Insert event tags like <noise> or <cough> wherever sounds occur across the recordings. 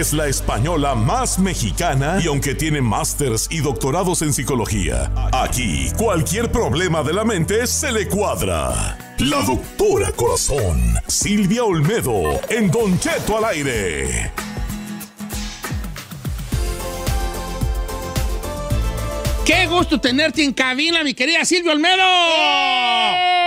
Es la española más mexicana y aunque tiene másters y doctorados en psicología, aquí cualquier problema de la mente se le cuadra. La doctora Corazón, Silvia Olmedo, en Don Cheto al aire. Qué gusto tenerte en cabina, mi querida Silvia Olmedo. ¡Eh!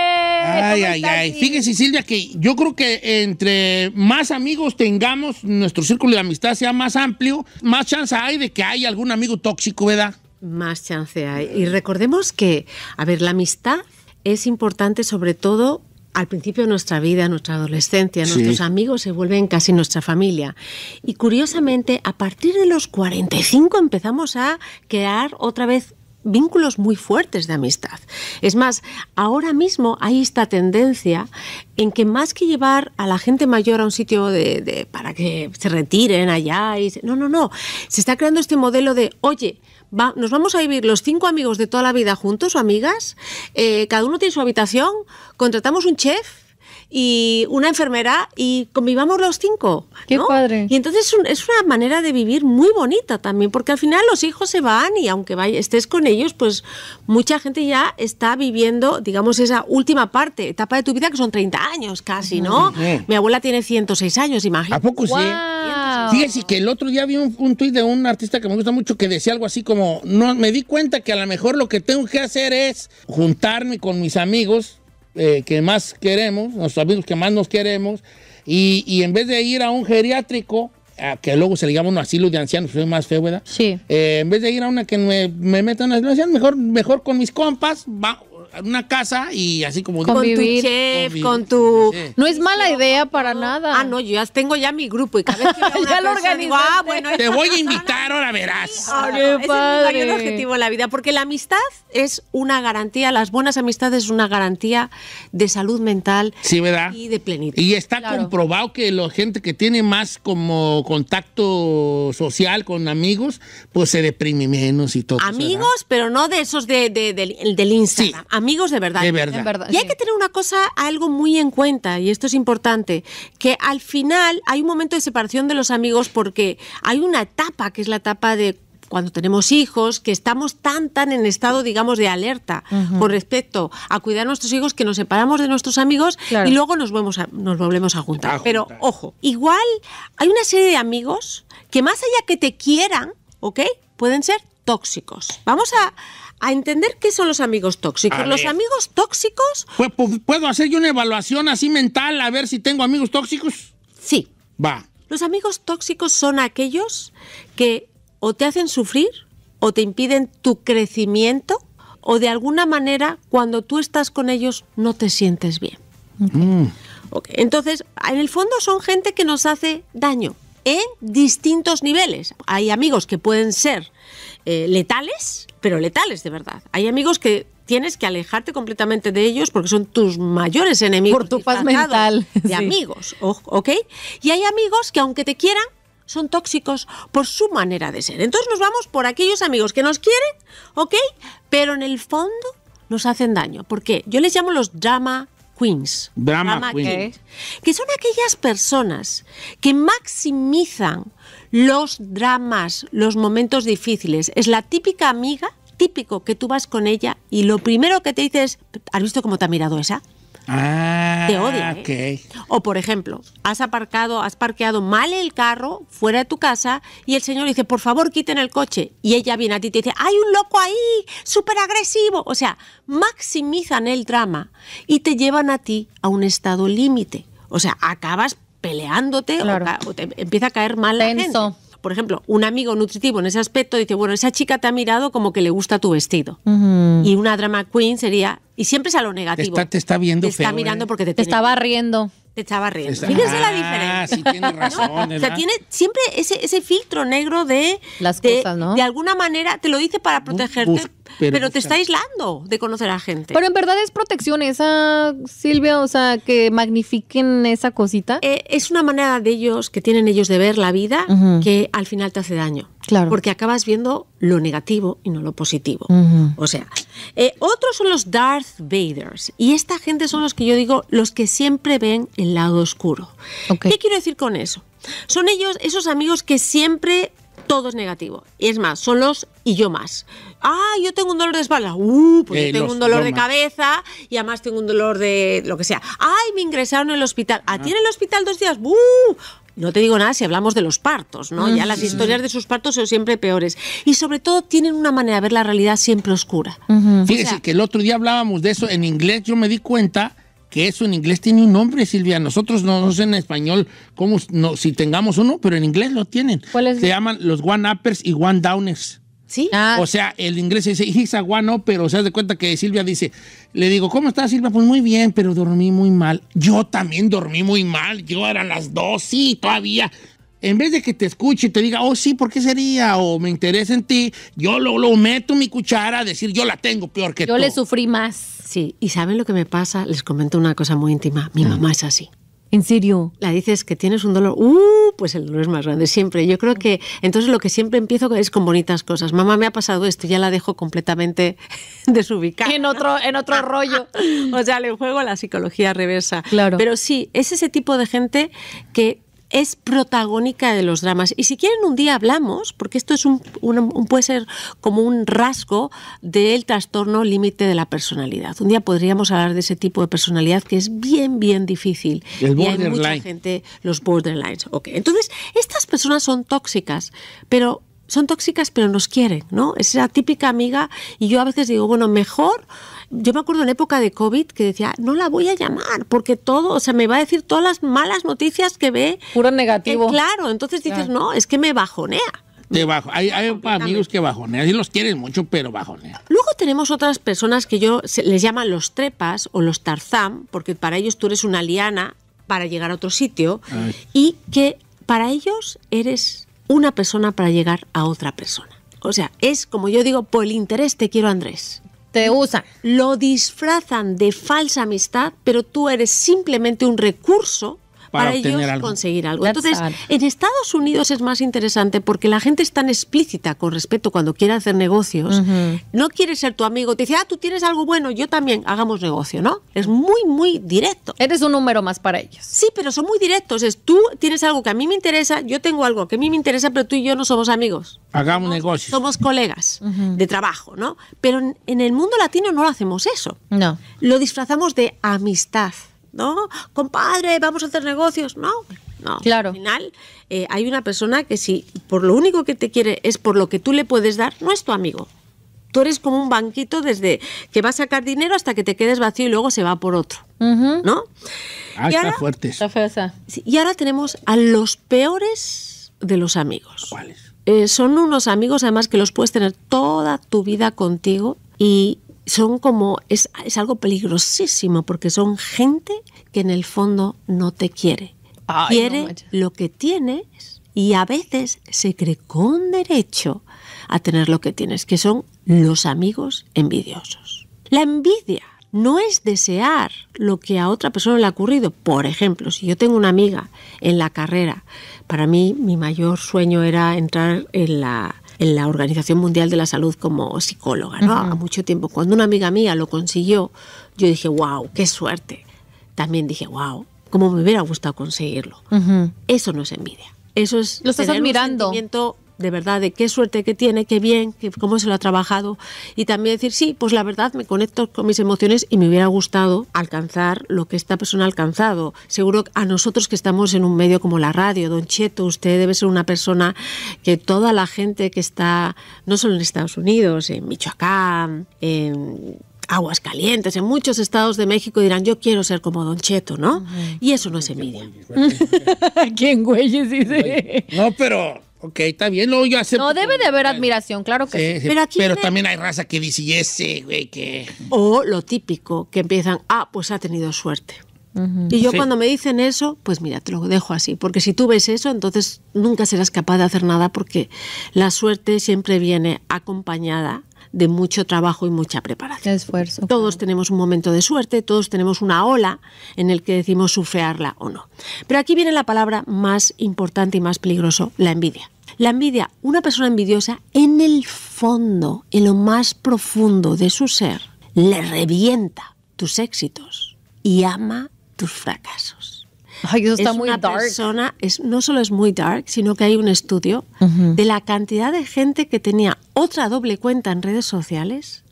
Ay, ay, ay. Fíjese, Silvia, que yo creo que entre más amigos tengamos, nuestro círculo de amistad sea más amplio, más chance hay de que haya algún amigo tóxico, ¿verdad? Más chance hay. Y recordemos que, a ver, la amistad es importante sobre todo al principio de nuestra vida, nuestra adolescencia, nuestros amigos se vuelven casi nuestra familia. Y curiosamente, a partir de los 45 empezamos a crear otra vez vínculos muy fuertes de amistad. Es más, ahora mismo hay esta tendencia en que más que llevar a la gente mayor a un sitio de, para que se retiren allá, y, no, no, no, se está creando este modelo de, oye, Va, nos vamos a vivir los cinco amigos de toda la vida juntos o amigas, eh, cada uno tiene su habitación, contratamos un chef y una enfermera y convivamos los cinco. Qué padre. Y entonces es una manera de vivir muy bonita también, porque al final los hijos se van y aunque vaya, estés con ellos, pues mucha gente ya está viviendo, digamos, esa última parte, etapa de tu vida que son 30 años casi, ¿no? Mi abuela tiene 106 años, imagínate. ¿A poco sí? que el otro día vi un, un tuit de un artista que me gusta mucho que decía algo así como, no, me di cuenta que a lo mejor lo que tengo que hacer es juntarme con mis amigos eh, que más queremos, nuestros amigos que más nos queremos, y, en vez de ir a un geriátrico, a que luego se le llama un asilo de ancianos, soy más feo, ¿verdad? Sí. Eh, en vez de ir a una que me, me metan de mejor, mejor con mis compas, va, una casa y así como... Con tu chef, con tu... No es mala idea para nada. Ah, no, yo ya tengo ya mi grupo y cada vez que veo <laughs> Ya lo ah, Te voy a invitar, ahora verás. es objetivo en la vida, porque la amistad es una garantía, las buenas amistades es una garantía de salud mental y de plenitud. Y está comprobado que la gente que tiene más como contacto social con amigos, pues se deprime menos y todo. Amigos, pero no de esos de, del- Instagram amigos de verdad. De verdad. y hay que tener una cosa, algo muy en cuenta, y esto es importante, que al final hay un momento de separación de los amigos porque hay una etapa que es la etapa de cuando tenemos hijos, que estamos tan, tan en estado, digamos, de alerta con respecto a cuidar a nuestros hijos, que nos separamos de nuestros amigos y luego nos, vemos nos volvemos a juntar. a juntar. Pero ojo, igual hay una serie de amigos que más allá que te quieran, ¿ok? Pueden ser tóxicos. Vamos a, a entender qué son los amigos tóxicos. los amigos tóxicos. Pues, pues, ¿Puedo hacer yo una evaluación así mental a ver si tengo amigos tóxicos? Sí. Va. Los amigos tóxicos son aquellos que o te hacen sufrir o te impiden tu crecimiento o de alguna manera cuando tú estás con ellos no te sientes bien. Mm. Entonces, en el fondo son gente que nos hace daño en distintos niveles. Hay amigos que pueden ser eh, letales, pero letales de verdad. Hay amigos que tienes que alejarte completamente de ellos porque son tus mayores enemigos. Por tu paz mental. De <laughs> amigos, ¿ok? Y hay amigos que aunque te quieran, son tóxicos por su manera de ser. Entonces nos vamos por aquellos amigos que nos quieren, ¿ok? Pero en el fondo nos hacen daño. ¿Por qué? Yo les llamo los drama queens. Drama, drama queens. Que son aquellas personas que maximizan los dramas, los momentos difíciles. Es la típica amiga, típico, que tú vas con ella y lo primero que te dice es, ¿has visto cómo te ha mirado esa? Ah, te odia. ¿eh? O por ejemplo, has aparcado, has parqueado mal el carro fuera de tu casa y el señor dice, por favor, quiten el coche. Y ella viene a ti y te dice, hay un loco ahí, súper agresivo. O sea, maximizan el drama y te llevan a ti a un estado límite. O sea, acabas peleándote o, te empieza a caer mal la gente. Por ejemplo, un amigo nutritivo en ese aspecto dice, bueno, esa chica te ha mirado como que le gusta tu vestido. Y una drama queen sería, y siempre es a lo negativo. Te está, te está viendo Te está mirando ¿eh? porque te, te estaba riendo. te estaba riendo. Fíjense la ah, diferencia. Sí, tiene <laughs> razón. O sea, tiene siempre ese, filtro negro de. Las de, cosas, ¿no? De alguna manera te lo dice para protegerte. Pero, te está aislando de conocer a gente. Pero en verdad es protección esa, Silvia, o sea, que magnifiquen esa cosita. Eh, es una manera de ellos, que tienen ellos de ver la vida, que al final te hace daño. Claro. Porque acabas viendo lo negativo y no lo positivo. O sea, eh, otros son los Darth Vaders. Y esta gente son los que yo digo, los que siempre ven el lado oscuro. ¿Qué quiero decir con eso? Son ellos, esos amigos que siempre todo es negativo. Y es más, son los y yo más. ¡Ay, ah, yo tengo un dolor de espalda, uh, pues yo eh, tengo un dolor de cabeza y además tengo un dolor de lo que sea. Ay, me ingresaron en el hospital. Ah, tiene el hospital dos días, uh, no te digo nada si hablamos de los partos, ¿no? ya mm, las historias de sus partos son siempre peores. Y sobre todo tienen una manera de ver la realidad siempre oscura. Fíjese que el otro día hablábamos de eso en inglés, yo me di cuenta que eso en inglés tiene un nombre, Silvia. Nosotros no, sé en español cómo, no, si tengamos uno, pero en inglés lo tienen. ¿Cuál Se llaman los one-uppers y one-downers. ¿Sí? Ah. O sea, el inglés dice, he's a o pero se hace cuenta que Silvia dice, le digo, ¿cómo estás, Silvia? Pues muy bien, pero dormí muy mal. Yo también dormí muy mal, yo eran las dos, y todavía. En vez de que te escuche y te diga, oh, sí, ¿por qué sería? O me interesa en ti, yo lo, lo meto mi cuchara a decir, yo la tengo peor que tú. Yo le sufrí más. Sí, y ¿saben lo que me pasa? Les comento una cosa muy íntima. Mi ah. mamá es así. ¿En serio? La dices que tienes un dolor. ¡Uh! Pues el dolor es más grande siempre. Yo creo que entonces lo que siempre empiezo es con bonitas cosas. Mamá, me ha pasado esto, ya la dejo completamente <laughs> desubicada. En otro, en otro rollo. <laughs> o sea, le juego la psicología reversa. Claro. Pero sí, es ese tipo de gente que es protagónica de los dramas. Y si quieren, un día hablamos, porque esto es un, puede ser como un rasgo del trastorno límite de la personalidad. Un día podríamos hablar de ese tipo de personalidad que es bien, bien difícil. El y hay mucha gente, los borderlines. Okay. Entonces, estas personas son tóxicas, pero son tóxicas pero nos quieren, ¿no? Es la típica amiga y yo a veces digo, bueno, mejor yo me acuerdo en época de COVID que decía, no la voy a llamar, porque todo, o sea, me va a decir todas las malas noticias que ve. Puro negativo. Eh, claro, entonces dices, no, es que me bajonea. bajo. Hay, hay amigos que bajonean, y los quieren mucho, pero bajonean. Luego tenemos otras personas que yo les llaman los trepas o los tarzán, porque para ellos tú eres una liana para llegar a otro sitio, y que para ellos eres una persona para llegar a otra persona. O sea, es como yo digo, por el interés te quiero Andrés. Te Lo disfrazan de falsa amistad, pero tú eres simplemente un recurso para, ellos conseguir algo. Entonces, en Estados Unidos es más interesante porque la gente es tan explícita con respecto cuando quiere hacer negocios. No quiere ser tu amigo, te dice, ah, tú tienes algo bueno, yo también, hagamos negocio, ¿no? Es muy, muy directo. Eres un número más para ellos. Sí, pero son muy directos. Es tú tienes algo que a mí me interesa, yo tengo algo que a mí me interesa, pero tú y yo no somos amigos. Hagamos negocios. Somos colegas de trabajo, ¿no? Pero en el mundo latino no lo hacemos eso. No. Lo disfrazamos de amistad. ¿no? Compadre, vamos a hacer negocios, ¿no? No. Claro. Al final eh, hay una persona que si por lo único que te quiere es por lo que tú le puedes dar, no es tu amigo. Tú eres como un banquito desde que va a sacar dinero hasta que te quedes vacío y luego se va por otro. ¿No? Ah, y está fuerte. Y ahora tenemos a los peores de los amigos. ¿Cuáles? Eh, son unos amigos además que los puedes tener toda tu vida contigo y son como, es, algo peligrosísimo porque son gente que en el fondo no te quiere. quiere lo que tienes y a veces se cree con derecho a tener lo que tienes, que son los amigos envidiosos. La envidia no es desear lo que a otra persona le ha ocurrido. Por ejemplo, si yo tengo una amiga en la carrera, para mí mi mayor sueño era entrar en la en la Organización Mundial de la Salud como psicóloga, ¿no? Hace mucho tiempo. Cuando una amiga mía lo consiguió, yo dije, wow, qué suerte. También dije, wow, cómo me hubiera gustado conseguirlo. Eso no es envidia. Eso es. Lo estás admirando de verdad, de qué suerte que tiene, qué bien, cómo se lo ha trabajado. Y también decir, sí, pues la verdad me conecto con mis emociones y me hubiera gustado alcanzar lo que esta persona ha alcanzado. Seguro a nosotros que estamos en un medio como la radio, don Cheto, usted debe ser una persona que toda la gente que está, no solo en Estados Unidos, en Michoacán, en Aguascalientes, en muchos estados de México dirán, yo quiero ser como Don Cheto, ¿no? Y eso no es envidia. ¿Quién güey <laughs> dice? No, pero Ok, está bien, no, yo No, debe de haber admiración, claro que sí. Pero, también hay raza que dice, y ese, güey, que... O lo típico, que empiezan, ah, pues ha tenido suerte. Y yo cuando me dicen eso, pues mira, te lo dejo así, porque si tú ves eso, entonces nunca serás capaz de hacer nada porque la suerte siempre viene acompañada de mucho trabajo y mucha preparación. esfuerzo. Todos tenemos un momento de suerte, todos tenemos una ola en el que decimos sufearla o no. Pero aquí viene la palabra más importante y más peligroso, la envidia. La envidia, una persona envidiosa, en el fondo, en lo más profundo de su ser, le revienta tus éxitos y ama tus fracasos es una persona, es, no solo es muy dark, sino que hay un estudio de la cantidad de gente que tenía otra doble cuenta en redes sociales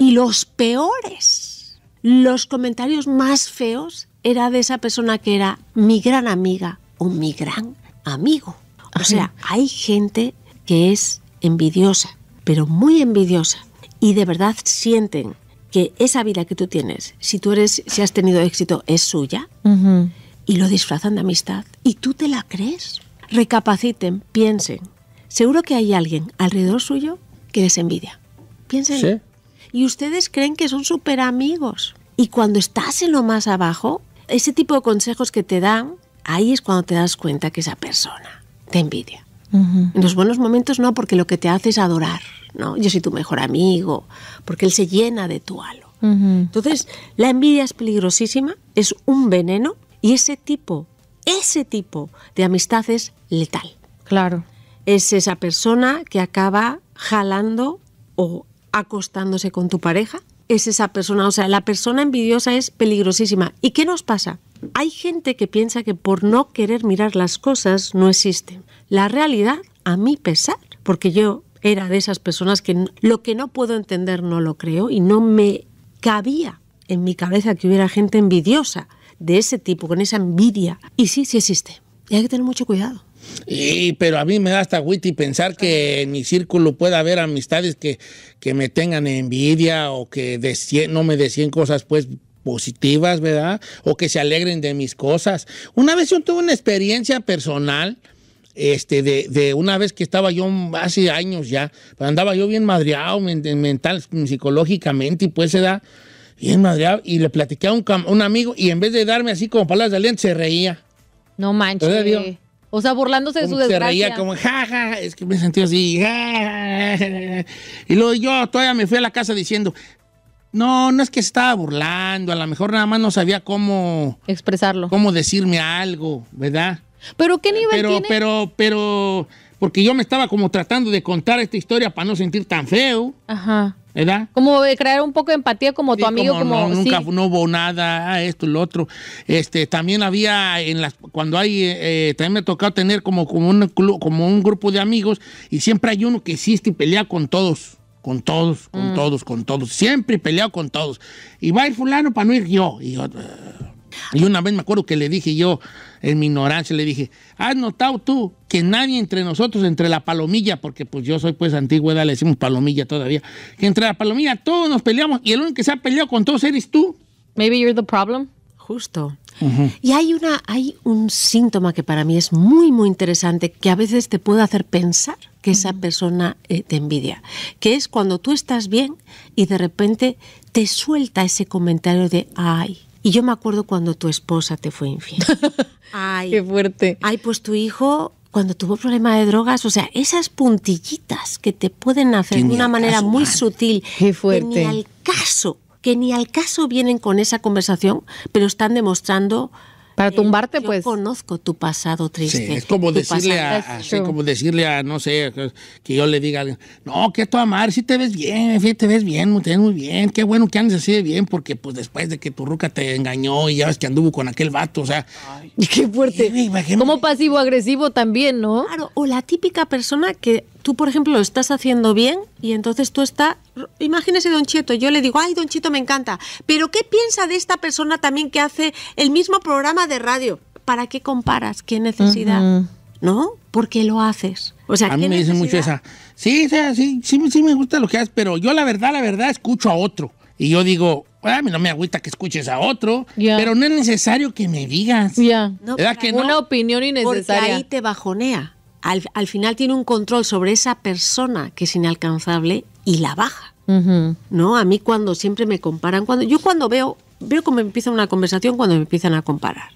y los peores, los comentarios más feos era de esa persona que era mi gran amiga o mi gran amigo. O sea, hay gente que es envidiosa, pero muy envidiosa y de verdad sienten que esa vida que tú tienes, si tú eres, si has tenido éxito, es suya y lo disfrazan de amistad. ¿Y tú te la crees? Recapaciten, piensen. Seguro que hay alguien alrededor suyo que les envidia. Piensen. Y ustedes creen que son súper amigos. Y cuando estás en lo más abajo, ese tipo de consejos que te dan, ahí es cuando te das cuenta que esa persona te envidia. En los buenos momentos no, porque lo que te hace es adorar, ¿no? Yo soy tu mejor amigo, porque él se llena de tu halo. Entonces, la envidia es peligrosísima, es un veneno y ese tipo, ese tipo de amistad es letal. Claro. Es esa persona que acaba jalando o acostándose con tu pareja. Es esa persona, o sea, la persona envidiosa es peligrosísima. ¿Y qué nos pasa? Hay gente que piensa que por no querer mirar las cosas no existen. La realidad, a mi pesar, porque yo era de esas personas que lo que no puedo entender no lo creo y no me cabía en mi cabeza que hubiera gente envidiosa de ese tipo, con esa envidia. Y sí, sí existe. Y hay que tener mucho cuidado. Y, pero a mí me da hasta y pensar que en mi círculo pueda haber amistades que, que me tengan envidia o que no me decían cosas pues positivas, ¿verdad? O que se alegren de mis cosas. Una vez yo tuve una experiencia personal, este, de, de una vez que estaba yo hace años ya, andaba yo bien madreado mental, psicológicamente y pues se da bien madreado, y le platiqué a un, amigo y en vez de darme así como palabras de aliento, se reía. No manches. o sea, burlándose de su desgracia. Se reía como, jaja, ja, es que me sentí así, Y luego yo todavía me fui a la casa diciendo, no, no es que se estaba burlando, a lo mejor nada más no sabía cómo... Expresarlo. Cómo decirme algo, ¿verdad? Pero qué nivel pero, Pero, pero, porque yo me estaba como tratando de contar esta historia para no sentir tan feo. Ajá. ¿verdad? Como de crear un poco de empatía como tu amigo. Como, como no, nunca no hubo nada, ah, esto, lo otro. Este, también había, en las, cuando hay, eh, eh, también me ha tocado tener como, como, un, como un grupo de amigos y siempre hay uno que existe y pelea con todos con todos, con mm. todos, con todos. Siempre he peleado con todos. Y va a ir fulano para no ir yo. Y yo, ah". Y una vez me acuerdo que le dije yo, en mi ignorancia, le dije, ¿has notado tú que nadie entre nosotros, entre la palomilla, porque pues yo soy pues antigua edad, le decimos palomilla todavía, que entre la palomilla todos nos peleamos y el único que se ha peleado con todos eres tú? Maybe you're the problem. Justo. Y hay, una, hay un síntoma que para mí es muy, muy interesante, que a veces te puede hacer pensar que esa persona eh, te envidia, que es cuando tú estás bien y de repente te suelta ese comentario de, ay, y yo me acuerdo cuando tu esposa te fue infiel. <laughs> Ay, qué fuerte. Ay, pues tu hijo cuando tuvo problema de drogas, o sea, esas puntillitas que te pueden hacer de una manera muy sutil, qué fuerte. Que ni al caso, que ni al caso vienen con esa conversación, pero están demostrando para tumbarte, pues. Yo conozco tu pasado triste. es como decirle a, como decirle a, no sé, que yo le diga no, que tú, amar, si te ves bien, te ves bien, te ves muy bien, qué bueno que andes así de bien, porque pues después de que tu ruca te engañó y ya ves que anduvo con aquel vato, o sea. <laughs> qué fuerte. Como pasivo-agresivo también, ¿no? Claro, o la típica persona que tú, por ejemplo, lo estás haciendo bien y entonces tú estás... Imagínese Don Cheto, yo le digo, ay, Don Cheto me encanta, pero ¿qué piensa de esta persona también que hace el mismo programa de radio? ¿Para qué comparas? ¿Qué necesidad? ¿No? ¿Por qué lo haces? O sea, a mí me dicen mucho esa. Sí, sí, sí, sí, me gusta lo que haces, pero yo la verdad, la verdad, escucho a otro. Y yo digo, a no me agüita que escuches a otro, pero no es necesario que me digas. Ya. No, que no? Una opinión innecesaria. Porque ahí te bajonea al, final tiene un control sobre esa persona que es inalcanzable y la baja. ¿No? A mí cuando siempre me comparan, cuando yo cuando veo veo cómo empieza una conversación cuando me empiezan a comparar.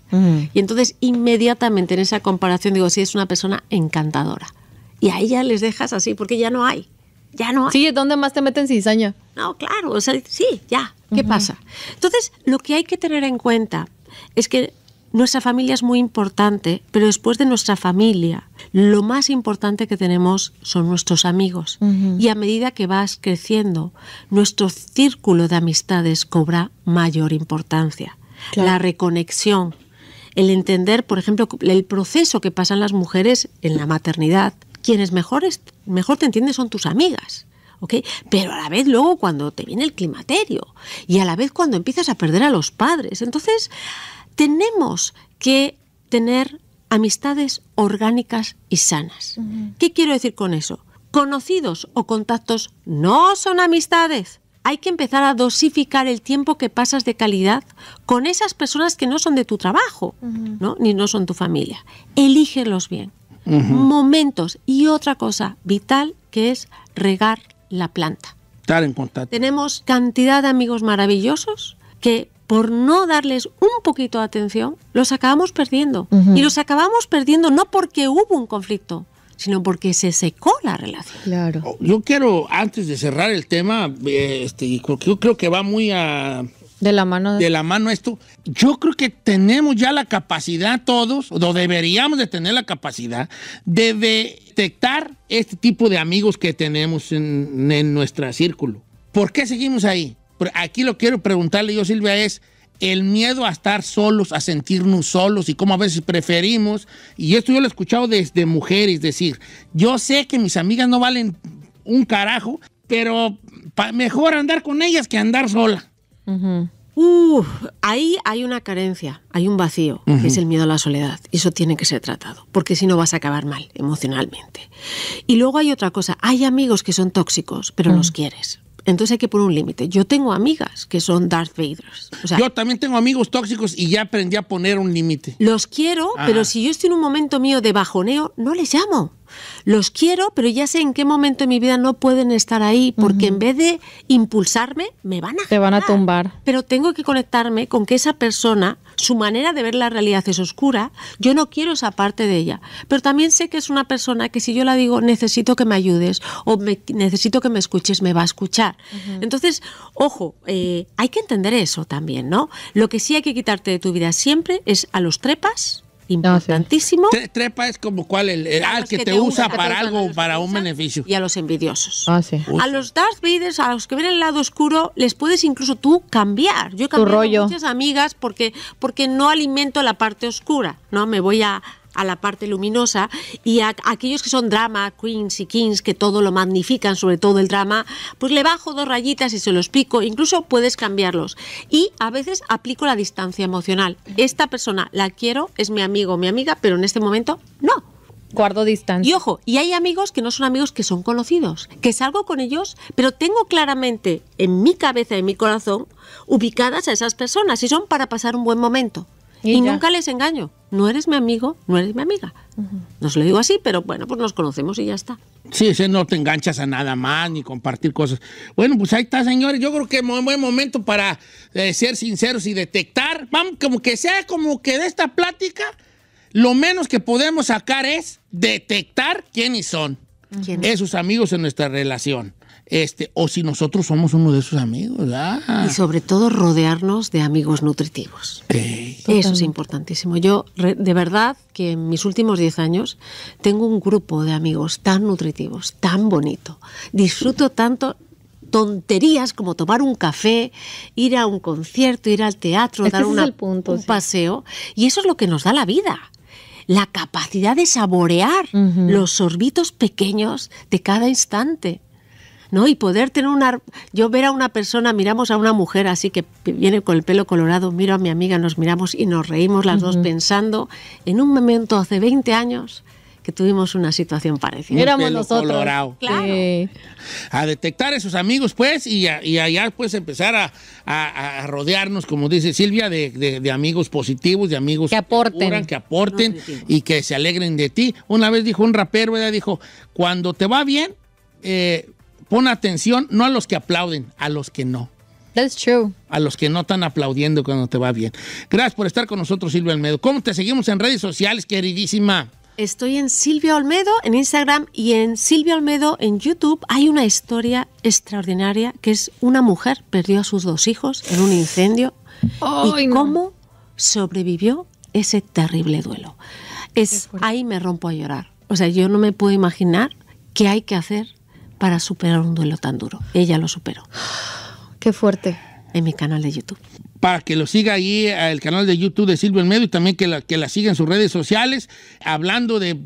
Y entonces inmediatamente en esa comparación digo, sí, es una persona encantadora. Y a ella les dejas así porque ya no hay. Ya no hay. Sí, ¿dónde más te meten cizaña? No, claro, sí, ya. ¿Qué pasa? Entonces, lo que hay que tener en cuenta es que nuestra familia es muy importante, pero después de nuestra familia, lo más importante que tenemos son nuestros amigos. Y a medida que vas creciendo, nuestro círculo de amistades cobra mayor importancia. La reconexión, el entender, por ejemplo, el proceso que pasan las mujeres en la maternidad. Quienes mejor, mejor te entienden son tus amigas. ¿Okay? Pero a la vez luego cuando te viene el climaterio y a la vez cuando empiezas a perder a los padres. Entonces, tenemos que tener amistades orgánicas y sanas. ¿Qué quiero decir con eso? Conocidos o contactos no son amistades. Hay que empezar a dosificar el tiempo que pasas de calidad con esas personas que no son de tu trabajo, ni no son tu familia. Elígelos bien. Momentos y otra cosa vital que es regar la planta. Estar en contacto. Tenemos cantidad de amigos maravillosos que por no darles un poquito de atención, los acabamos perdiendo. Y los acabamos perdiendo no porque hubo un conflicto, sino porque se secó la relación. Claro. Oh, yo quiero, antes de cerrar el tema, eh, este, yo creo que va muy a... De la mano. De... de la mano esto. Yo creo que tenemos ya la capacidad todos, o deberíamos de tener la capacidad, de detectar este tipo de amigos que tenemos en, en nuestro círculo. ¿Por qué seguimos ahí? aquí lo quiero preguntarle yo, Silvia, es el miedo a estar solos, a sentirnos solos y cómo a veces preferimos. Y esto yo lo he escuchado desde mujeres decir, yo sé que mis amigas no valen un carajo, pero mejor andar con ellas que andar sola. ahí hay una carencia, hay un vacío, que es el miedo a la soledad. eso tiene que ser tratado, porque si no vas a acabar mal emocionalmente. Y luego hay otra cosa, hay amigos que son tóxicos, pero los quieres. Entonces hay que poner un límite. Yo tengo amigas que son Darth Vader. yo también tengo amigos tóxicos y ya aprendí a poner un límite. Los quiero, pero si yo estoy en un momento mío de bajoneo, no les llamo. Los quiero, pero ya sé en qué momento de mi vida no pueden estar ahí, porque en vez de impulsarme, me van a... Te van a tumbar. Pero tengo que conectarme con que esa persona, su manera de ver la realidad es oscura, yo no quiero esa parte de ella. Pero también sé que es una persona que si yo la digo, necesito que me ayudes o necesito que me escuches, me va a escuchar. Entonces, ojo, eh, hay que entender eso también, ¿no? Lo que sí hay que quitarte de tu vida siempre es a los trepas, importantísimo. Trepa es como cuál, el, el, que, te, usa, para algo, para un beneficio. Y a los envidiosos. Ah, a los Darth Vader, a los que ven el lado oscuro, les puedes incluso tú cambiar. Yo he cambiado rollo. muchas amigas porque, porque no alimento la parte oscura, ¿no? Me voy a, a la parte luminosa y a, aquellos que son drama, queens y kings, que todo lo magnifican, sobre todo el drama, pues le bajo dos rayitas y se los pico, incluso puedes cambiarlos. Y a veces aplico la distancia emocional. Esta persona la quiero, es mi amigo o mi amiga, pero en este momento no. Guardo distancia. Y ojo, y hay amigos que no son amigos, que son conocidos, que salgo con ellos, pero tengo claramente en mi cabeza y en mi corazón ubicadas a esas personas y son para pasar un buen momento. Y, nunca les engaño. No eres mi amigo, no eres mi amiga. No se lo digo así, pero bueno, pues nos conocemos y ya está. Sí, ese no te enganchas a nada más ni compartir cosas. Bueno, pues ahí está, señores. Yo creo que es un buen momento para eh, ser sinceros y detectar. Vamos, como que sea como que de esta plática, lo menos que podemos sacar es detectar quiénes son. Esos amigos en nuestra relación. Este, o si nosotros somos uno de sus amigos. Ah. Y sobre todo rodearnos de amigos nutritivos. Eso es importantísimo. Yo de verdad que en mis últimos 10 años tengo un grupo de amigos tan nutritivos, tan bonito. Disfruto tanto tonterías como tomar un café, ir a un concierto, ir al teatro, dar un paseo. Y eso es lo que nos da la vida la capacidad de saborear los sorbitos pequeños de cada instante. ¿no? Y poder tener una... Yo ver a una persona, miramos a una mujer así que viene con el pelo colorado, miro a mi amiga, nos miramos y nos reímos las dos pensando en un momento hace 20 años que tuvimos una situación parecida. A detectar a amigos, pues, y, allá, pues, empezar a, rodearnos, como dice Silvia, de, amigos positivos, de amigos que aporten, que, aporten y que se alegren de ti. Una vez dijo un rapero, ella Dijo, cuando te va bien, eh, pon atención no a los que aplauden, a los que no. That's true. A los que no están aplaudiendo cuando te va bien. Gracias por estar con nosotros, Silvia Almedo. ¿Cómo te seguimos en redes sociales, queridísima? Estoy en Silvia Olmedo en Instagram y en Silvia Olmedo en YouTube. Hay una historia extraordinaria que es una mujer perdió a sus dos hijos en un incendio y cómo sobrevivió ese terrible duelo. Es ahí me rompo a llorar. O sea, yo no me puedo imaginar qué hay que hacer para superar un duelo tan duro. Ella lo superó. Qué fuerte. En mi canal de YouTube. Para que lo siga ahí eh, el canal de YouTube de Silvio Almedo, y también que la, que la siga en sus redes sociales, hablando de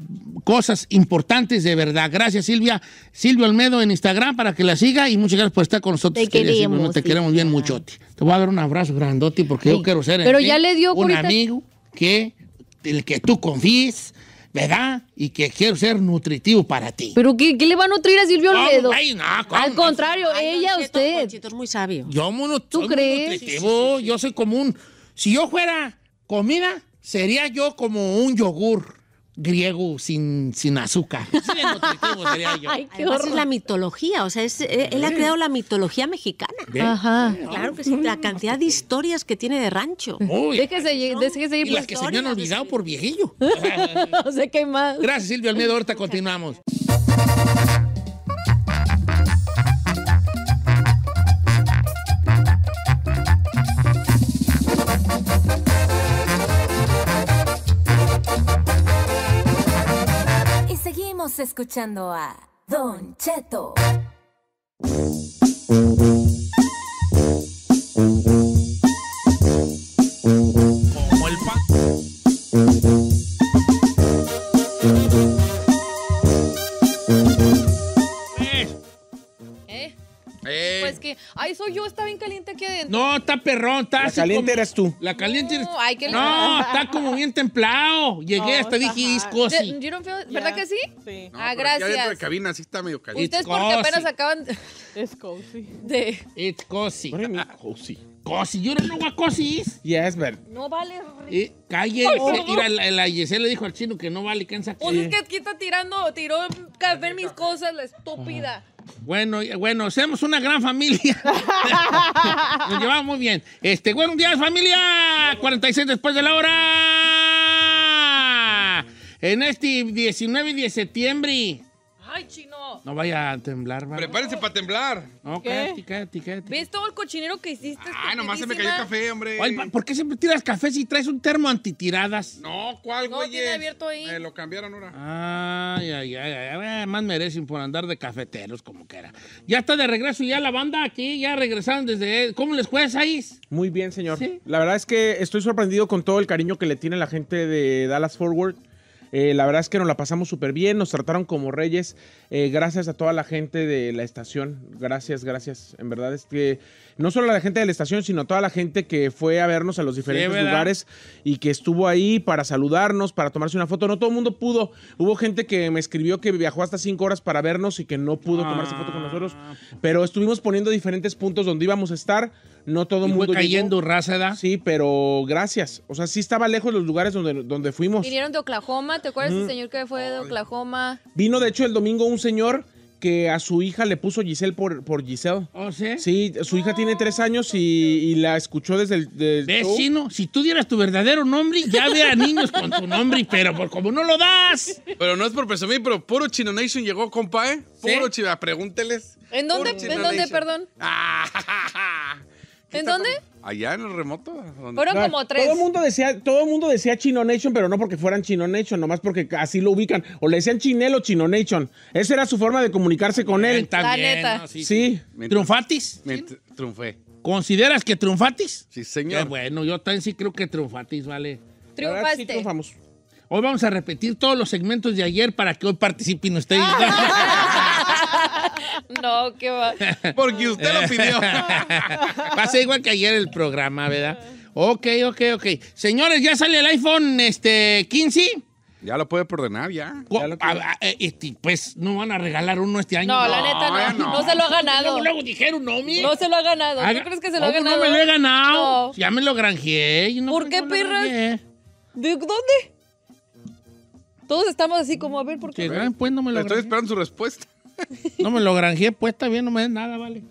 cosas importantes de verdad. Gracias, Silvia. Silvio Almedo en Instagram para que la siga y muchas gracias por estar con nosotros. Te queremos. te queremos bien mucho. Te voy a dar un abrazo grandote porque yo quiero ser Pero ¿eh? ya le dio un amigo que, el que tú confíes ¿verdad? Y que quiero ser nutritivo para ti. ¿Pero qué, le va a nutrir a Silvio Olmedo? Al contrario, ella, usted. es muy sabio. Yo ¿Tú crees? nutritivo, yo soy como un. Si yo fuera comida, sería yo como un yogur griego sin, sin azúcar. sería yo. <laughs> Ay, qué es la mitología, o sea, es, eh, él ha creado la mitología mexicana. Ajá. Claro que sí, la cantidad de historias que tiene de rancho. Uy, déjese, déjese ir y las que se me han olvidado por viejillo. No sé qué más. Gracias, Silvio Almedo. Ahorita continuamos. escuchando a Don Cheto. pues que, ay, soy yo, está bien caliente aquí adentro. No, está perrón, está La caliente eres tú. La caliente eres- No, No, está como bien templado. Llegué hasta dije, es ¿Verdad que sí? Sí, ah, gracias. aquí adentro de cabina sí está medio caliente. Ustedes porque apenas acaban es cozy. de... It's cozy. What cozy. cozy? yo no know what cosi is. Yes, No vale. Eh, Calle. Mira, la, la Yesé le dijo al chino que no vale, que en saco. es eh. que aquí está tirando, tiró café mis cosas, la estúpida. Bueno, bueno, somos una gran familia. <laughs> Nos llevamos muy bien. Este, buenos días, familia. 46 después de la hora. En este 19 de septiembre. ¡Ay, chino! No vaya a temblar, ¿vale? Prepárense para temblar. No, cállate, cállate, ¿Ves todo el cochinero que hiciste? Ah, nomás se me cayó el café, hombre. ¿por qué siempre tiras café si traes un termo antitiradas? No, ¿cuál, güey? Me lo cambiaron ahora. Ay, ay, ay, ay. Más merecen por andar de cafeteros, como que era. Ya está de regreso ya la banda aquí, ya regresaron desde... ¿Cómo les fue, Saiz? Muy bien, señor. La verdad es que estoy sorprendido con todo el cariño que le tiene la gente de Dallas Forward. Eh, la verdad es que nos la pasamos súper bien, nos trataron como reyes. Eh, gracias a toda la gente de la estación. Gracias, gracias. En verdad es que no solo a la gente de la estación, sino a toda la gente que fue a vernos a los diferentes lugares y que estuvo ahí para saludarnos, para tomarse una foto. No todo el mundo pudo. Hubo gente que me escribió que viajó hasta cinco horas para vernos y que no pudo tomarse foto con ah. nosotros. Pero estuvimos poniendo diferentes puntos donde íbamos a estar. No todo el mundo. Fue cayendo Sí, pero gracias. O sea, sí estaba lejos de los lugares donde, donde fuimos. Vinieron de Oklahoma, ¿te acuerdas de mm. señor que fue de Oklahoma? Vino, de hecho, el domingo un señor que a su hija le puso Giselle por, por Giselle. ¿Oh, sí? Sí, su hija tiene tres años y, la escuchó desde el. Vecino, si tú dieras tu verdadero nombre, ya a <laughs> niños con tu nombre, pero por, como no lo das. Pero no es por presumir, pero puro Chino Nation llegó, compa, ¿eh? Puro pregúnteles. ¿En dónde? ¿En dónde, perdón? Ah, ¿En dónde? Allá en el remoto. Fueron como tres. Todo el mundo decía, todo el mundo decía Chino Nation, pero no porque fueran Chino Nation, nomás porque así lo ubican. O le decían Chinelo Chino Nation. Esa era su forma de comunicarse con él. También, sí. ¿Triunfatis? Me triunfé. ¿Consideras que triunfatis? Sí, señor. Qué bueno, yo también sí creo que triunfatis, vale. Triunfaste. Hoy vamos a repetir todos los segmentos de ayer para que hoy participen ustedes. <laughs> No, qué va. Porque usted lo pidió. <laughs> Pasa igual que ayer el programa, ¿verdad? Ok, ok, ok. Señores, ya sale el iPhone este 15. Ya lo puede ordenar, ya. Eh, este, pues no van a regalar uno este año. No, la neta no. no. se lo ha ganado. Luego, lo dijeron, no, mi. No se lo ha ganado. ¿Tú crees que se lo ha ganado? No me lo he ganado. Ya me lo granjeé. ¿Por qué, perra? ¿De dónde? Todos estamos así como, a ver, ¿por qué? pues no me lo Estoy esperando su respuesta. No me lo granjeé, pues bien, no me den nada, vale.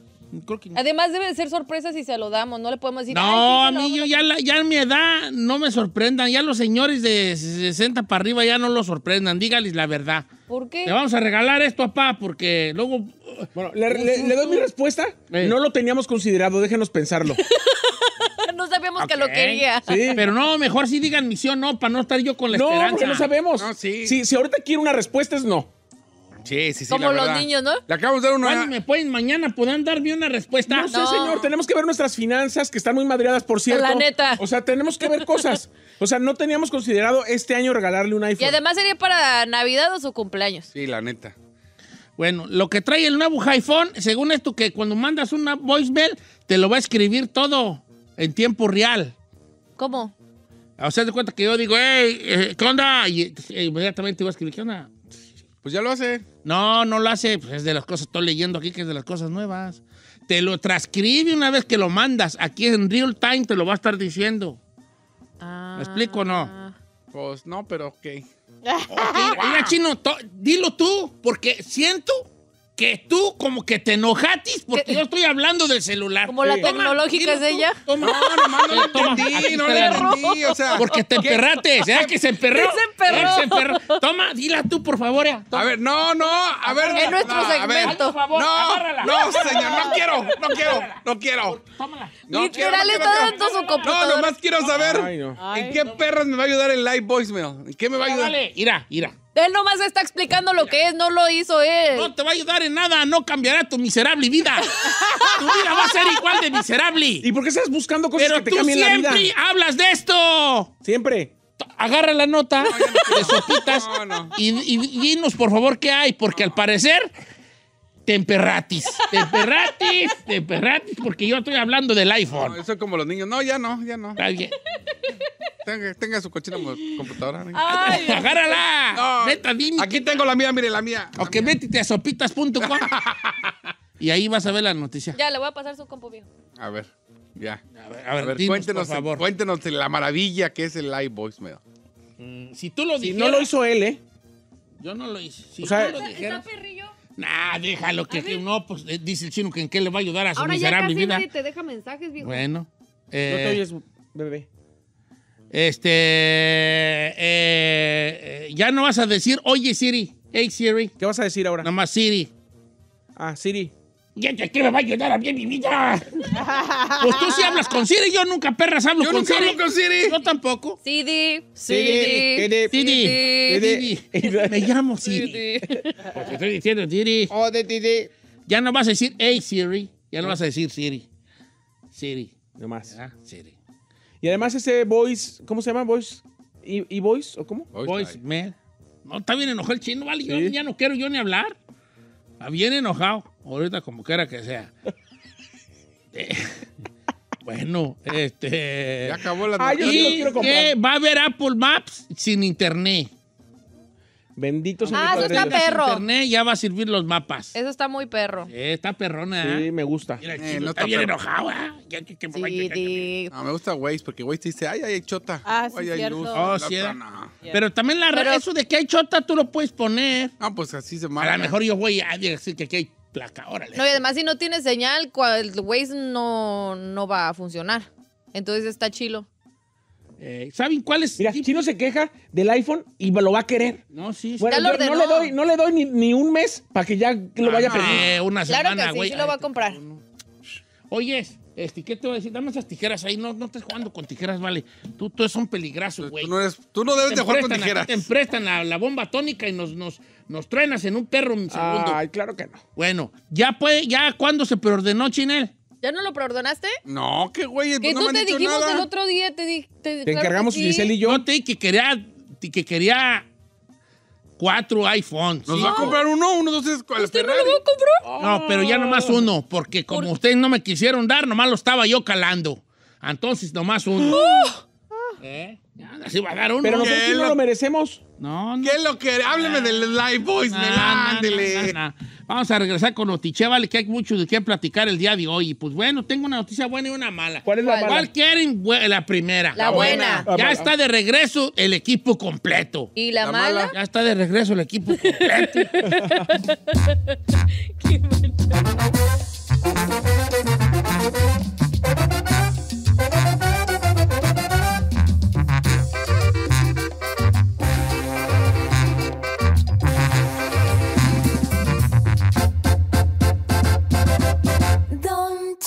Además debe ser sorpresa si se lo damos, no le podemos decir. No, a mí yo ya, la, mi edad no me sorprendan, ya los señores de 60 para arriba ya no lo sorprendan, dígales la verdad. ¿Por qué? Le vamos a regalar esto a porque luego... Bueno, le, doy mi respuesta. No lo teníamos considerado, déjenos pensarlo. <laughs> no sabíamos que lo quería. Pero no, mejor sí digan misión, no, para no estar yo con la esperanza. No, no sabemos. sí. si, si ahorita quiero una respuesta es no. Sí, sí, sí. Como los niños, ¿no? Le acabamos de dar una. ¿Me pueden mañana? ¿Podrán darme una respuesta? No, señor. Tenemos que ver nuestras finanzas, que están muy madreadas, por cierto. La neta. O sea, tenemos que ver cosas. O sea, no teníamos considerado este año regalarle un iPhone. Y además sería para Navidad o su cumpleaños. Sí, la neta. Bueno, lo que trae el nuevo iPhone, según esto, que cuando mandas una voicemail, te lo va a escribir todo en tiempo real. ¿Cómo? O sea, de cuenta que yo digo, hey, eh, ¿qué onda? Y eh, inmediatamente va a escribir, ¿qué onda? Pues ya lo hace. No, no lo hace. Pues es de las cosas, estoy leyendo aquí que es de las cosas nuevas. Te lo transcribe una vez que lo mandas. Aquí en real time te lo va a estar diciendo. ¿Me explico o no? Ah. Pues no, pero ok. okay. Mira, chino, dilo tú, porque siento que tú como que te enojatis porque yo estoy hablando del celular. Como la tecnológica es ella. Toma, no, no, <laughs> no, no entendí, no le entendí, o sea. Porque te O ¿ya? ¿eh? que se emperró? <laughs> Se emperró. Eh, se emperró. Toma, dila tú, por favor. Ya. A ver, no, no, a ver. En nuestro segmento. Por favor, no, no, señor, no quiero, no quiero, no quiero. Tómala. Literal está dando su computadora. No, nomás quiero saber en qué perras me va a ayudar el live voicemail. ¿En qué me va a ayudar? Mira, mira. Él nomás está explicando lo que es, no lo hizo él. No te va a ayudar en nada, no cambiará tu miserable vida. <laughs> tu vida va a ser igual de miserable. ¿Y por qué estás buscando cosas que te cambien la vida? siempre hablas de esto. Siempre. Agarra la nota y, dinos, por favor, qué hay, porque al parecer Temperatis. Temperatis. <laughs> Temperatis. porque yo estoy hablando del iPhone. No, eso es como los niños. No, ya no, ya no. Tenga, tenga su cochina computadora. Ay, <laughs> ¡Agárrala! dime. Aquí tengo la mía, mire, la mía. ok, métete a sopitas.com <laughs> y ahí vas a ver la noticia. Ya, le voy a pasar su compu viejo. A ver, ya. A ver, a ver, cuéntenos, por favor. cuéntenos la maravilla que es el live mm, si tú lo si no lo hizo él, ¿eh? Yo no lo hice. Si o sea, tú lo dijeras, está Nah, déjalo que, no, pues eh, dice el chino que en qué le va a ayudar a su mi miserable vida. Bueno. Eh, oyes, bebé. Este. Eh, eh, ya no vas a decir, oye Siri. Hey Siri. ¿Qué vas a decir ahora? Nomás Siri. Ah, Siri. Gente, este qué me va a ayudar a mí mi vida? pues tú si hablas con Siri, yo nunca perras hablo con Siri. Yo nunca hablo con Siri. Yo tampoco. Siri. Siri. Siri. Siri. Me llamo Siri. Porque estoy diciendo Siri. Oh, de Siri. Ya no vas a decir, hey Siri. Ya no vas a decir Siri. Siri. Nomás. Siri. Y además ese voice, ¿cómo se llama? Voice. ¿Y, y voice o cómo? Voice, man. No, está bien enojado el chino, vale. ya no quiero yo ni hablar. Está bien enojado. Ahorita como quiera que sea. <laughs> Eh, bueno, este. Ya acabó la Ay, ah, yo va a haber Apple Maps sin internet. Bendito sea. Ah, eso está perro. Internet ya va a servir los mapas. Eso está muy perro. está perrona. Sí, ¿eh? me gusta. Eh, está, bien enojado. ¿eh? Sí, No, me gusta Waze porque Waze te dice, ay, ay, chota. Ah, ay, hay luz. Oh, sí, Pero también la eso de que hay chota tú lo puedes poner. Ah, pues así se marca. A lo mejor yo voy a decir que aquí hay placa, órale. No, y además si no tiene señal, el Waze no, no va a funcionar. Entonces está chilo. Eh, ¿Saben cuál es? Mira, no se queja del iPhone y lo va a querer. No, sí, sí. Bueno, no le doy, no le doy ni, ni un mes para que ya lo vaya a ah, pedir eh, una semana, claro que sí, sí lo va a comprar. Oye, este, ¿qué te voy a decir? Dame esas tijeras ahí. No, no estés jugando con tijeras, vale. Tú, tú un peligroso, güey. Tú no, debes de jugar con tijeras. te prestan la, bomba tónica y nos, nos truenas en un perro un segundo. Ay, claro que no. Bueno, ¿ya puede, ya cuándo se preordenó, Chinel? ¿Ya no lo preordenaste? No, qué güey. Que pues tú te dijimos el otro día, te dijiste. Te, encargamos, sí. Giselle y yo. No, te que quería, que quería cuatro iPhones. ¿Nos va a comprar uno? ¿Uno, dos, ¿Cuál ¿Usted no lo compró? No, pero ya nomás uno, porque como ustedes no me quisieron dar, nomás lo estaba yo calando. Entonces, nomás uno. ¡Oh! ¿Eh? Así va a dar uno. Pero nosotros lo... no lo merecemos. No, no. ¿Qué es lo que? Hábleme del live voice, Vamos a regresar con noticias vale, que hay mucho de qué platicar el día de hoy. Y pues bueno, tengo una noticia buena y una mala. ¿Cuál es la quieren? La primera. La, ah, buena. Ah, ya está de regreso el equipo completo. ¿Y la, mala? Ya está de regreso el equipo completo. <laughs>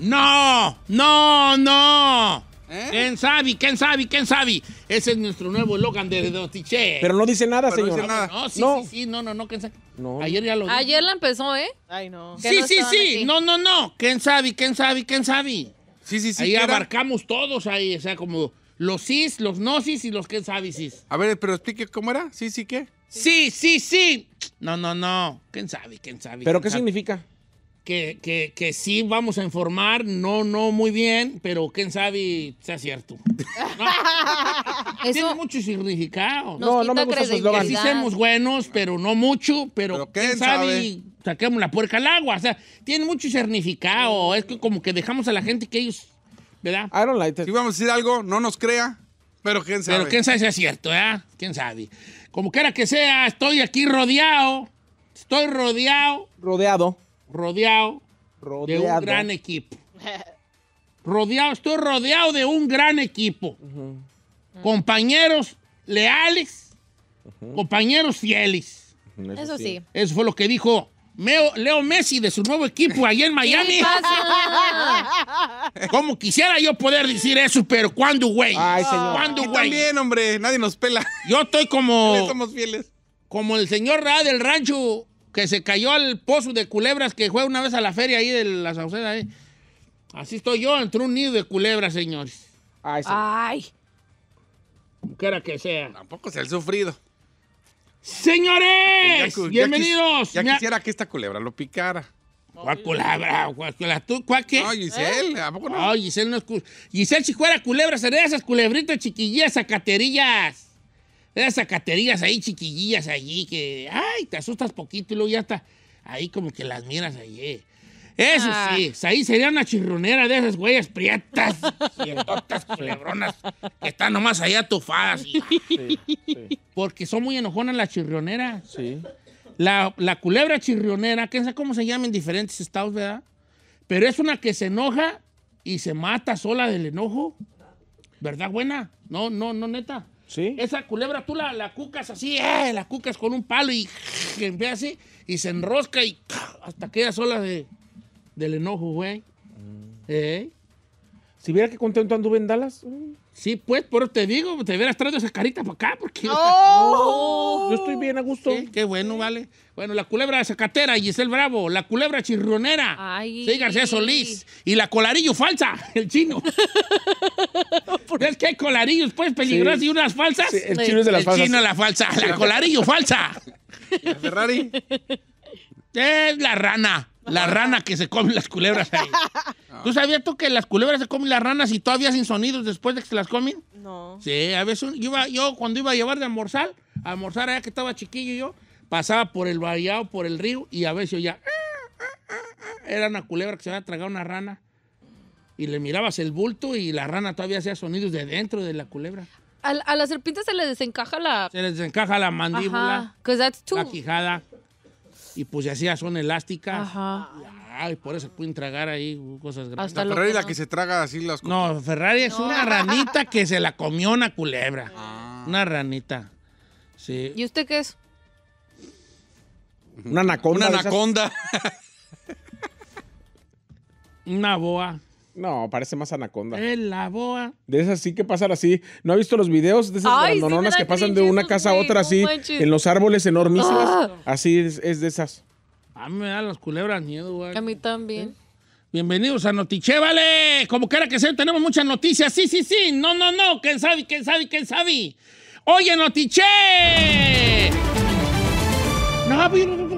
No, no, no. ¿Eh? ¿Quién sabe? ¿Quién sabe? ¿Quién sabe? Ese es nuestro nuevo Logan de Dotiche. Pero no dice nada, señor. No, no sí, sí, no, no, no, Ayer ya lo Ayer la empezó, ¿eh? Ay, no. Sí, sí, sí. No, no, no. ¿Quién sabe? ¿Quién sabe? ¿Quién sabe? Sí, sí, sí. Ahí abarcamos todos ahí, o sea, como los sis, los no sis y los quién sabe A ver, pero explique cómo era. Sí, sí, ¿qué? Sí, sí, sí. No, no, no. ¿Quién sabe? ¿Quién sabe? ¿Pero qué significa? que, que, que, sí vamos a informar, no, no muy bien, pero quién sabe sea cierto. <laughs> Tiene mucho significado No, no me gusta su que Sí somos buenos, pero no mucho, pero, quién, sabe? saquemos la puerca al agua. O sea, tiene mucho significado. Es que como que dejamos a la gente que ellos, ¿verdad? Si vamos a decir algo, no nos crea, pero quién sabe. Pero quién sabe sea cierto, ¿eh? Quién sabe. Como quiera que sea, estoy aquí rodeado. Estoy rodeado. Rodeado rodeado, de un gran equipo. Rodeado, estoy rodeado de un gran equipo. Compañeros leales, compañeros fieles. Eso sí. Eso fue lo que dijo Leo Messi de su nuevo equipo allá en Miami. Como quisiera yo poder decir eso, pero cuando, güey? cuando güey? También, hombre, nadie nos pela. Yo estoy como. <laughs> fieles. Como el señor Ra del rancho que se cayó al pozo de culebras que fue una vez a la feria ahí de la Sauceda. Eh. Así estoy yo, entre un nido de culebras, señores. Ay. Sí. Ay. quiera que sea. Tampoco se ha sufrido. Señores, bienvenidos. Ya, quisiera que esta culebra lo picara. ¿Cuál culebra? ¿Cuál, tú, cuál qué? No, Giselle, ¿a poco no? No, Giselle no es Giselle, si fuera culebra, sería esas culebritas chiquillas, caterillas esas caterías ahí, chiquillillas allí, que, ay, te asustas poquito y luego ya está ahí como que las miras allí. Eh". Eso ah. sí, ahí sería una chirronera de esas huellas prietas, ciertotas, culebronas, que están nomás allá atufadas. Porque son muy enojonas las chirroneras. Sí. La, culebra chirrionera, que sé cómo se llama en diferentes estados, ¿verdad? Pero es una que se enoja y se mata sola del enojo. ¿Verdad, buena? No, no, no, neta. Esa culebra tú la, la cucas así, eh, la cucas con un palo y ve así y se enrosca y hasta queda sola de, del enojo, güey. Mm. ¿Eh? Si viera que contento anduve en Dallas. Mm, Sí, pues, por eso te digo, te hubieras traído esa carita para acá, porque... No, yo estoy bien a gusto. Sí, qué bueno, vale. Bueno, la culebra zacatera, Giselle Bravo, la culebra chirronera, Ay. sí, García Solís, y la colarillo falsa, <laughs> el chino. <laughs> es que hay colarillos, pues, peligrosas y unas falsas. el chino es de las falsa. El chino la falsa, la colarillo falsa. <laughs> La Ferrari. Es la rana. La rana que se come las culebras ahí. <laughs> ¿Tú sabías tú que las culebras se comen las ranas y todavía sin sonidos después de que se las comen? No. Sí, a veces yo, cuando iba a llevar de almorzar, a almorzar allá que estaba chiquillo yo, pasaba por el vallado, por el río y a veces yo ya... Ah, ah, ah, era una culebra que se había tragado una rana y le mirabas el bulto y la rana todavía hacía sonidos de dentro de la culebra. A, la serpiente se le desencaja la... Se le desencaja la mandíbula, Ajá, that's too... la quijada y pues ya hacía son elásticas. Ajá. Ay, por eso pueden tragar ahí cosas grandes. Hasta Ferrari la que se traga así las cosas. No, Ferrari es una ranita que se la comió una culebra. Ah. Una ranita. Sí. ¿Y usted qué es? Una anaconda. Una anaconda. <laughs> una boa. No, parece más anaconda. Es la boa. De esas sí que pasan así. ¿No ha visto los videos de esas abandononas que pasan de una casa a otra así, en los árboles enormísimas? Ah. Así es, de esas. A mí me dan las culebras miedo, güey. A mí también. ¿Eh? Bienvenidos a Notiche, vale. Como quiera que sea, tenemos muchas noticias. Sí, sí, sí. No, no, no. ¿Quién sabe, quién sabe, quién sabe? Oye, Notiche. No,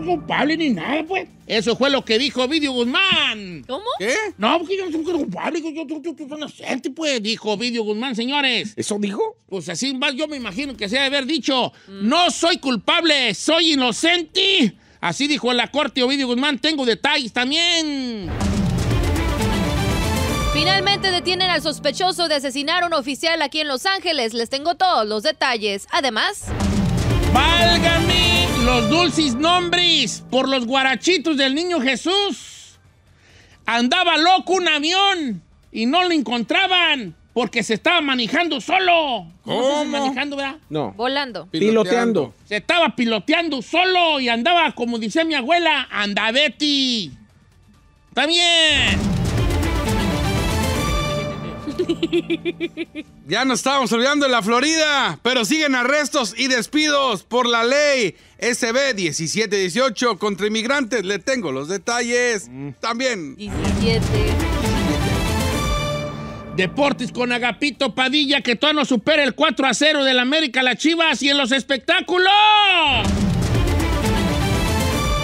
culpable ni nada, pues. Eso fue lo que dijo Vidio Guzmán. ¿Cómo? ¿Qué? No, porque pues, yo no soy culpable, yo, yo, yo, inocente, pues, dijo Vidio Guzmán, señores. ¿Eso dijo? Pues así más yo me imagino que se ha de haber dicho, no soy culpable, soy inocente. Así dijo en la corte Ovidio Guzmán, tengo detalles también. Finalmente detienen al sospechoso de asesinar a un oficial aquí en Los Ángeles. Les tengo todos los detalles. Además... ¡Válgame! los dulces nombres por los guarachitos del niño Jesús. Andaba loco un avión y no lo encontraban porque se estaba manejando solo. ¿Cómo? manejando, ¿verdad? No. Volando. Piloteando. Se estaba piloteando solo y andaba, como dice mi abuela, andabeti. Está bien. <laughs> Ya nos estamos olvidando en la Florida, pero siguen arrestos y despidos por la ley SB 1718 contra inmigrantes. Le tengo los detalles mm. también. Deportes con Agapito Padilla que todo no supera el 4 a 0 del América la Chivas y en los espectáculos.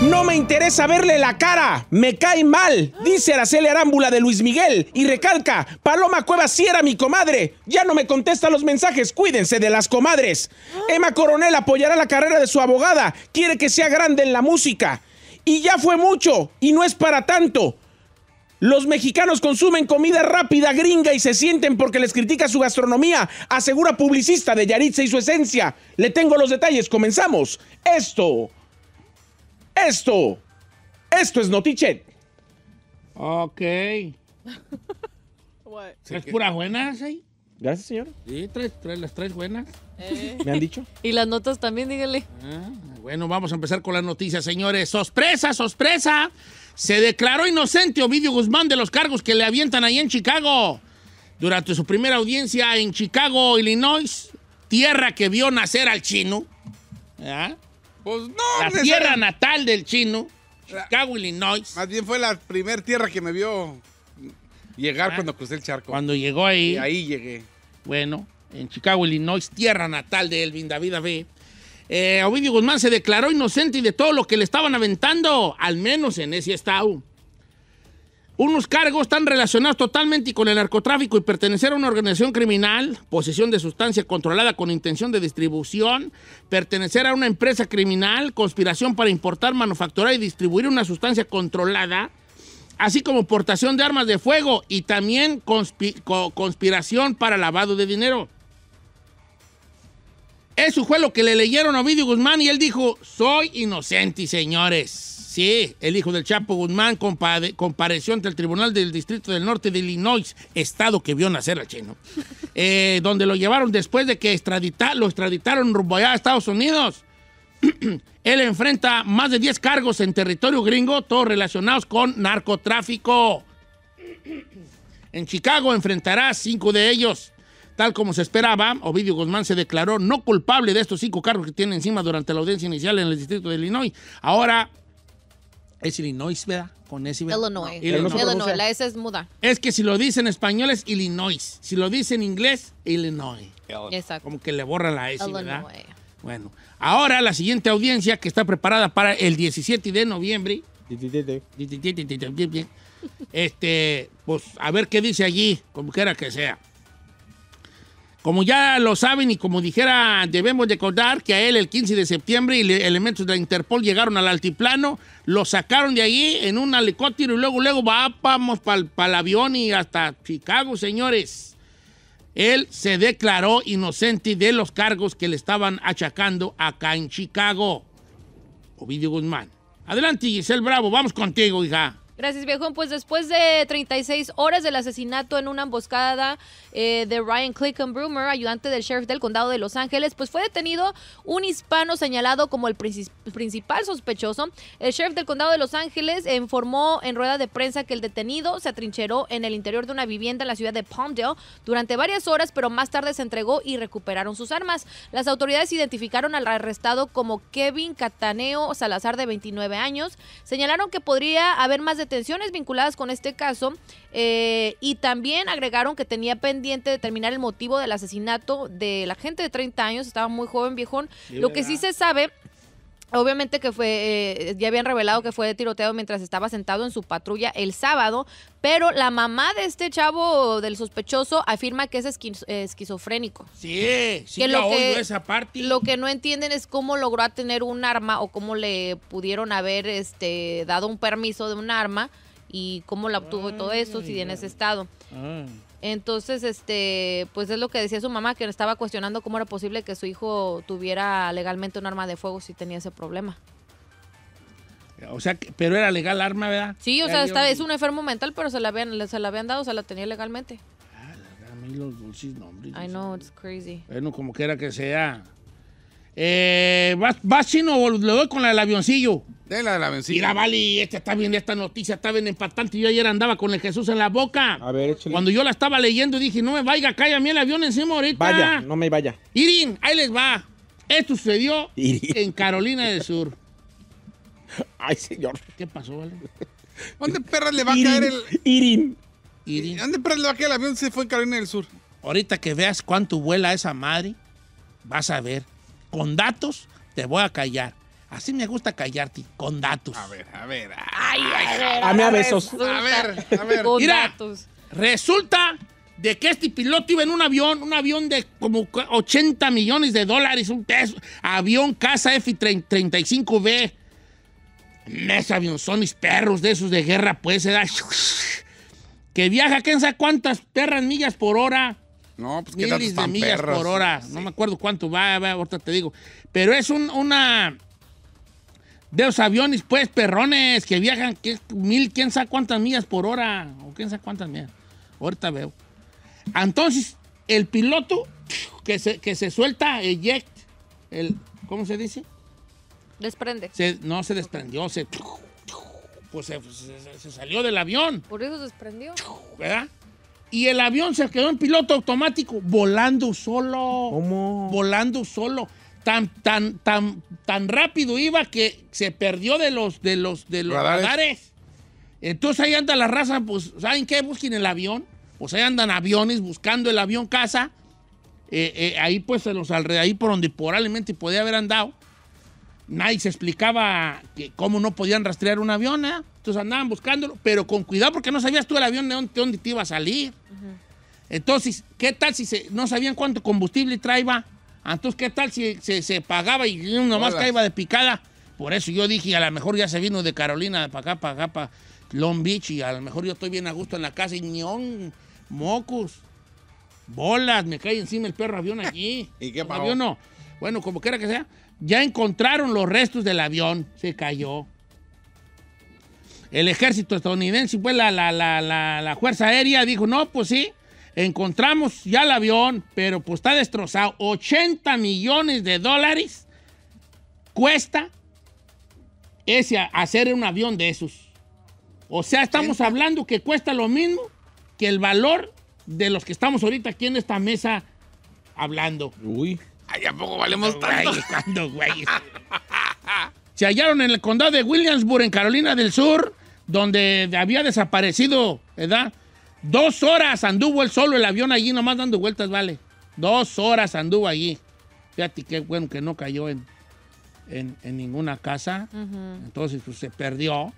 No me interesa verle la cara, me cae mal, dice Araceli Arámbula de Luis Miguel y recalca, Paloma Cuevas sí era mi comadre, ya no me contesta los mensajes, cuídense de las comadres. Emma Coronel apoyará la carrera de su abogada, quiere que sea grande en la música. Y ya fue mucho, y no es para tanto. Los mexicanos consumen comida rápida gringa y se sienten porque les critica su gastronomía, asegura publicista de Yaritza y su esencia. Le tengo los detalles, comenzamos. Esto esto, esto es Notichet. Ok. <laughs> ¿Tres puras buenas Eh? Gracias, señor. Sí, tres, las tres buenas. Eh. ¿Me han dicho? <laughs> Y las notas también, dígale. Ah, bueno, vamos a empezar con las noticias, señores. ¡Sorpresa, sorpresa! Se declaró inocente Ovidio Guzmán de los cargos que le avientan ahí en Chicago. Durante su primera audiencia en Chicago, Illinois, tierra que vio nacer al chino. ¿Ah? Pues, la tierra natal del chino, Chicago, Illinois. Más bien fue la primera tierra que me vio llegar ah, cuando crucé el charco. Cuando llegó ahí. Y ahí llegué. Bueno, en Chicago, Illinois, tierra natal de Elvin David Ave. Eh, Ovidio Guzmán se declaró inocente y de todo lo que le estaban aventando, al menos en ese estado. Unos cargos están relacionados totalmente con el narcotráfico y pertenecer a una organización criminal, posesión de sustancia controlada con intención de distribución, pertenecer a una empresa criminal, conspiración para importar, manufacturar y distribuir una sustancia controlada, así como portación de armas de fuego y también conspiración para lavado de dinero. Eso fue lo que le leyeron a Ovidio Guzmán y él dijo, soy inocente, señores. Sí, el hijo del Chapo Guzmán compareció ante el Tribunal del Distrito del Norte de Illinois, estado que vio nacer al chino, <laughs> eh, donde lo llevaron después de que lo extraditaron rumbo allá a Estados Unidos. <clears throat> Él enfrenta más de 10 cargos en territorio gringo, todos relacionados con narcotráfico. En Chicago enfrentará cinco de ellos. Tal como se esperaba, Ovidio Guzmán se declaró no culpable de estos cinco cargos que tiene encima durante la audiencia inicial en el distrito de Illinois. Ahora es Illinois, ¿verdad? Con S. Illinois. Illinois. Illinois. La S es muda. Es que si lo dice en español es Illinois. Si lo dice en inglés, Illinois. Exacto. Como que le borra la S, Illinois. ¿verdad? Bueno, ahora la siguiente audiencia que está preparada para el 17 de noviembre. Este, pues a ver qué dice allí, como quiera que sea. Como ya lo saben y como dijera, debemos recordar que a él el 15 de septiembre y elementos de Interpol llegaron al altiplano, lo sacaron de ahí en un helicóptero y luego, luego vamos para el avión y hasta Chicago, señores. Él se declaró inocente de los cargos que le estaban achacando acá en Chicago. Ovidio Guzmán. Adelante, Giselle Bravo, vamos contigo, hija. Gracias, viejón. Pues después de 36 horas del asesinato en una emboscada eh, de Ryan Clickham Broomer, ayudante del sheriff del condado de Los Ángeles, pues fue detenido un hispano señalado como el principal sospechoso. El sheriff del condado de Los Ángeles informó en rueda de prensa que el detenido se atrincheró en el interior de una vivienda en la ciudad de Palmdale durante varias horas, pero más tarde se entregó y recuperaron sus armas. Las autoridades identificaron al arrestado como Kevin Cataneo Salazar, de 29 años. Señalaron que podría haber más de tensiones vinculadas con este caso eh, y también agregaron que tenía pendiente determinar el motivo del asesinato de la gente de 30 años, estaba muy joven, viejón. Lo que sí se sabe Obviamente que fue, eh, ya habían revelado que fue de tiroteo mientras estaba sentado en su patrulla el sábado, pero la mamá de este chavo, del sospechoso, afirma que es esquizofrénico. Sí, sí, lo que, esa parte. Lo que no entienden es cómo logró tener un arma o cómo le pudieron haber este, dado un permiso de un arma y cómo la obtuvo todo eso, si en ese estado. Ah. Entonces, este, pues es lo que decía su mamá, que estaba cuestionando cómo era posible que su hijo tuviera legalmente un arma de fuego si tenía ese problema. O sea, pero era legal arma, ¿verdad? Sí, o sea, es un enfermo mental, pero se la habían, se la habían dado, se la tenía legalmente. Ah, a mí los dulces nombres. I know, it's crazy. Bueno, como quiera que sea. Eh, ¿Vas, si chino le doy con la del avioncillo? De la del avioncillo. Mira, vale, esta está bien, esta noticia está bien impactante. Yo ayer andaba con el Jesús en la boca. A ver, échale. Cuando yo la estaba leyendo dije, no me vaya, cállame a el avión encima ahorita. Vaya, no me vaya. Irin, ahí les va. Esto sucedió en Carolina del Sur. <laughs> Ay, señor. ¿Qué pasó, vale? ¿Dónde perras le va a caer el. Irin. ¿Dónde perras le va a caer el avión si fue en Carolina del Sur? Ahorita que veas cuánto vuela esa madre, vas a ver con datos te voy a callar. Así me gusta callarte, con datos. A ver, a ver. a, mí a besos. A ver, a ver. Mira, datos. resulta de que este piloto iba en un avión, un avión de como 80 millones de dólares, un peso, avión casa F-35B. Es avión son mis perros de esos de guerra, pues, se <laughs> Que viaja, quién sabe cuántas perras millas por hora no, pues qué de millas por hora. No me acuerdo cuánto va, ahorita te digo. Pero es una de los aviones, pues, perrones, que viajan que, mil, quién sabe cuántas millas por hora, o quién sabe cuántas millas. Ahorita veo. Entonces, el piloto que se, que se suelta, eject, el, ¿cómo se dice? Desprende. no, se desprendió, se, pues se, se, salió del avión. Por eso se desprendió. ¿Verdad? y el avión se quedó en piloto automático, volando solo. ¿Cómo? Volando solo. Tan, tan, tan, tan rápido iba que se perdió de los, de los, de los radares. Entonces ahí anda la raza, pues, ¿saben qué? Busquen el avión. Pues ahí andan aviones buscando el avión casa. Eh, eh, ahí pues se los alrededor ahí por donde probablemente podía haber andado. Nadie se explicaba cómo no podían rastrear un avión, ¿eh? andaban buscándolo, pero con cuidado porque no sabías tú el avión de dónde, te iba a salir. Entonces, ¿qué tal si se, no sabían cuánto combustible traía? Entonces, ¿qué tal si se, pagaba y nomás más caía de picada? Por eso yo dije, a lo mejor ya se vino de Carolina de acá, para acá, para Long Beach, y a lo mejor yo estoy bien a gusto en la casa y ñón, mocos, bolas, me cae encima el perro avión allí. <laughs> ¿Y qué pasó? Avión no. Bueno, como quiera que sea, ya encontraron los restos del avión, se cayó el ejército estadounidense, pues la, Fuerza Aérea dijo, no, pues sí, encontramos ya el avión, pero pues está destrozado. 80 millones de dólares cuesta ese hacer un avión de esos. O sea, estamos hablando que cuesta lo mismo que el valor de los que estamos ahorita aquí en esta mesa hablando. Uy. ¿allá ¿a poco valemos tanto? güey? <laughs> se hallaron en el condado de Williamsburg, en Carolina del Sur, donde había desaparecido, ¿verdad? Dos horas anduvo el solo el avión allí, nomás dando vueltas, vale. Dos horas anduvo allí. Fíjate qué bueno que no cayó en, en, ninguna casa. Entonces, pues, se perdió.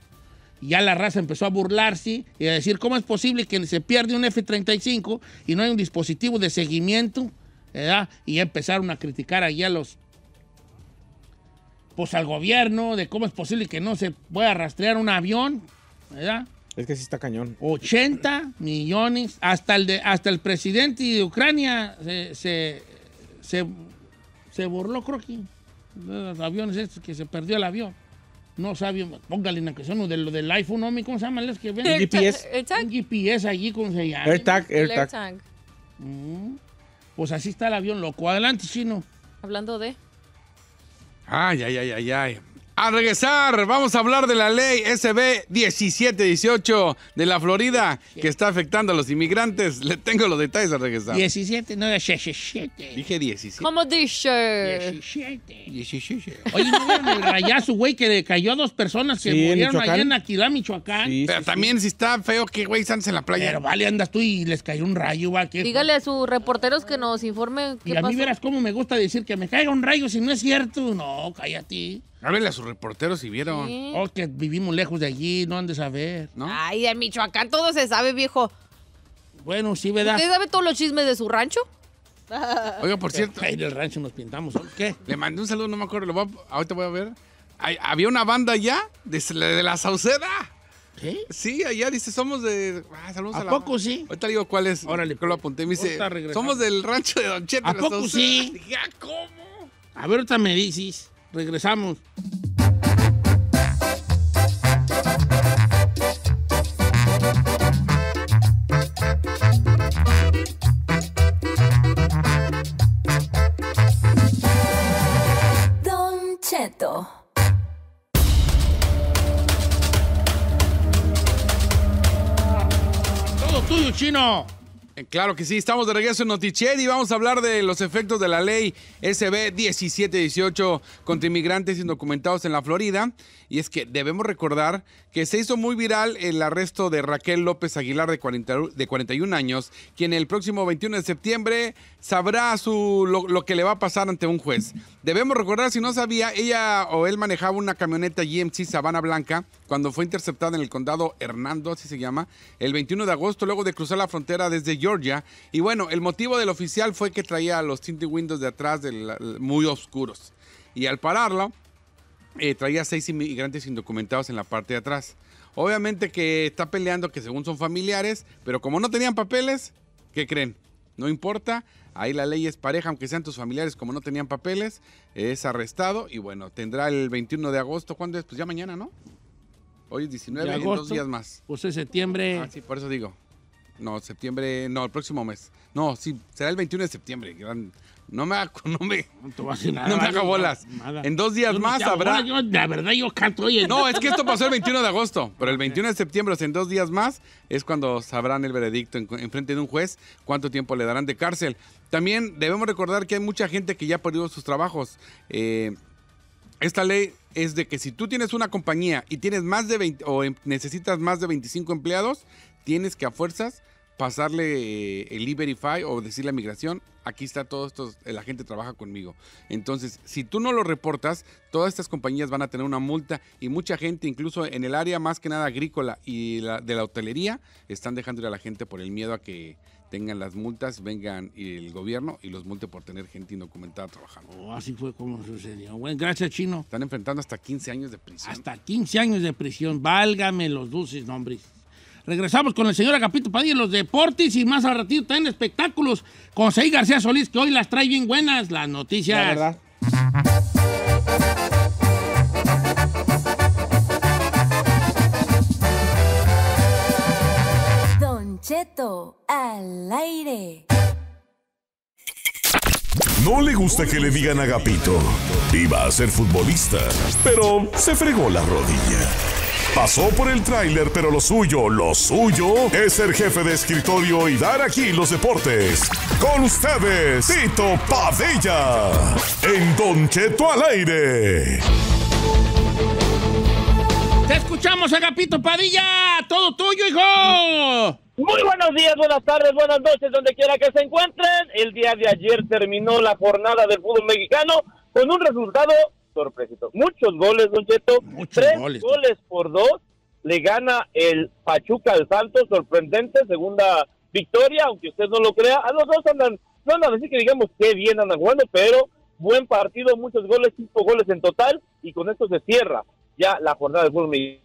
Y ya la raza empezó a burlarse y a decir, ¿cómo es posible que se pierde un F-35 y no hay un dispositivo de seguimiento? ¿verdad? Y empezaron a criticar allí a los pues al gobierno de cómo es posible que no se pueda rastrear un avión, ¿verdad? Es que sí está cañón. 80 millones, hasta el, hasta el presidente de Ucrania se, se, se, burló, creo que, los aviones estos, que se perdió el avión. No sabían, póngale una cuestión de lo del iPhone, ¿no? ¿cómo se llama? que GPS. GPS allí, ¿cómo se llama? AirTag, mm. pues así está el avión loco. Adelante, chino. Hablando de... Ay, ay, ay, ay, ay. Al regresar, vamos a hablar de la ley SB 1718 de la Florida que está afectando a los inmigrantes. Le tengo los detalles al regresar. 17, no 17. Dije 17. ¿Cómo dice? 17. 17. Oye, ¿no el rayazo, güey, que le cayó a dos personas que murieron allá en Aquila, Michoacán? pero también si está feo que, güey, están en la playa. Pero vale, andas tú y les cayó un rayo, va. Dígale a sus reporteros que nos informen qué y a mí verás cómo me gusta decir que me caiga un rayo si no es cierto. No, cállate. Háblenle a sus reporteros si vieron. Oh, que vivimos lejos de allí, no han de saber, ¿no? Ay, de Michoacán todo se sabe, viejo. Bueno, sí, ¿verdad? ¿Usted sabe todos los chismes de su rancho? <laughs> Oiga, por cierto. En el rancho nos pintamos, ¿qué? Le mandé un saludo, no me acuerdo, ahorita voy a ver. había una banda allá, de, la Sauceda. ¿Qué? Sí, allá dice, somos de. Ah, saludos ¿A, poco sí? Ahorita le digo cuál es. Órale. Que lo apunté. Me dice, somos del rancho de Don Cheto. ¿A, poco sí? Dije, ah, ¿cómo? A ver, ahorita me dices. Regresamos. Don Cheto. Todo tuyo, chino. Eh, claro que sí, estamos de regreso en Notichet y vamos a hablar de los efectos de la ley SB 1718 contra inmigrantes indocumentados en la Florida. Y es que debemos recordar que se hizo muy viral el arresto de Raquel López Aguilar de, de 41 años, quien el próximo 21 de septiembre sabrá su, lo, que le va a pasar ante un juez. Debemos recordar, si no sabía, ella o él manejaba una camioneta GMC Sabana Blanca cuando fue interceptada en el condado Hernando, así se llama, el 21 de agosto, luego de cruzar la frontera desde Georgia. Y bueno, el motivo del oficial fue que traía los tinted windows de atrás muy oscuros. Y al pararlo, eh, traía seis inmigrantes indocumentados en la parte de atrás. Obviamente que está peleando que según son familiares, pero como no tenían papeles, ¿qué creen? No importa, Ahí la ley es pareja, aunque sean tus familiares, como no tenían papeles, es arrestado y bueno, tendrá el 21 de agosto. ¿Cuándo es? Pues ya mañana, ¿no? Hoy es 19, dos días más. Pues es septiembre. Ah, sí, por eso digo. No, septiembre, no, el próximo mes. No, sí, será el 21 de septiembre. Gran, no me, <laughs> no haga bolas. En dos días más habrá. la verdad, yo canto No, es que esto pasó el 21 de agosto, pero el 21 de septiembre, o en dos días más, es cuando sabrán el veredicto en, frente de un juez cuánto tiempo le darán de cárcel. También debemos recordar que hay mucha gente que ya ha perdido sus trabajos. Eh, esta ley es de que si tú tienes una compañía y tienes más de 20 o em, necesitas más de 25 empleados, tienes que a fuerzas pasarle eh, el E-Verify o decir la migración, aquí está todo esto, la gente trabaja conmigo. Entonces, si tú no lo reportas, todas estas compañías van a tener una multa y mucha gente, incluso en el área más que nada agrícola y la, de la hotelería, están dejando ir a la gente por el miedo a que tengan las multas, vengan el gobierno y los multe por tener gente indocumentada trabajando. Oh, así fue como sucedió. Bueno, gracias, Chino. Están enfrentando hasta 15 años de prisión. Hasta 15 años de prisión. Válgame los dulces nombres. Regresamos con el señor Agapito Padilla los deportes y más al ratito en espectáculos con Seí García Solís, que hoy las trae bien buenas las noticias. La Don Cheto, al aire. No le gusta que le digan Agapito. Iba a ser futbolista, pero se fregó la rodilla. Pasó por el tráiler, pero lo suyo, lo suyo es ser jefe de escritorio y dar aquí los deportes. Con ustedes, Tito Padilla, en Don Cheto al aire. Te escuchamos, Agapito Padilla, todo tuyo, hijo. Muy buenos días, buenas tardes, buenas noches, donde quiera que se encuentren. El día de ayer terminó la jornada del fútbol mexicano con un resultado sorpresito. Muchos goles, Don Cheto. Muchos Tres goles. por dos. Le gana el Pachuca al Santos. Sorprendente. Segunda victoria, aunque usted no lo crea. A los dos andan, no andan así que digamos que bien andan jugando, pero buen partido, muchos goles, cinco goles en total. Y con esto se cierra ya la jornada de fútbol.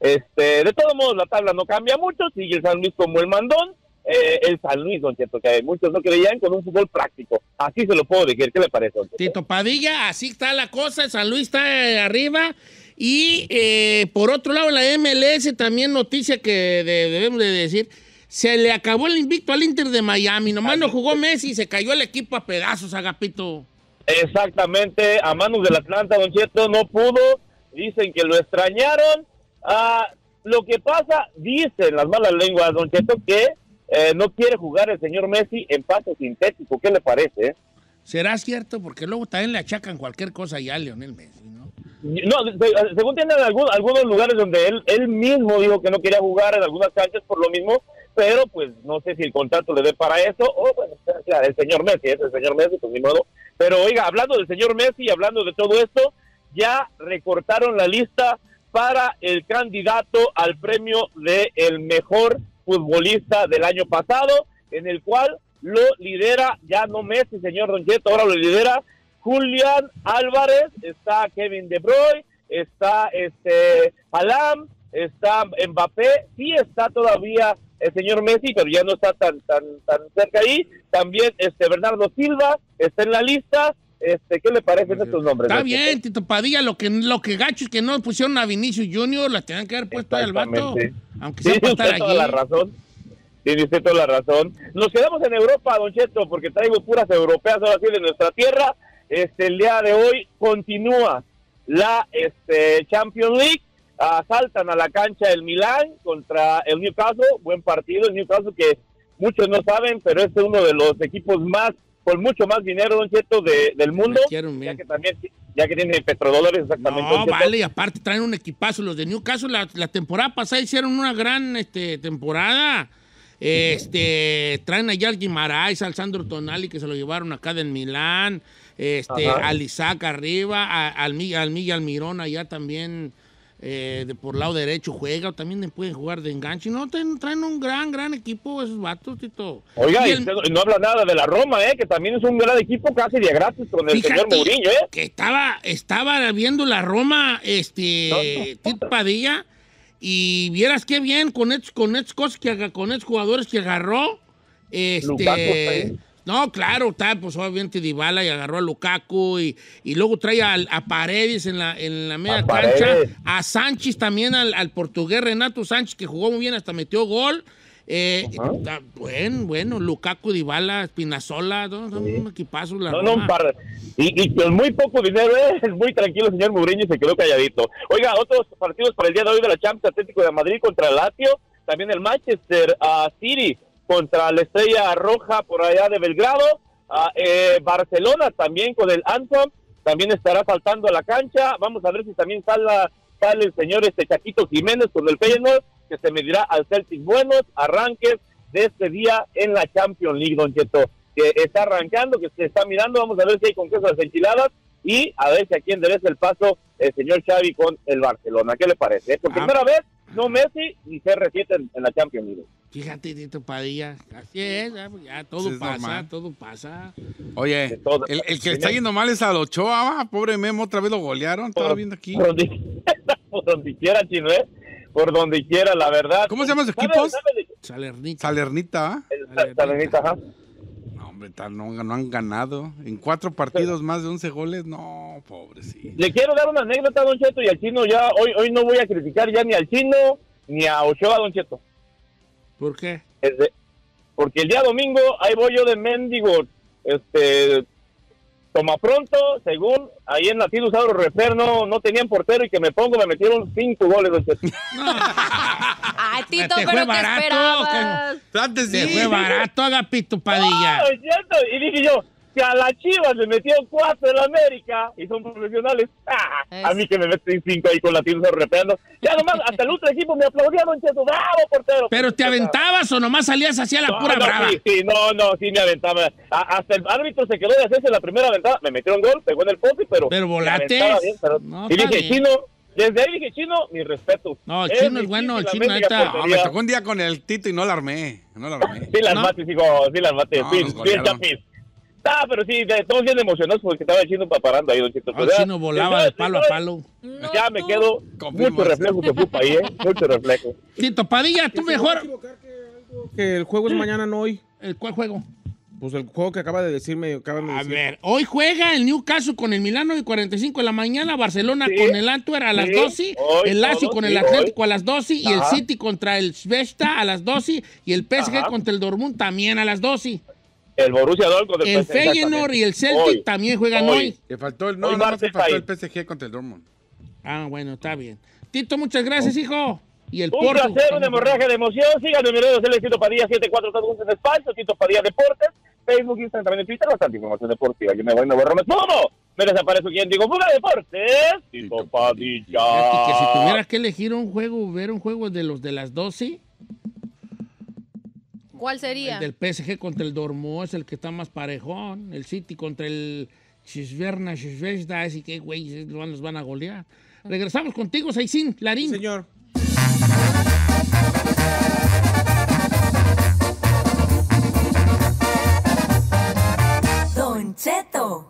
Este, de todos modos, la tabla no cambia mucho. Sigue el San Luis como el mandón el eh, San Luis, don Cheto, que muchos no creían con un fútbol práctico. Así se lo puedo decir. ¿Qué le parece, don Tito Padilla, así está la cosa. El San Luis está eh, arriba. Y eh, por otro lado, la MLS también noticia que debemos de decir. Se le acabó el invicto al Inter de Miami. Nomás no jugó Messi y se cayó el equipo a pedazos, Agapito. Exactamente, a manos del Atlanta, Don Cheto, no pudo. Dicen que lo extrañaron. Ah, lo que pasa, dicen las malas lenguas, Don Cheto, que eh, no quiere jugar el señor Messi en paso sintético. ¿Qué le parece? ¿Será cierto? Porque luego también le achacan cualquier cosa ya a Lionel Messi, ¿no? No, según tienen algunos, lugares donde él, él mismo dijo que no quería jugar en algunas canchas por lo mismo, pero pues no sé si el contrato le dé para eso o bueno, el señor Messi, es el señor Messi, pues ni modo. Pero oiga, hablando del señor Messi, y hablando de todo esto, ya recortaron la lista para el candidato al premio de el mejor futbolista del año pasado, en el cual lo lidera ya no Messi, señor Don ahora lo lidera Julián Álvarez, está Kevin De Bruyne, está este Alam, está Mbappé, sí está todavía el señor Messi, pero ya no está tan tan tan cerca ahí. También este Bernardo Silva está en la lista este, ¿Qué le parecen pues, estos nombres? Está bien, Tito Padilla, lo que, lo que gachos que no pusieron a Vinicius Junior, la tenían que haber puesto al vato, aunque sea para estar allí. Toda la razón. Tiene usted toda la razón. Nos quedamos en Europa, Don Cheto, porque traigo puras europeas ahora sí de nuestra tierra. Este, el día de hoy continúa la este, Champions League. Asaltan a la cancha del Milán contra el Newcastle. Buen partido. El Newcastle que muchos no saben, pero es uno de los equipos más con mucho más dinero, don cierto de, del mundo. ya que también ya que tienen petrodólares exactamente. No, vale, y aparte traen un equipazo. Los de Newcastle la, temporada pasada hicieron una gran este, temporada. Este, <laughs> traen allá al Guimaraes, al Sandro Tonali, que se lo llevaron acá del Milán. Este, al Isaac arriba, a, al, Miguel Almirón allá también eh, de por lado derecho juega, o también pueden jugar de enganche. No, traen un gran, gran equipo esos vatos, Tito. Oiga, y, no habla nada de la Roma, eh, que también es un gran equipo casi de gratis con el señor Mourinho, ¿eh? Que estaba, estaba viendo la Roma, este, Padilla, y vieras qué bien con estos, con estos que, con estos jugadores que agarró. Este, no, claro, está, pues obviamente Dybala y agarró a Lukaku y, luego trae a, Paredes en la, en la media cancha, a Sánchez también, al, portugués Renato Sánchez, que jugó muy bien, hasta metió gol. Eh, ah, bueno, bueno, Lukaku, Dybala, Spinazzola, son un equipazo. no, no, un Y, y, con pues, muy poco dinero, ¿eh? es muy tranquilo el señor Mourinho se quedó calladito. Oiga, otros partidos para el día de hoy de la Champions Atlético de Madrid contra el Lazio, también el Manchester a ah, City contra la Estrella Roja por allá de Belgrado. Ah, eh, Barcelona también con el Anton, también estará faltando a la cancha. Vamos a ver si también sale, sale el señor este Chaquito Jiménez con el Feyenoord, que se medirá al Celtic. Buenos arranques de este día en la Champions League, Don Cheto, que está arrancando, que se está mirando. Vamos a ver si hay con queso las enchiladas y a ver si aquí endereza el paso el señor Xavi con el Barcelona. ¿Qué le parece? Por ah. primera vez, no Messi ni CR7 en la Champions League. Fíjate, Tito Padilla, así es, pues ya, todo pasa, todo pasa. Oye, el, que está yendo mal es al Ochoa, pobre Memo, otra vez lo golearon, todo viendo aquí. <laughs> Por donde, quiera, Chino, ¿eh? por donde quiera, la verdad. ¿Cómo se llaman sus equipos? Salernita. Salernita, ¿ah? Salernita, ajá. No, hombre, tal, no, han ganado. En cuatro partidos más de 11 goles, no, pobre, sí. Le quiero dar una anécdota, a Don Cheto, y al chino ya, hoy, hoy no voy a criticar ya ni al chino ni a Ochoa, Don Cheto. ¿Por qué? porque el día domingo ahí voy yo de mendigo, este, toma pronto, según ahí en la Usado Refer no, no tenían portero y que me pongo, me metieron cinco goles. <laughs> Ay, Tito, te pero fue barato, te esperabas. antes sí. fue barato, Agapito Padilla. y dije yo, si a la Chivas le metieron cuatro en la América y son profesionales, ah, a mí que me meten cinco ahí con latinos arrepeando. Ya nomás, hasta el otro equipo me aplaudía, don Cheto, bravo portero. ¿Pero te aventabas o nomás salías hacia la pura brava? Sí, sí, no, no, sí me aventaba. hasta el árbitro se quedó de hacerse la primera aventada. Me metieron gol, pegó en el poste, pero. Pero volaste. y dije, chino. Desde ahí dije, chino, mi respeto. No, el chino es, bueno, el chino está... me tocó un día con el Tito y no la armé. No la armé. sí, las mates, hijo, sí, la mates. sí, Ah, pero sí, todos bien emocionados porque estaba diciendo paparanda paparando ahí, don Chito. Ah, el pues, chino volaba de palo a palo. ya me quedo. Mucho reflejo que ocupa ahí, ¿eh? Mucho reflejo. Chito Padilla, tú mejor. Que, el juego es mañana, no hoy. ¿El ¿Cuál juego? Pues el juego que acaba de decirme. Acaba de a ver, hoy juega el Newcastle con el Milano y 45 de la mañana, Barcelona con el Antwerp a las 12, el Lazio con el Atlético a las 12 y el City contra el Svesta a las 12 y el PSG contra el Dortmund también a las 12 el Borussia Dortmund. El Feyenoord y el Celtic también juegan hoy. le faltó el, no, faltó el PSG contra el Dortmund. Ah, bueno, está bien. Tito, muchas gracias, oh. hijo. Y el un placer, un hemorragia de emoción. Síganme en el redes Tito Padilla en espacio, Tito Padilla Deportes, Facebook, Instagram, también Twitter, bastante información deportiva. Yo me voy, me me Me desaparezco quien digo, fuga deportes, Tito, Padilla. Que si tuvieras que elegir un juego, ver un juego de los de las 12, ¿Cuál sería? El del PSG contra el Dormo es el que está más parejón. El City contra el Chisverna, Chisvesta, así que, güey, los van a golear. Regresamos contigo, Saicín, Larín. señor. Don Cheto.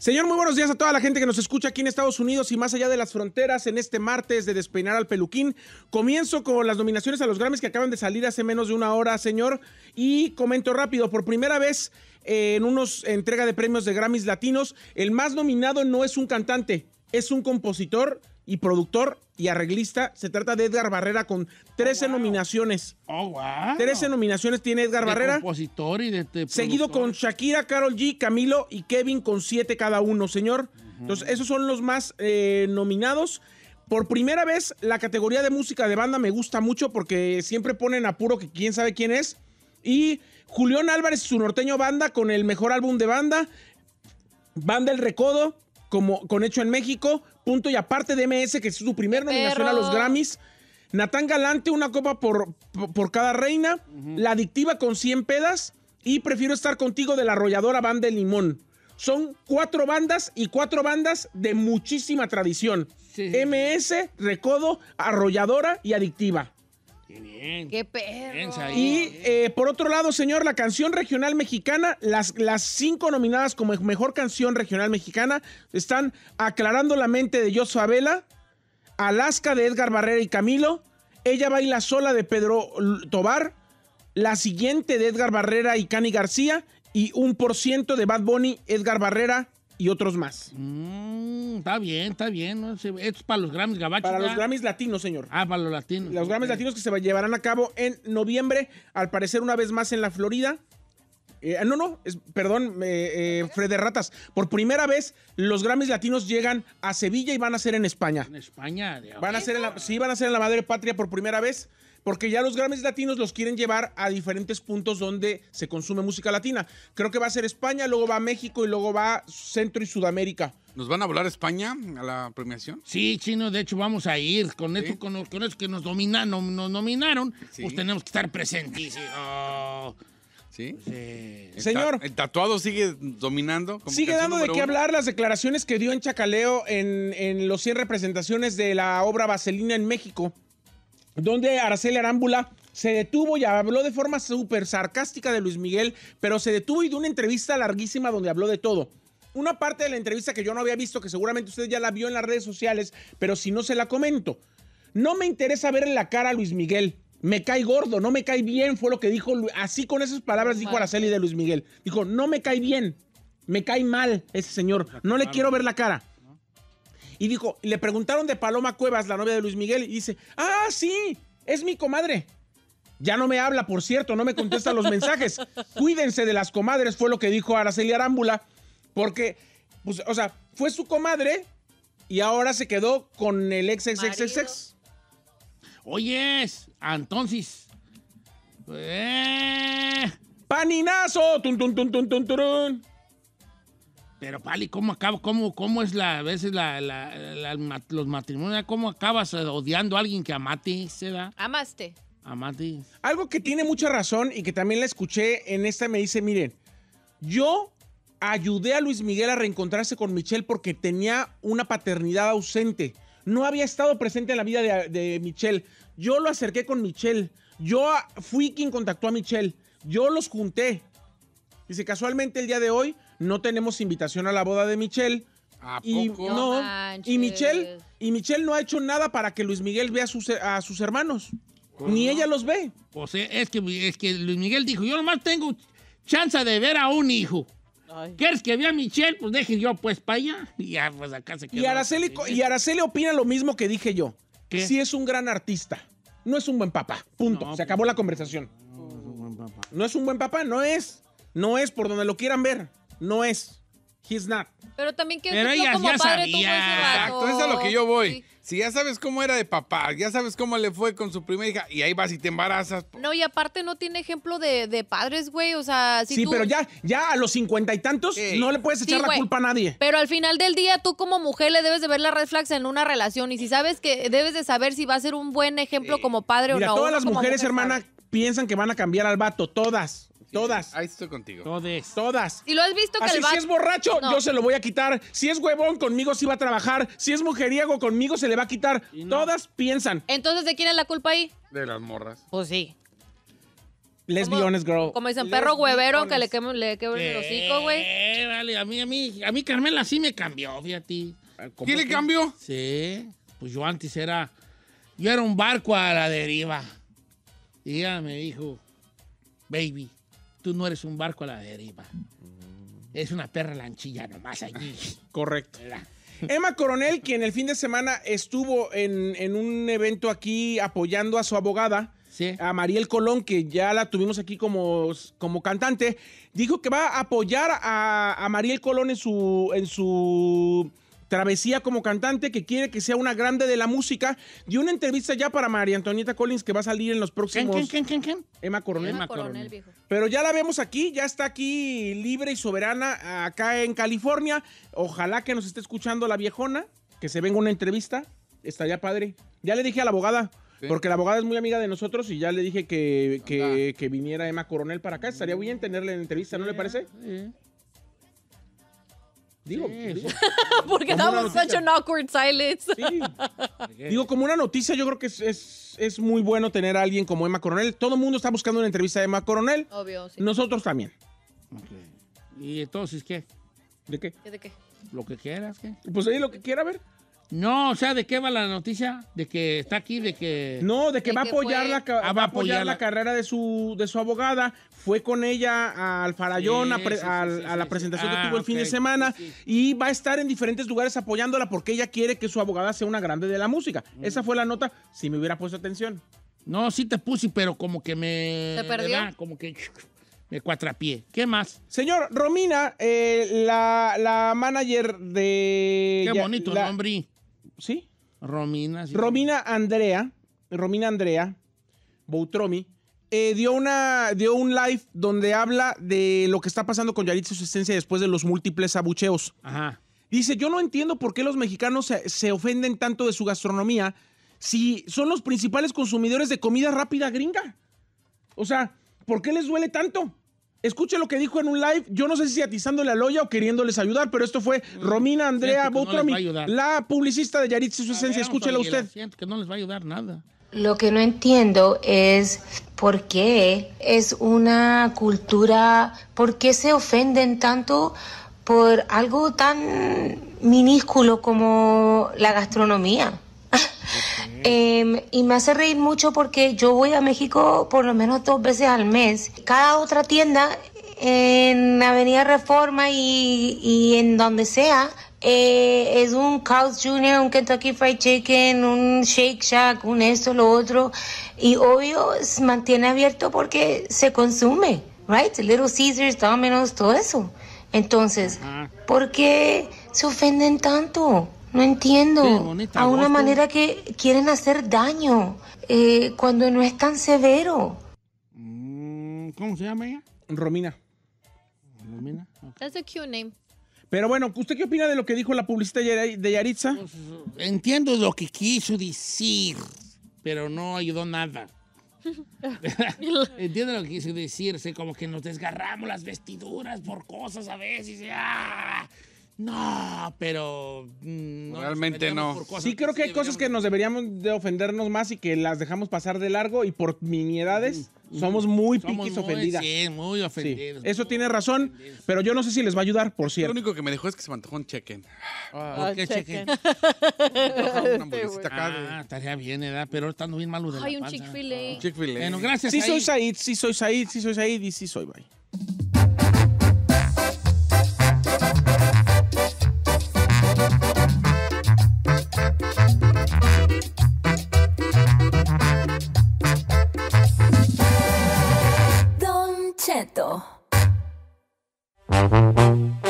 Señor, muy buenos días a toda la gente que nos escucha aquí en Estados Unidos y más allá de las fronteras en este martes de Despeinar al Peluquín. Comienzo con las nominaciones a los Grammys que acaban de salir hace menos de una hora, señor. Y comento rápido, por primera vez eh, en unos entrega de premios de Grammys latinos, el más nominado no es un cantante, es un compositor y productor y arreglista. Se trata de Edgar Barrera con 13 nominaciones. Oh, 13 nominaciones tiene Edgar Barrera. Compositor y de Seguido con Shakira, Carol G, Camilo y Kevin con 7 cada uno, señor. Entonces, esos son los más eh, nominados. Por primera vez, la categoría de música de banda me gusta mucho porque siempre ponen apuro que quién sabe quién es. Y Julián Álvarez su norteño banda con el mejor álbum de banda. Banda El Recodo, como con Hecho en México, punto y aparte de MS, que es su primer nominación a los Grammys. Natán Galante, una copa por, por cada reina. La adictiva con 100 pedas. Y prefiero estar contigo de la arrolladora Banda de Limón. Son cuatro bandas y cuatro bandas de muchísima tradición. MS, Recodo, Arrolladora y Adictiva. Qué Y eh, por otro lado, señor, la canción regional mexicana, las, las cinco nominadas como mejor canción regional mexicana están Aclarando la mente de Joshua Vela, Alaska de Edgar Barrera y Camilo, Ella baila sola de Pedro Tobar, La siguiente de Edgar Barrera y Cani García y Un por ciento de Bad Bunny, Edgar Barrera y otros más. Mm, está bien, está bien. Esto es para los Grammys gabachos. Para los Grammys latinos, señor. Ah, para los latinos. Los Grammys latinos que se llevarán a cabo en noviembre, al parecer una vez más en la Florida. Eh, ah, no, no, es, perdón, eh, eh, Fred de Ratas. Por primera vez, los Grammys latinos llegan a Sevilla y van a ser en España. En España, Van a ser en sí, van a ser en la Madre Patria por primera vez porque ya los grandes latinos los quieren llevar a diferentes puntos donde se consume música latina. Creo que va a ser España, luego va México y luego va Centro y Sudamérica. ¿Nos van a volar a España a la premiación? Sí, chino, de hecho vamos a ir. Con esto, eso, con, eso que nos dominan, nos nominaron, pues tenemos que estar presentes. ¿Sí? Pues, eh. Señor. ¿El tatuado sigue dominando? sigue dando de qué hablar las declaraciones que dio en Chacaleo en, en los 100 representaciones de la obra Vaselina en México donde Araceli Arámbula se detuvo y habló de forma súper sarcástica de Luis Miguel, pero se detuvo y de una entrevista larguísima donde habló de todo. Una parte de la entrevista que yo no había visto, que seguramente usted ya la vio en las redes sociales, pero si no se la comento. No me interesa ver la cara a Luis Miguel. Me cae gordo, no me cae bien, fue lo que dijo, así con esas palabras dijo Araceli de Luis Miguel. Dijo, no me cae bien, me cae mal ese señor, no le quiero ver la cara. Y dijo, le preguntaron de Paloma Cuevas, la novia de Luis Miguel, y dice, ah, sí, es mi comadre. Ya no me habla, por cierto, no me contesta los mensajes. <laughs> Cuídense de las comadres, fue lo que dijo Araceli Arámbula, porque, pues, o sea, fue su comadre y ahora se quedó con el ex, ex, ex, ex, ex. Oyes, entonces... Eh. ¡Paninazo! ¡Tun, tun, tun, tun, tun, tun! Pero, Pali, ¿cómo acabo? ¿Cómo, cómo es la, a veces los matrimonios? ¿Cómo acabas eh, odiando a alguien que amaste? se da? Amaste. amaste Algo que tiene mucha razón y que también la escuché en esta me dice, miren, yo ayudé a Luis Miguel a reencontrarse con Michelle porque tenía una paternidad ausente. No había estado presente en la vida de, de Michelle. Yo lo acerqué con Michelle. Yo fui quien contactó a Michelle. Yo los junté. Dice, casualmente el día de hoy no tenemos invitación a la boda de Michelle. Y, y Michelle y Michelle no ha hecho nada para que Luis Miguel vea a sus, hermanos. Ni ella los ve. sea, pues, eh, es que, es que Luis Miguel dijo, yo nomás tengo chance de ver a un hijo. ¿Quieres que vea a Michelle? Pues deje yo pues para allá. Y pues, acá se Y Araceli, y Araceli opina lo mismo que dije yo. Que Sí es un gran artista. No es un buen papá. Punto. se acabó pues. la conversación. No es un buen papá. No es un buen papá, no es. No es por donde lo quieran ver no es. He's not. Pero también que Pero ya sabía. Exacto, eso es a lo que yo voy. Si ya sabes cómo era de papá, ya sabes cómo le fue con su primera hija, y ahí vas y te embarazas. No, y aparte no tiene ejemplo de, padres, güey. O sea, si Sí, pero ya, ya a los cincuenta y tantos no le puedes echar la culpa a nadie. Pero al final del día, tú como mujer le debes de ver la red flags en una relación. Y si sabes que debes de saber si va a ser un buen ejemplo como padre o no. Todas las mujeres, hermana, piensan que van a cambiar al vato, todas. Todas. Ahí estoy contigo. todas Todas. Y lo has visto que Así, Si es borracho, yo se lo voy a quitar. Si es huevón, conmigo sí va a trabajar. Si es mujeriego, conmigo se le va a quitar. Todas piensan. Entonces, ¿de quién es la culpa ahí? De las morras. Pues sí. Let's be Como dicen, perro huevero que le queme, le el hocico, güey. Eh, vale, a mí, a mí, a mí Carmela sí me cambió, fíjate. ¿Quién le cambió? Sí. Pues yo antes era. Yo era un barco a la deriva. Y ella me dijo, baby, tú no eres un barco a la deriva. Es una perra lanchilla nomás allí. Correcto. Emma Coronel, quien el fin de semana estuvo en, un evento aquí apoyando a su abogada, a Mariel Colón, que ya la tuvimos aquí como, como cantante, dijo que va a apoyar a, a Mariel Colón en su, en su travesía como cantante que quiere que sea una grande de la música. Dio una entrevista ya para María Antonieta Collins que va a salir en los próximos. ¿Quién, Emma Coronel. Emma Coronel, viejo. Pero ya la vemos aquí, ya está aquí libre y soberana acá en California. Ojalá que nos esté escuchando la viejona, que se venga una entrevista. Estaría padre. Ya le dije a la abogada. Porque la abogada es muy amiga de nosotros y ya le dije que, que, viniera Emma Coronel para acá. Estaría bien tenerle en entrevista, ¿no le parece? Digo, sí, <laughs> porque estamos such an awkward silence. <laughs> Digo, como una noticia, yo creo que es, es, muy bueno tener a alguien como Emma Coronel. Todo el mundo está buscando una entrevista de Emma Coronel. Obvio, sí. Nosotros también. ¿Y entonces qué? ¿De qué? ¿De qué? Lo que quieras, ¿qué? Pues ahí lo que quiera, ver. No, o sea, ¿de qué va la noticia? De que está aquí, de que... No, de que, ah, va, a apoyar la, va, a apoyar la, carrera de su, de su abogada. Fue con ella al Farallón, a, la presentación que ah, tuvo el fin de semana. Y va a estar en diferentes lugares apoyándola porque ella quiere que su abogada sea una grande de la música. Mm. Esa fue la nota, si me hubiera puesto atención. No, sí te puse, pero como que me... ¿Se perdió? Como que <laughs> me cuatrapié. ¿Qué más? Señor, Romina, eh, la, manager de... Qué bonito la, nombre. ¿Sí? Romina. Romina Andrea, Romina Andrea, Boutromi, eh, dio, una, dio un live donde habla de lo que está pasando con Yaritza y después de los múltiples abucheos. Dice, yo no entiendo por qué los mexicanos se, se ofenden tanto de su gastronomía si son los principales consumidores de comida rápida gringa. O sea, ¿por qué les duele tanto? Escuche lo que dijo en un live. Yo no sé si atizando la Loya o queriéndoles ayudar, pero esto fue Romina Andrea Boutromi, la publicista de Yaritza Su Esencia. Escúchela usted. que no les va a ayudar nada. Lo que no entiendo es por qué es una cultura, por qué se ofenden tanto por algo tan minúsculo como la gastronomía. <laughs> Em, y me hace reír mucho porque yo voy a México por lo menos dos veces al mes. Cada otra tienda en Avenida Reforma y, en donde sea eh, es un Carl's Jr., un Kentucky Fried Chicken, un Shake Shack, un esto, lo otro. Y obvio se mantiene abierto porque se consume, right? Little Caesars, Domino's, todo eso. Entonces, ¿por qué se ofenden tanto? No entiendo. a una manera que quieren hacer daño eh, cuando no es tan severo. Mm, ¿Cómo se llama ella? Romina. Romina. That's a cute name. Pero bueno, ¿usted qué opina de lo que dijo la publicista de Yaritza? Pues, entiendo lo que quiso decir, pero no ayudó nada. <laughs> Entiendo lo que quiso decir, decirse, como que nos desgarramos las vestiduras por cosas a veces. Ah. No, pero mm, realmente no. Sí, creo que hay cosas que nos deberíamos de ofendernos más y que las dejamos pasar de largo y por miniedades somos muy piquis muy, ofendidas. Sí, muy ofendidos. Eso tiene razón, pero yo no sé si les va a ayudar, por cierto. Lo único que me dejó es que se me antojó un chequen. Ah, ¿Por qué chequen? <laughs> Este ah, estaría bien, ¿verdad? Pero estando bien malo de Hay un Chick-fil-A. Chick bueno, gracias, Sí soy Said, sí soy Said, sí soy Said y sí soy, bye. Perfecto.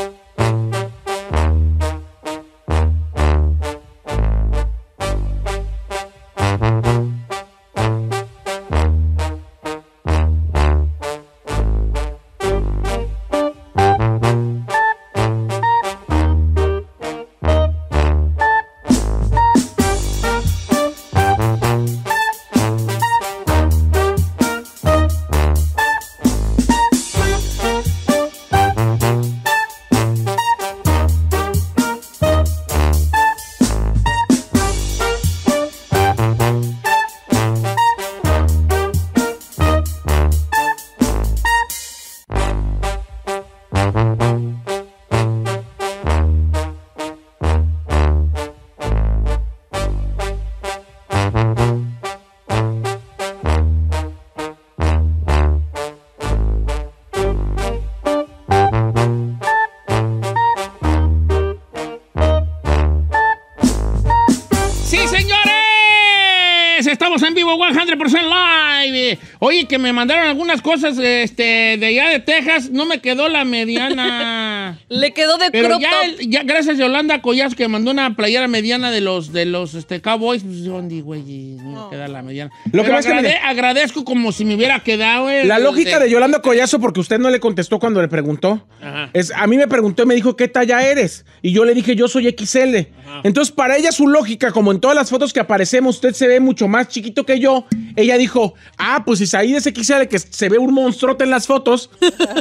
que me mandaron algunas cosas este, de allá de Texas, no me quedó la mediana. <laughs> Le quedó de Pero ya, gracias Yolanda Collazo que mandó una playera mediana de los, de los este, Cowboys. ¿Dónde, pues, güey? No me queda la mediana. Lo que más agradezco como si me hubiera quedado. la lógica de... Yolanda Collazo, porque usted no le contestó cuando le preguntó. Es, a mí me preguntó y me dijo, ¿qué talla eres? Y yo le dije, yo soy XL. Entonces, para ella su lógica, como en todas las fotos que aparecemos, usted se ve mucho más chiquito que yo. Ella dijo, ah, pues si Isaí de que se ve un monstruote en las fotos,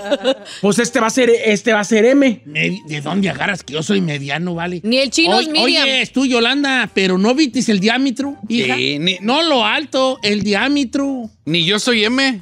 <laughs> pues este va a ser, este va a ser M. ¿De dónde agarras que yo soy mediano, vale? Ni el chino es Miriam. Oye, es tú, Yolanda, pero no vitis el diámetro, hija. no lo alto, el diámetro. Ni yo soy M.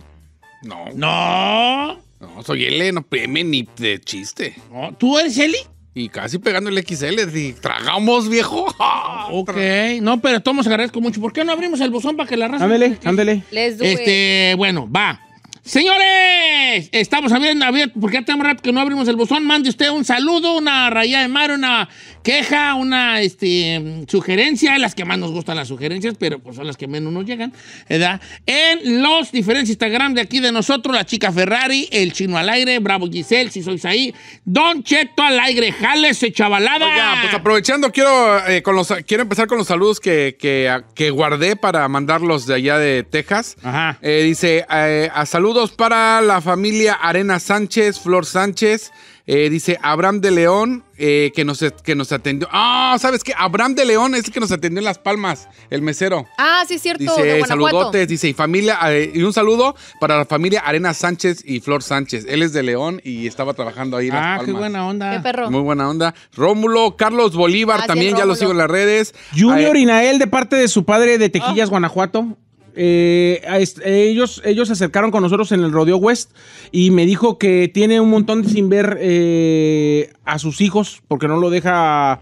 No. No. No, soy L, no M ni de chiste. ¿Tú eres Eli? Y casi pegando el XL, y tragamos, viejo. <laughs> ok, no, pero todos agradezco mucho. ¿Por qué no abrimos el buzón para que la raza? Ándele, ándele. Les duele. Este, bueno, va. Señores, estamos abriendo, porque ya tenemos rato que no abrimos el buzón. Mande usted un saludo, una raya de mar, una queja, una este, sugerencia, las que más nos gustan las sugerencias, pero pues son las que menos nos llegan, ¿verdad? En los diferentes Instagram de aquí de nosotros, la chica Ferrari, el chino al aire, Bravo Giselle, si sois ahí, Don Cheto al aire, jales chavalada. pues aprovechando, quiero, eh, quiero empezar con los saludos que, que, que guardé para mandarlos de allá de Texas. Ajá. Eh, dice, eh, a salud Saludos para la familia Arena Sánchez, Flor Sánchez. Eh, dice Abraham de León, eh, que, nos, que nos atendió. Ah, ¿sabes qué? Abraham de León es el que nos atendió en Las Palmas, el mesero. Ah, sí, es cierto. Dice, saludotes, dice, y familia, eh, y un saludo para la familia Arena Sánchez y Flor Sánchez. Él es de León y estaba trabajando ahí en Las ah, qué buena onda. Qué perro. Muy buena onda. Rómulo, Carlos Bolívar, ah, también ya lo sigo en las redes. Junior ah, eh, Inael, de parte de su padre de Tejillas, oh. Guanajuato. Eh, ellos, ellos se acercaron con nosotros en el Rodeo West y me dijo que tiene un montón de sin ver eh, a sus hijos porque no lo deja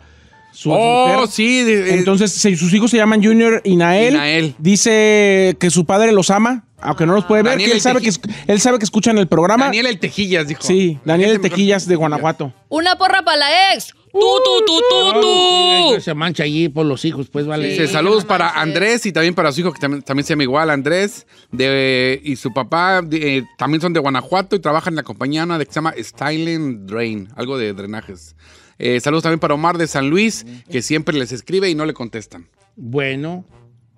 su oh, sí. Entonces, sus hijos se llaman Junior y Nael. Dice que su padre los ama, aunque no los puede ver, él sabe que, él sabe que escuchan el programa. Daniel El Tejillas, dijo. Sí, Daniel El Tejillas de Guanajuato. Una porra para la ex. ¡Tú, Se mancha allí por los hijos, pues vale. saludos para Andrés y también para su hijo, que también, se llama igual, Andrés, de, y su papá, eh, también son de Guanajuato y trabajan en la compañía de que se llama Styling Drain, algo de drenajes. Eh, saludos también para Omar de San Luis, que siempre les escribe y no le contestan. Bueno.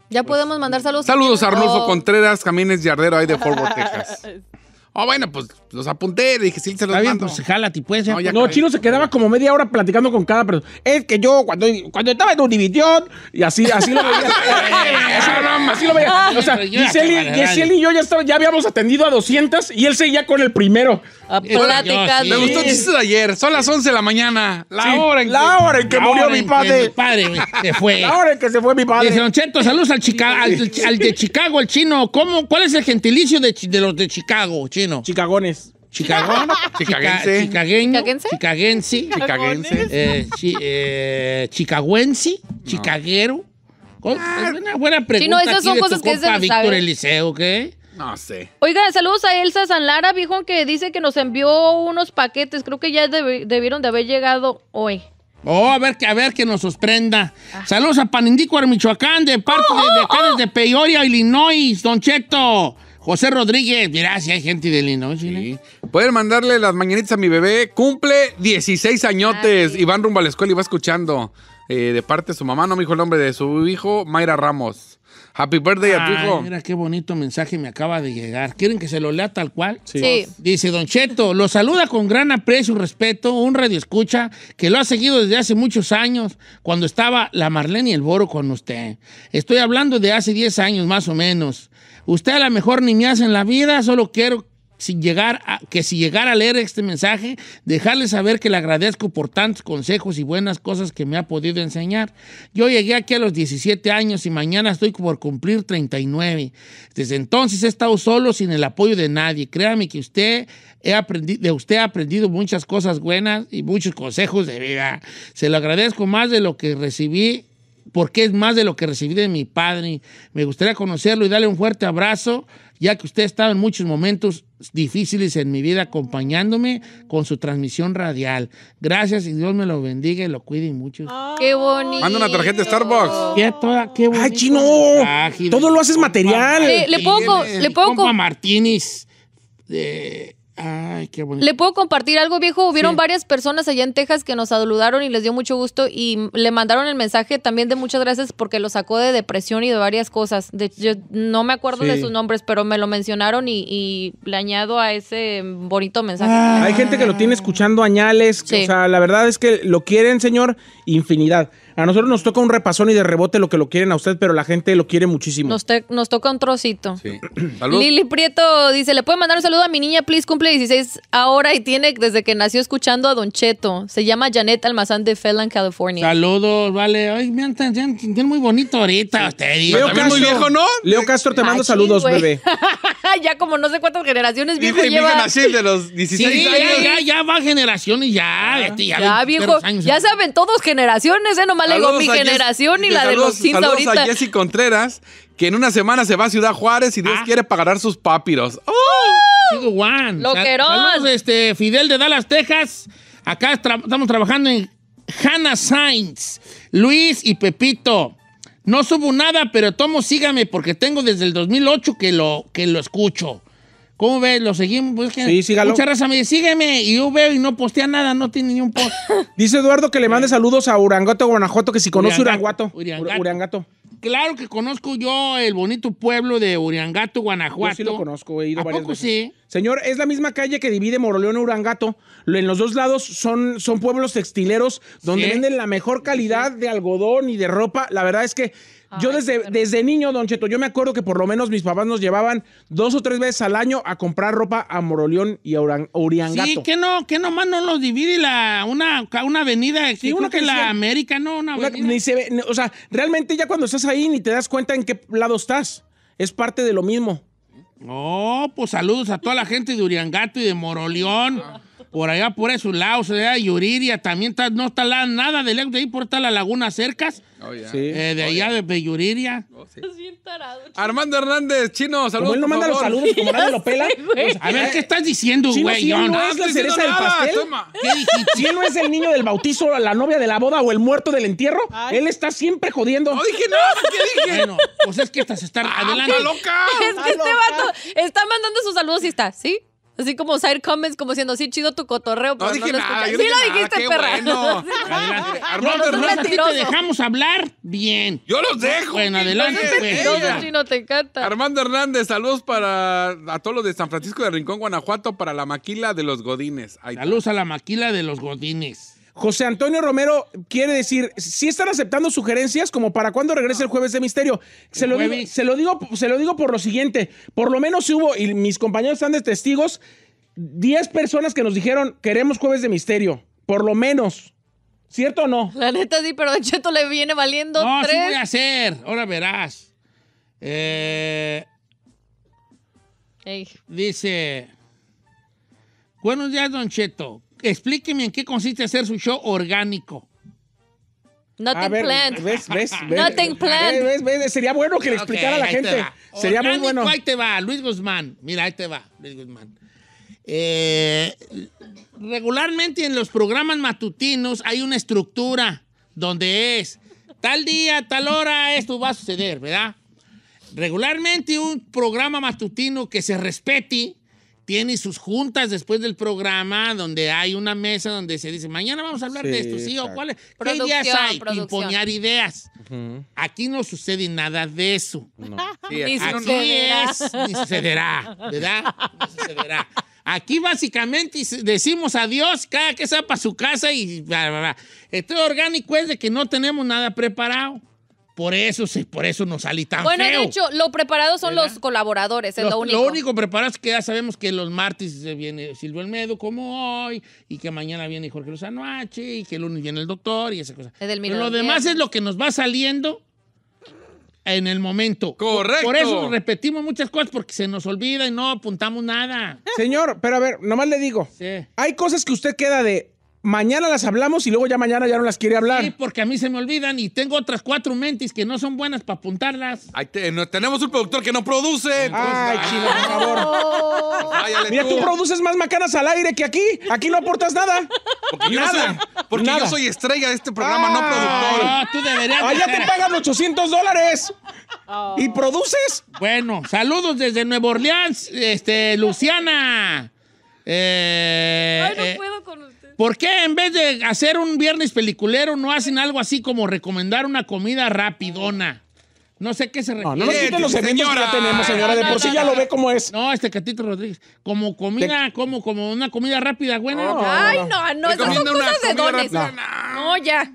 Ya podemos mandar saludos. Saludos a Arnulfo oh. Contreras, Camines Yardero, ahí de Fort Worth, Texas. <laughs> Oh, bueno, pues los apunté, dije, sí, se los Está bien, mando. pues jálate, pues. No, ya no Chino se quedaba como media hora platicando con cada persona. Es que yo, cuando, cuando estaba en Univision, y así, así lo veía. <laughs> Eh, así, así, lo veía. Ah, o sea, pues, Giselle, y yo ya, ya habíamos atendido a 200 y él seguía con el primero. A ah, platicando. Me gustó chiste de ayer. Son las 11 de la mañana. La hora en que, murió mi padre. mi padre se fue. La hora en que se fue mi padre. Dice, Don Cheto, saludos al, <laughs> al, de Chicago, el chino. ¿Cómo, ¿Cuál es el gentilicio de, de los de Chicago, chino? Chicagones. Chicagón, <laughs> chicaguense, chicagueño, Chicagense. chicaguense, eh, eh chicagüense, chicaguero. Ah. una buena pregunta. esas son cosas que se Víctor Eliseo, ¿qué? No sé. Oiga, saludos a Elsa Sanlara, viejo, que dice que nos envió unos paquetes. Creo que ya debieron de haber llegado hoy. Oh, a ver, a ver que nos sorprenda. Ah. Saludos a Panindícuar, Michoacán, de parte de, oh, oh, oh. desde Peoria, Illinois, Don Cheto. José Rodríguez, mira, si hay gente de Illinois. ¿eh, sí. Pueden mandarle las mañanitas a mi bebé. Cumple 16 añotes y va rumbo a la escuela y va escuchando eh, de parte de su mamá, no me dijo el nombre de su hijo, Mayra Ramos. Happy birthday a tu hijo. Mira qué bonito mensaje me acaba de llegar. ¿Quieren que se lo lea tal cual? Sí. Dice Don Cheto, lo saluda con gran aprecio y respeto un radio escucha que lo ha seguido desde hace muchos años, cuando estaba la Marlene y el Boro con usted. Estoy hablando de hace 10 años más o menos. Usted a lo mejor ni me hace en la vida, solo quiero sin llegar a, que si llegara a leer este mensaje, dejarle saber que le agradezco por tantos consejos y buenas cosas que me ha podido enseñar. Yo llegué aquí a los 17 años y mañana estoy por cumplir 39. Desde entonces he estado solo sin el apoyo de nadie. Créame que usted he aprendido, de usted he aprendido muchas cosas buenas y muchos consejos de vida. Se lo agradezco más de lo que recibí porque es más de lo que recibí de mi padre. Me gustaría conocerlo y darle un fuerte abrazo, ya que usted ha estado en muchos momentos difíciles en mi vida acompañándome con su transmisión radial. Gracias y Dios me lo bendiga y lo cuide mucho. ¡Qué bonito! Manda una tarjeta de Starbucks. ¿Qué, toda, qué ¡Ay, chino! Todo lo haces material. Le, pongo, le pongo. Martínez. de... Eh, Ay, qué bonito. ¿Le puedo compartir algo, viejo? Hubieron varias personas allá en Texas que nos saludaron y les dio mucho gusto y le mandaron el mensaje también de muchas gracias porque lo sacó de depresión y de varias cosas. De, yo no me acuerdo de sus nombres, pero me lo mencionaron y, le añado a ese bonito mensaje. Ah. Hay gente que lo tiene escuchando añales. O sea, la verdad es que lo quieren, señor, infinidad. A nosotros nos toca un repasón y de rebote lo que lo quieren a usted, pero la gente lo quiere muchísimo. Nos, nos toca un trocito. <clears throat> Lili Prieto dice, ¿le puede mandar un saludo a mi niña, please? Cumple 16 ahora y tiene desde que nació escuchando a Don Cheto. Se llama Janet Almazán de Felland, California. Saludos, vale. Ay, mira, están muy bonito ahorita usted. Leo Castro, muy viejo, ¿no? Leo Castro, te mando ah, saludos, bebé. <laughs> ya como no sé cuántas generaciones viejo lleva. Así de los 16 sí, años. Ya, ya, ya va generaciones, ya. Ah, este, ya, ya viejo. ya saben todos generaciones, ¿eh? Nomás le digo mi generación y la de los 5 ahorita. Saludos a Jessy Contreras, que en una semana se va a Ciudad Juárez y Dios ah. quiere pagar sus papiros. ¡Oh! One. este, Fidel de Dallas, Texas. Acá estamos trabajando en Hannah Sainz, Luis y Pepito. No subo nada, pero tomo sígame porque tengo desde el 2008 que lo, que lo escucho. ¿Cómo ves? ¿Lo seguimos? Pues sí, sígalo. Muchas me sígueme. Y yo veo y no postea nada, no tiene ni un post. <laughs> dice Eduardo que le mande saludos a Urangato, Guanajuato, que si conoce Urangato. Urangato. Urangato claro que conozco yo el bonito pueblo de Uriangato, Guanajuato. sí lo conozco, he ido ¿A sí? Señor, es la misma calle que divide Moroleón y Uriangato. En los dos lados son, son pueblos textileros donde venden la mejor calidad de algodón y de ropa. La verdad es que yo desde, desde niño, Don Cheto, yo me acuerdo que por lo menos mis papás nos llevaban dos o tres veces al año a comprar ropa a Moroleón y a Uriangato. Sí, que no, que nomás no los divide la, una, una avenida. Sí, una que la América, no, una o sea, realmente ya cuando estás ahí ni te das cuenta en qué lado estás. Es parte de lo mismo. Oh, pues saludos a toda la gente de Uriangato y de Moroleón. Ah por allá por esos lados, de eh, Yuriria, también está, no está la, nada de lejos de ahí, por está la laguna cercas. Oh, eh, de oh, allá de Yuriria. Oh, sí. Armando Hernández, chino, saludos. Como él no manda los saludos, como nadie lo <laughs> pela. Pues, a ver, ¿qué estás diciendo, güey? Si no, es la cereza del pastel. Si no es el niño del bautizo, la novia de la boda o el muerto del entierro, él está siempre jodiendo. No dije nada, ¿qué dije? Bueno, pues es que estás... Ah, adelante. Está loca! Es que este vato está mandando sus saludos y está, ¿sí? Así como Sire comments, como siendo, sí, chido tu cotorreo, no, Sí lo dijiste, perra. Armando Hernández. te dejamos hablar bien. Yo los dejo. Bueno, adelante, pues. te encanta. Armando Hernández, saludos para a todos los de San Francisco de Rincón, Guanajuato, para la maquila de los Godines. Saludos a la maquila de los godines. José Antonio Romero quiere decir, si están aceptando sugerencias, como para cuándo regrese el jueves de misterio. Se lo, digo, se lo, digo, se lo digo por lo siguiente, por lo menos hubo, y mis compañeros están de testigos, 10 personas que nos dijeron, queremos jueves de misterio, por lo menos. ¿Cierto o no? La neta sí, pero Don Cheto le viene valiendo no, tres. Sí voy a hacer, ahora verás. Eh, dice, buenos días, Don Cheto explíqueme en qué consiste hacer su show orgánico. Nothing ver, planned. ¿ves, ves, <laughs> Nothing planned. Sería bueno que le explicara a la gente. Sería muy bueno. Ahí te va, Luis Guzmán. Mira, ahí te va, Luis Guzmán. Eh, regularmente en los programas matutinos hay una estructura donde es tal día, tal hora, esto va a suceder, ¿verdad? Regularmente un programa matutino que se respete tiene sus juntas después del programa donde hay una mesa donde se dice, mañana vamos a hablar de esto, ¿sí? ¿O cuál es? ¿Qué ideas hay? Impoñar ideas. Aquí no sucede nada de eso. <laughs> aquí, Es, ni sucederá, ¿verdad? sucederá. Aquí básicamente decimos adiós cada que sea para su casa y... Bla, bla, Esto orgánico es de que no tenemos nada preparado. Por eso, sí, por eso nos sale tan bueno, de hecho, lo preparado son los colaboradores, es lo, único. Lo único preparado es que ya sabemos que los martes viene Silvio Almedo, como hoy, y que mañana viene Jorge Lozano y que el lunes viene el doctor y esa cosa. Pero lo demás es lo que nos va saliendo en el momento. Correcto. Por eso repetimos muchas cosas porque se nos olvida y no apuntamos nada. Señor, pero a ver, nomás le digo. Hay cosas que usted queda de, mañana las hablamos y luego ya mañana ya no las quiere hablar. Sí, porque a mí se me olvidan y tengo otras cuatro mentis que no son buenas para apuntarlas. tenemos un productor que no produce. Ay, por favor. Mira, tú. produces más macanas al aire que aquí. Aquí no aportas nada. Porque nada. porque yo soy estrella de este programa, no ah. productor. Ah, tú deberías. Ah, ya te pagan 800 dólares. Oh. ¿Y produces? Bueno, saludos desde Nueva Orleans, este, Luciana. Eh, Ay, no eh, puedo con ¿Por qué en vez de hacer un viernes peliculero no hacen algo así como recomendar una comida rapidona? No sé qué se recomienda. No, no nos eh, quiten los eventos que ya tenemos, señora. de por sí ya lo ve como es. No, este Catito Rodríguez. Como comida, como, como una comida rápida, buena. Ay, no, no, esas son cosas de dones. No, ya.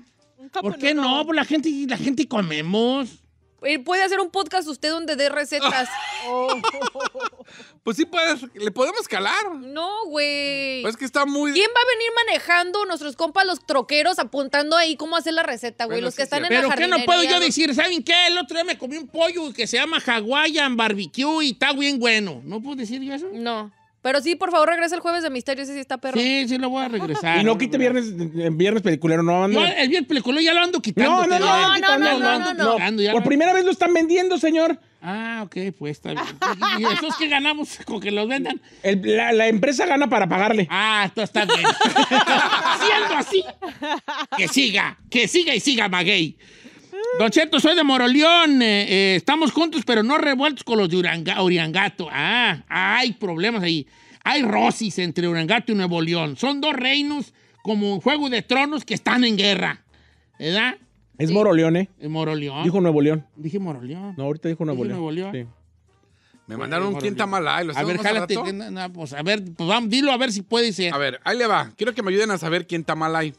¿Por qué no? Pues la gente, la gente comemos. Eh, puede hacer un podcast usted donde dé recetas. <laughs> pues sí, pues, le podemos calar. No, güey. Pues es que está muy. ¿Quién va a venir manejando nuestros compas, los troqueros, apuntando ahí cómo hacer la receta, güey? los que están en en Pero la ¿qué no puedo yo decir? ¿Saben qué? El otro día me comí un pollo que se llama Hawaiian Barbecue y está bien bueno. ¿No puedo decir yo eso? No. Pero sí, por favor, regresa el jueves de misterio, ese sí está perro. Sí, sí, lo voy a regresar. y no quite viernes, viernes peliculero, no ando. No, el viernes peliculero ya lo ando quitando. No, no, no, no, no, no, quitando, Por primera vez lo están vendiendo, señor. Ah, ok, pues está bien. <laughs> ¿Y esos que ganamos <laughs> con que los vendan? la, la, empresa gana para pagarle. Ah, esto está bien. <laughs> Siendo así, que siga, que siga y siga Maguey. Don soy de Moroleón. Eh, eh, estamos juntos, pero no revueltos con los de Uriangato. Ah, hay problemas ahí. Hay rosis entre Uriangato y Nuevo León. Son dos reinos como un juego de tronos que están en guerra. ¿Verdad? Es Moroleón, ¿eh? Moroleón. Dijo Nuevo León. Dije Moroleón. No, ahorita dijo Nuevo León. Me mandaron un mal ahí a ver, jálate. Pues, a ver, pues, vamos, dilo a ver si puede ser. A ver, ahí le va. Quiero que me ayuden a saber quién ahí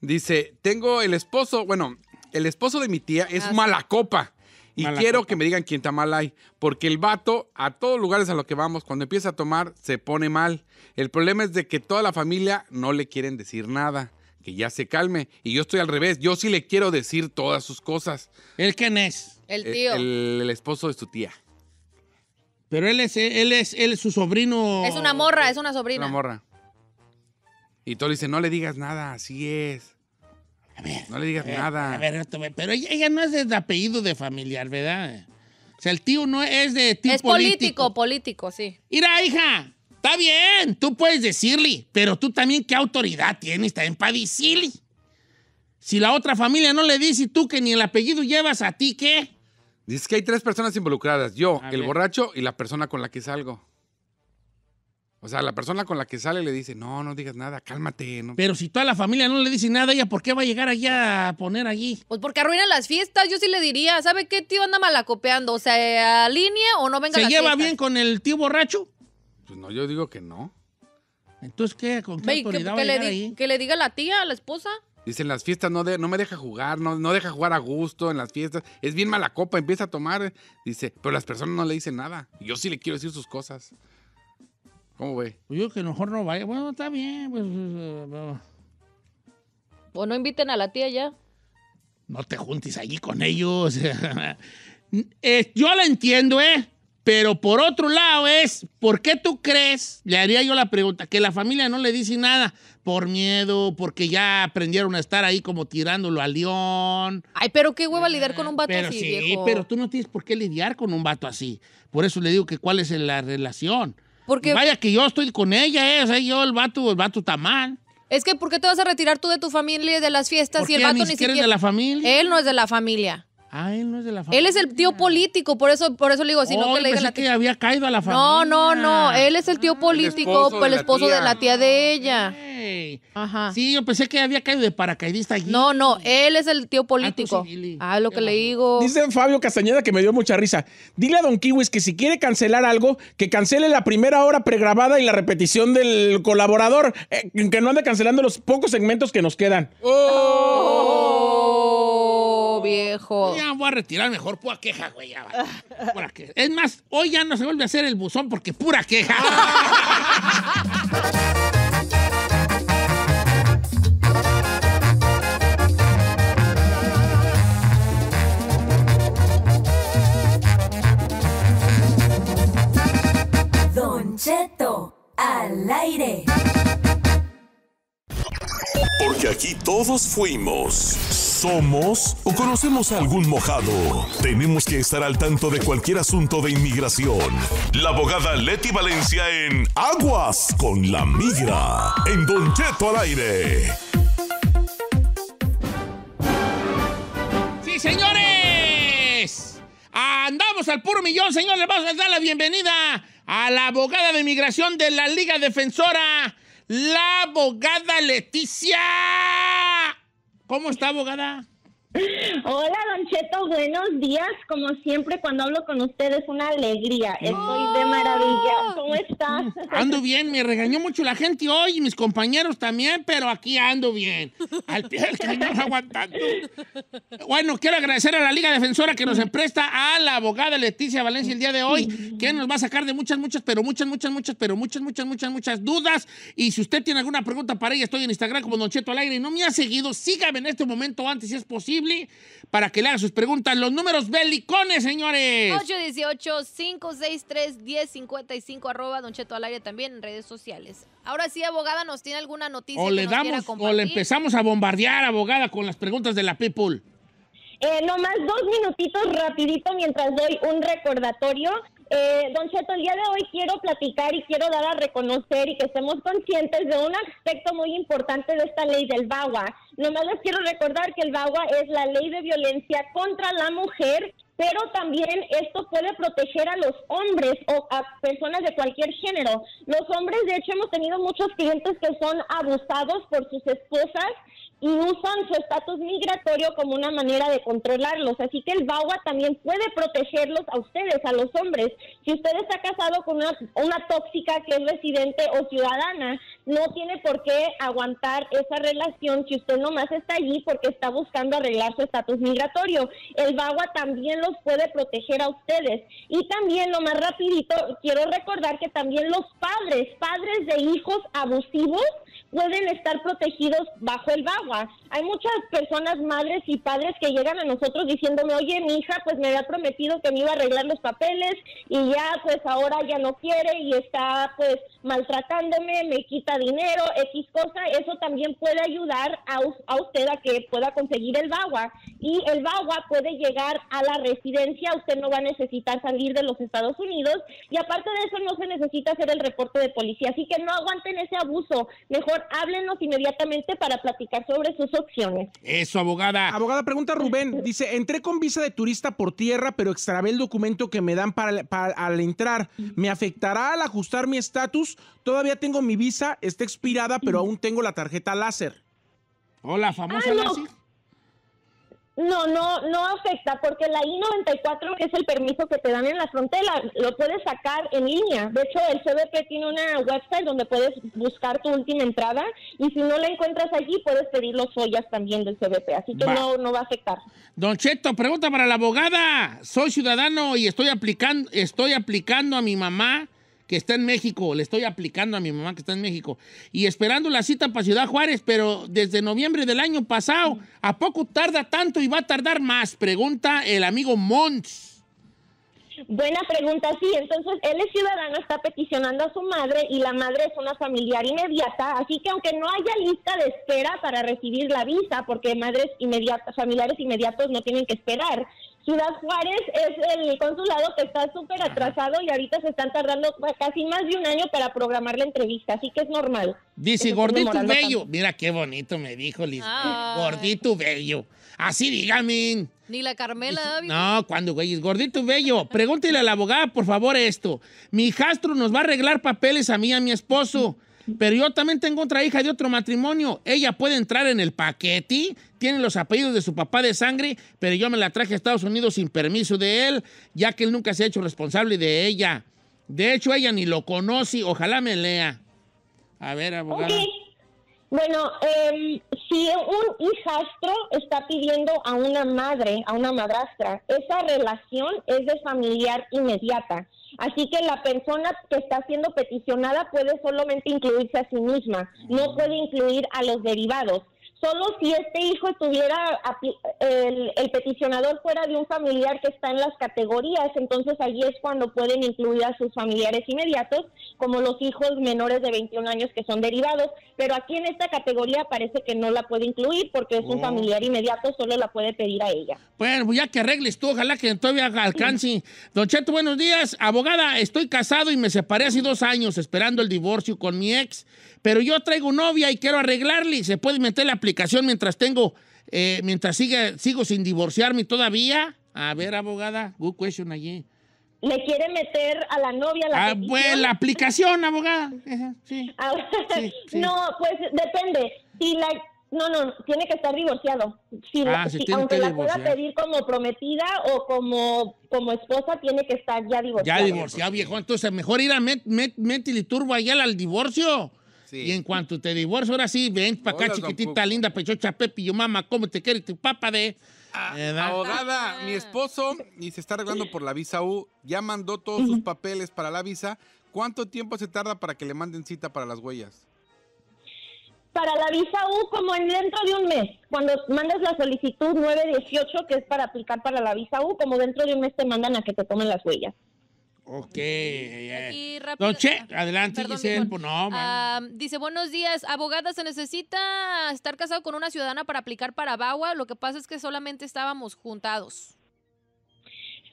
Dice, tengo el esposo, bueno, el esposo de mi tía es ah, mala copa. Y quiero que me digan quién está mal ahí Porque el vato, a todos lugares a los que vamos, cuando empieza a tomar, se pone mal. El problema es de que toda la familia no le quieren decir nada. Que ya se calme. Y yo estoy al revés. Yo sí le quiero decir todas sus cosas. ¿El quién es? El e-, tío. El, esposo de su tía. Pero él es, él es, él su sobrino. Es una morra, es una sobrina. Una morra. Y todo dice, no le digas nada, así es. No le digas nada. A ver, Pero ella, no es de apellido de familiar, ¿verdad? O sea, el tío no es de tipo Es político, político, sí. Mira, hija, está bien, tú puedes decirle, pero tú también qué autoridad tienes también para decirle. Si la otra familia no le dice tú que ni el apellido llevas a ti, ¿qué? Dices que hay tres personas involucradas, yo, el borracho y la persona con la que salgo. O sea, la persona con la que sale le dice, no, no digas nada, cálmate. ¿no? Pero si toda la familia no le dice nada, ¿ella por qué va a llegar allá a poner allí? Pues porque arruina las fiestas, yo sí le diría, ¿sabe qué tío anda malacopeando? O sea, alinea o no venga ¿Se a ¿Se lleva bien con el tío borracho? Pues no, yo digo que no. Entonces, ¿qué? ¿Con qué autoridad que, le ahí? diga la tía, a la esposa. Dice, en las fiestas no, de, no me deja jugar, no, no deja jugar a gusto en las fiestas. Es bien mala copa, empieza a tomar. Dice, pero las personas no le dicen nada. Yo sí le quiero decir sus cosas. ¿Cómo güey? Pues yo que mejor no vaya. Bueno, está bien, pues, o no inviten a la tía ya. No te juntes allí con ellos. <laughs> Eh, yo la entiendo, ¿eh? Pero por otro lado es, ¿por qué tú crees? Le haría yo la pregunta, que la familia no le dice nada por miedo, porque ya aprendieron a estar ahí como tirándolo al león. Ay, pero qué hueva lidiar con eh, un vato pero así, sí, Pero tú no tienes por qué lidiar con un vato así. Por eso le digo que cuál es la relación. Vaya que yo estoy con ella, ¿eh? yo el vato, el vato está mal. Es que ¿por qué te vas a retirar tú de tu familia y de las fiestas y el vato ni, siquiera... de la familia? Él no es de la familia. Ah, él no es de la familia. Él es el tío político, por eso, por eso le digo, así no pues que había caído a la familia. No, no, no, él es el tío ah, político, el esposo, de, la tía de ella. Ajá. Sí, yo pensé que había caído de paracaidista No, no, él es el tío ah, político. Ah, lo que le digo. Dice Fabio Castañeda que me dio mucha risa. Dile a Don Kiwis que si quiere cancelar algo, que cancele la primera hora pregrabada y la repetición del colaborador, eh, que no ande cancelando los pocos segmentos que nos quedan. Oh viejo. Ya voy a retirar mejor, pura queja, güey. Es más, hoy ya no se vuelve a hacer el buzón porque pura queja. Don Cheto, al aire. Porque aquí todos fuimos, somos o conocemos a algún mojado. Tenemos que estar al tanto de cualquier asunto de inmigración. La abogada Leti Valencia en Aguas con la Migra, en Don al aire. ¡Sí, señores! Andamos al puro millón, señores. Vamos a dar la bienvenida a la abogada de inmigración de la Liga Defensora la abogada Leticia. ¿Cómo está, abogada? Hola, Don Cheto, buenos días. Como siempre, cuando hablo con ustedes una alegría. Estoy de maravilla. ¿Cómo estás? <laughs> Ando bien, me regañó mucho la gente hoy y mis compañeros también, pero aquí ando bien. Al pie del cañón <laughs> aguantando. Bueno, quiero agradecer a la Liga Defensora que nos empresta a la abogada Leticia Valencia el día de hoy, que nos va a sacar de muchas, muchas, pero muchas, muchas, muchas, pero muchas, muchas, muchas, muchas dudas. Y si usted tiene alguna pregunta para ella, estoy en Instagram como Don Cheto al aire y no me ha seguido, sígame en este momento antes si es posible para que le hagan sus preguntas. Los números belicones, señores. 818-563-1055, arroba Don Cheto al también en redes sociales. Ahora sí, abogada, ¿nos tiene alguna noticia o le damos, O le empezamos a bombardear, abogada, con las preguntas de la people. Eh, nomás dos minutitos rapidito mientras doy un recordatorio. Eh, don Cheto, el día de hoy quiero platicar y quiero dar a reconocer y que estemos conscientes de un aspecto muy importante de esta ley del bagua Nomás les quiero recordar que el bagua es la ley de violencia contra la mujer, pero también esto puede proteger a los hombres o a personas de cualquier género. Los hombres, de hecho, hemos tenido muchos clientes que son abusados por sus esposas y usan su estatus migratorio como una manera de controlarlos. Así que el VAWA también puede protegerlos a ustedes, a los hombres. Si usted está casado con una, una tóxica que es residente o ciudadana, no tiene por qué aguantar esa relación si usted nomás está allí porque está buscando arreglar su estatus migratorio. El VAWA también los puede proteger a ustedes. Y también, lo más rapidito, quiero recordar que también los padres, padres de hijos abusivos, pueden estar protegidos bajo el Bagua. Hay muchas personas, madres y padres, que llegan a nosotros diciéndome, oye, mi hija, pues me había prometido que me iba a arreglar los papeles y ya, pues ahora ya no quiere y está, pues, maltratándome, me quita dinero, X cosa. Eso también puede ayudar a, usted a que pueda conseguir el BAWA. Y el BAWA puede llegar a la residencia, usted no va a necesitar salir de los Estados Unidos y aparte de eso no se necesita hacer el reporte de policía. Así que no aguanten ese abuso, mejor háblenos inmediatamente para platicar sobre sus opciones. Eso, abogada. Abogada, pregunta Rubén. Dice, entré con visa de turista por tierra, pero extravé el documento que me dan para, al entrar. ¿Me afectará al ajustar mi estatus? Todavía tengo mi visa, está expirada, pero aún tengo la tarjeta láser. Hola, famosa láser. Ah, no, no, no afecta porque la I-94, es el permiso que te dan en la frontera, lo puedes sacar en línea. De hecho, el CBP tiene una website donde puedes buscar tu última entrada y si no la encuentras allí, puedes pedir los follas también del CBP. Así que no, no va a afectar. Don Cheto, pregunta para la abogada. Soy ciudadano y estoy aplicando, estoy aplicando a mi mamá que está en México. Le estoy aplicando a mi mamá que está en México. Y esperando la cita para Ciudad Juárez, pero desde noviembre del año pasado. ¿A poco tarda tanto y va a tardar más? Pregunta el amigo Monts. Buena pregunta, sí. Entonces, él es ciudadano, está peticionando a su madre y la madre es una familiar inmediata, así que aunque no haya lista de espera para recibir la visa, porque madres inmediatas, familiares inmediatos no tienen que esperar, Ciudad Juárez es el consulado que está súper atrasado y ahorita se están tardando pues, casi más de un año para programar la entrevista, así que es normal. Dice, gordito bello. Mira qué bonito me dijo Liz. Ah. Gordito bello. Así dígame. Ni la Carmela. no, cuando, güey, gordito bello. Pregúntele a la abogada, por favor, esto. Mi hijastro nos va a arreglar papeles a mí, y a mi esposo. Pero yo también tengo otra hija de otro matrimonio. ¿Ella puede entrar en el paquete? tiene los apellidos de su papá de sangre, pero yo me la traje a Estados Unidos sin permiso de él, ya que él nunca se ha hecho responsable de ella. De hecho, ella ni lo conoce, ojalá me lea. A ver, abogada. Bueno, em, si un hijastro está pidiendo a una madre, a una madrastra, esa relación es de familiar inmediata. Así que la persona que está siendo peticionada puede solamente incluirse a sí misma, no puede incluir a los derivados solo si este hijo estuviera el, peticionador fuera de un familiar que está en las categorías, entonces allí es cuando pueden incluir a sus familiares inmediatos, como los hijos menores de 21 años que son derivados, pero aquí en esta categoría parece que no la puede incluir porque es un oh. familiar inmediato, solo la puede pedir a ella. Bueno, pues ya que arregles tú, ojalá que todavía alcance. Don Cheto, buenos días. Abogada, estoy casado y me separé hace dos años esperando el divorcio con mi ex, pero yo traigo novia y quiero arreglarle. ¿Se puede meter la aplicación mientras tengo, eh, mientras sigue sigo sin divorciarme todavía? A ver, abogada, good question allí. Le quiere meter a la novia ah, la aplicación, abogada. Ah, <laughs> no, pues depende. Si la no, no, tiene que estar divorciado. Si, la, ah, si aunque la pueda pedir como prometida o como, como esposa, tiene que estar ya divorciado. Ya divorciado, viejo. Entonces, mejor ir a met, met, turbo allá al divorcio. Y en cuanto te divorcio, ahora sí, ven para acá, chiquitita, linda, pechocha, Pepi, yo mamá, ¿cómo te quiere tu papá de...? Ah, abogada, mi esposo, y se está arreglando por la visa U, ya mandó todos sus papeles para la visa. ¿Cuánto tiempo se tarda para que le manden cita para las huellas? Para la visa U, como en dentro de un mes. Cuando mandas la solicitud 918, que es para aplicar para la visa U, como dentro de un mes te mandan a que te tomen las huellas. Ok. adelante, Dice, no, dice, buenos días, abogada, se necesita estar casado con una ciudadana para aplicar para Bagua. Lo que pasa es que solamente estábamos juntados.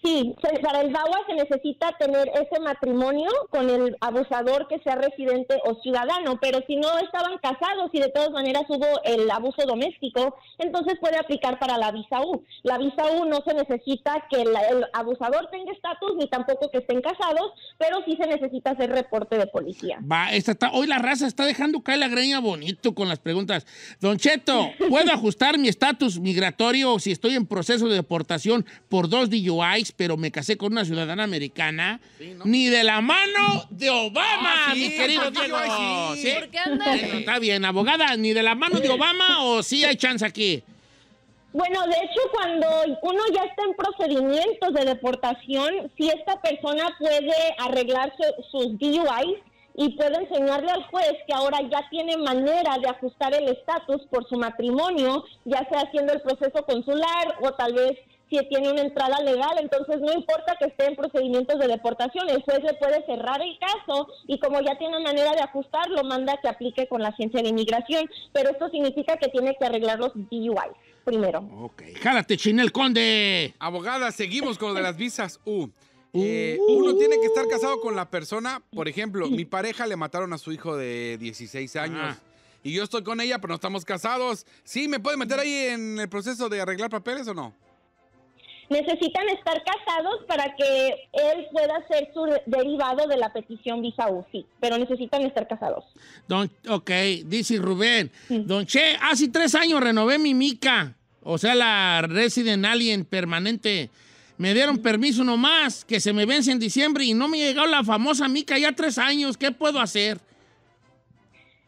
Sí, para el VAWA se necesita tener ese matrimonio con el abusador que sea residente o ciudadano, pero si no estaban casados y de todas maneras hubo el abuso doméstico, entonces puede aplicar para la visa U. La visa U no se necesita que el abusador tenga estatus ni tampoco que estén casados, pero sí se necesita hacer reporte de policía. Va, esta hoy la raza está dejando caer la greña bonito con las preguntas. Don Cheto, ¿puedo <laughs> ajustar mi estatus migratorio si estoy en proceso de deportación por dos DUIs? pero me casé con una ciudadana americana, ni de la mano de Obama, ah, mi querido Diego. ¿Por qué anda? Está bien, abogada, ni de la mano de Obama o sí hay chance aquí. Bueno, de hecho, cuando uno ya está en procedimientos de deportación, si esta persona puede arreglar sus DUIs y puede enseñarle al juez que ahora ya tiene manera de ajustar el estatus por su matrimonio, ya sea haciendo el proceso consular o tal vez si tiene una entrada legal, entonces no importa que esté en procedimientos de deportación, el juez le puede cerrar el caso y como ya tiene manera de ajustarlo, manda que aplique con la agencia de inmigración, pero esto significa que tiene que arreglar los DUI primero. Ok, jálate, Chinel Conde. Abogada, seguimos con lo de las visas. <laughs> Eh, uh. uno tiene que estar casado con la persona. Por ejemplo, mi pareja le mataron a su hijo de 16 ah. años. Y yo estoy con ella, pero no estamos casados. ¿Sí me puede meter ahí en el proceso de arreglar papeles o no? necesitan estar casados para que él pueda ser su derivado de la petición visa UCI, pero necesitan estar casados. Don, ok, dice Rubén. Don Che, hace tres años renové mi mica, o sea, la Resident Alien permanente. Me dieron permiso nomás, que se me vence en diciembre y no me ha llegado la famosa mica ya tres años. ¿Qué puedo hacer?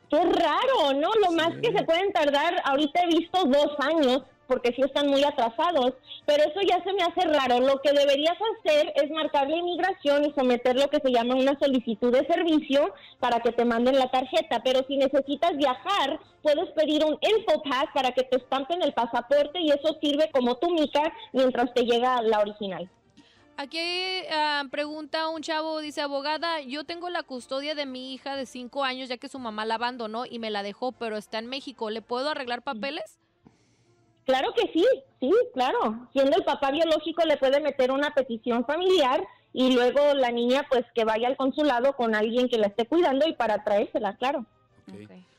Qué raro, ¿no? Lo más que se pueden tardar, ahorita he visto dos años porque sí están muy atrasados, pero eso ya se me hace raro. Lo que deberías hacer es marcar la inmigración y someter lo que se llama una solicitud de servicio para que te manden la tarjeta, pero si necesitas viajar, puedes pedir un InfoPass para que te estampen el pasaporte y eso sirve como tu mica mientras te llega la original. Aquí ah, pregunta un chavo, dice, abogada, yo tengo la custodia de mi hija de cinco años ya que su mamá la abandonó y me la dejó, pero está en México, ¿le puedo arreglar papeles? Claro que sí, sí, claro. Siendo el papá biológico le puede meter una petición familiar y luego la niña pues que vaya al consulado con alguien que la esté cuidando y para traérsela, claro.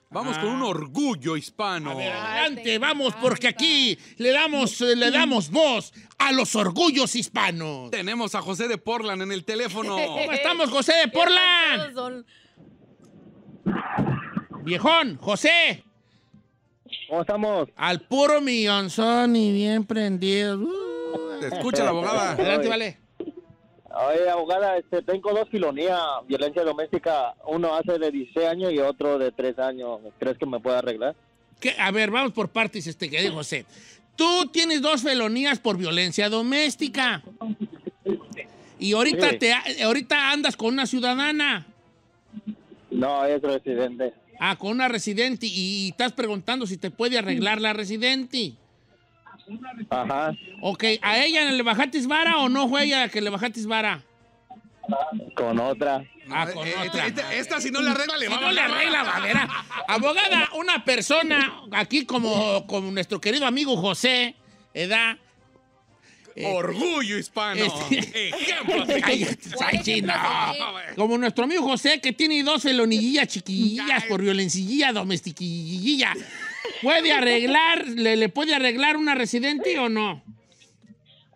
Vamos ah. con un orgullo hispano. adelante, vamos, porque aquí le damos, eh, le damos voz a los orgullos hispanos. Tenemos a José de Portland en el teléfono. <laughs> ¿Cómo estamos, José de <laughs> Portland? Viejón, José. ¿Cómo estamos? Al puro millonzón y bien prendido. Uh, este, escucha la abogada. Adelante, vale. Oye, abogada, este, tengo dos filonías, violencia doméstica, uno hace de 16 años y otro de 3 años. ¿Crees que me puede arreglar? A ver, vamos por partes, este, que dijo José. Tú tienes dos felonías por violencia doméstica. Y ahorita, te, ahorita andas con una ciudadana. No, es residente. Ah, con una residente. Y, estás preguntando si te puede arreglar la residente. Ajá. Ok, ¿a ella le bajaste vara o no fue ella que le bajaste vara? Con otra. Ah, con eh, otra. Esta, si no la arregla, le va si no le arregla, Valera. Abogada, una persona aquí como, como nuestro querido amigo José, edad, eh, Orgullo hispano. Como nuestro amigo José, que tiene dos felonillas chiquillas por violencilla domestiquilla. ¿Puede arreglar, le, puede arreglar una residente o no?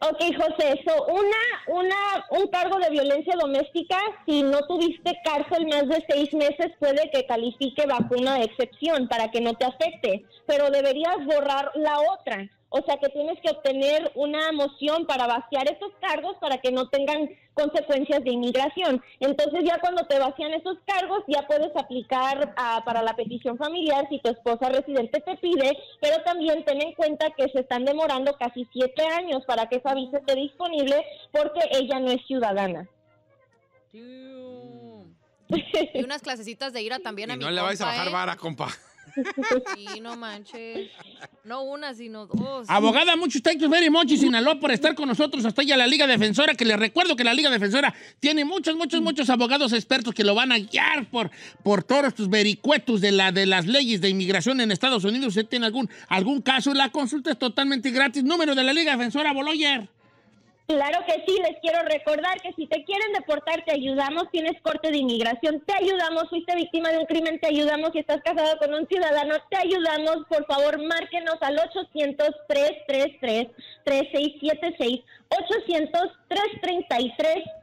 Ok, José, eso, una, una, un cargo de violencia doméstica, si no tuviste cárcel más de seis meses, puede que califique vacuna de excepción para que no te afecte, pero deberías borrar la otra o sea que tienes que obtener una moción para vaciar esos cargos para que no tengan consecuencias de inmigración. Entonces ya cuando te vacían esos cargos ya puedes aplicar ah, para la petición familiar si tu esposa residente te pide, pero también ten en cuenta que se están demorando casi siete años para que esa visa esté disponible porque ella no es ciudadana. Y unas clasecitas de ira también y no No le vais a bajar ¿eh? vara, compa. Sí, no manches. No una, sino dos. Abogada, muchos thank you very much y Sinaloa por estar con nosotros hasta ya la Liga Defensora, que les recuerdo que la Liga Defensora tiene muchos, muchos, mm. muchos abogados expertos que lo van a guiar por, por todos tus vericuetos de, la, de las leyes de inmigración en Estados Unidos. Si tiene algún, algún caso, la consulta es totalmente gratis. Número de la Liga Defensora, Boloyer. Claro que sí, les quiero recordar que si te quieren deportar, te ayudamos, tienes corte de inmigración, te ayudamos, fuiste víctima de un crimen, te ayudamos, si estás casado con un ciudadano, te ayudamos, por favor, márquenos al 800-333-3676,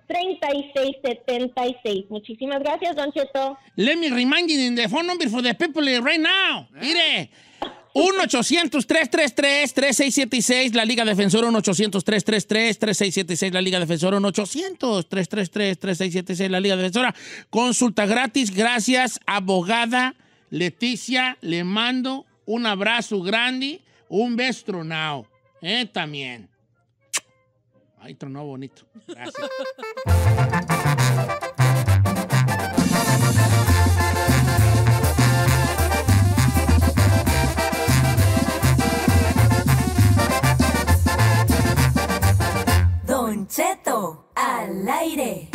800-333-3676. Muchísimas gracias, Don Cheto. Let me remind you in the phone number for the people right now. Ah. Mire. 1-800-333-3676, la Liga Defensora, 1-800-333-3676, la Liga Defensora, 1-800-333-3676, la Liga Defensora. Consulta gratis, gracias, abogada Leticia, le mando un abrazo grande, un beso tronado, eh, también. Ay, tronó bonito, gracias. <laughs> Concheto al aire.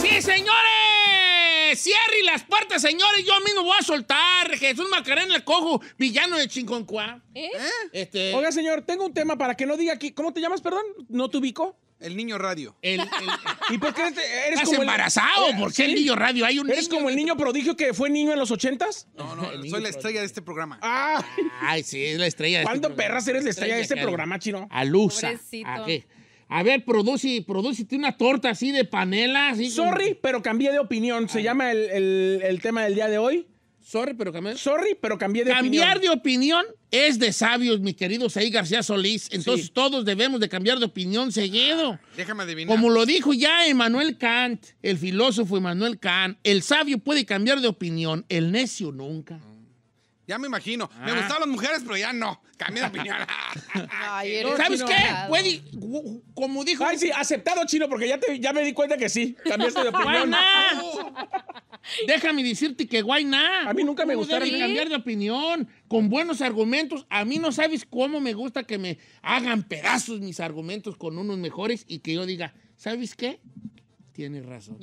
¡Sí, señores! ¡Cierre las puertas, señores! Yo mismo voy a soltar. Jesús Macarena el cojo, villano de Chinconcuá. ¿Eh? ¿Eh? Este- Oiga, señor, tengo un tema para que no diga aquí. ¿Cómo te llamas, perdón? ¿No te ubico? El niño radio. Pues, eres ¿Estás embarazado? ¿Por qué el niño radio? Hay un ¿Eres como el niño prodigio que fue niño en los ochentas? No, no, <laughs> soy la estrella de este programa. Ay, sí, es la estrella. de este. perras eres la estrella de este programa, chino? Alusa. ¿A qué? A ver, produce, Tiene una torta así de panela. Sorry, pero cambié de opinión. Se llama el tema del día de hoy. Sorry, pero cambié. Sorry, pero cambié de opinión. Cambiar de opinión es de sabios, mi querido Saí García Solís. Entonces todos debemos de cambiar de opinión seguido. Ah, déjame adivinar. Como lo dijo ya Emmanuel Kant, el filósofo Emmanuel Kant, el sabio puede cambiar de opinión, el necio nunca. Ya me imagino. Me ah. gustaban las mujeres, pero ya no. Cambié de opinión. <laughs> ¿Sabes qué? como dijo. sí, aceptado chino, porque ya, ya me di cuenta que sí. Cambiaste de <laughs> opinión. Déjame decirte que guay nada. A mí nunca me gustaron cambiar de opinión con buenos argumentos. A mí no sabes cómo me gusta que me hagan pedazos mis argumentos con unos mejores y que yo diga, ¿sabes qué? Tienes razón.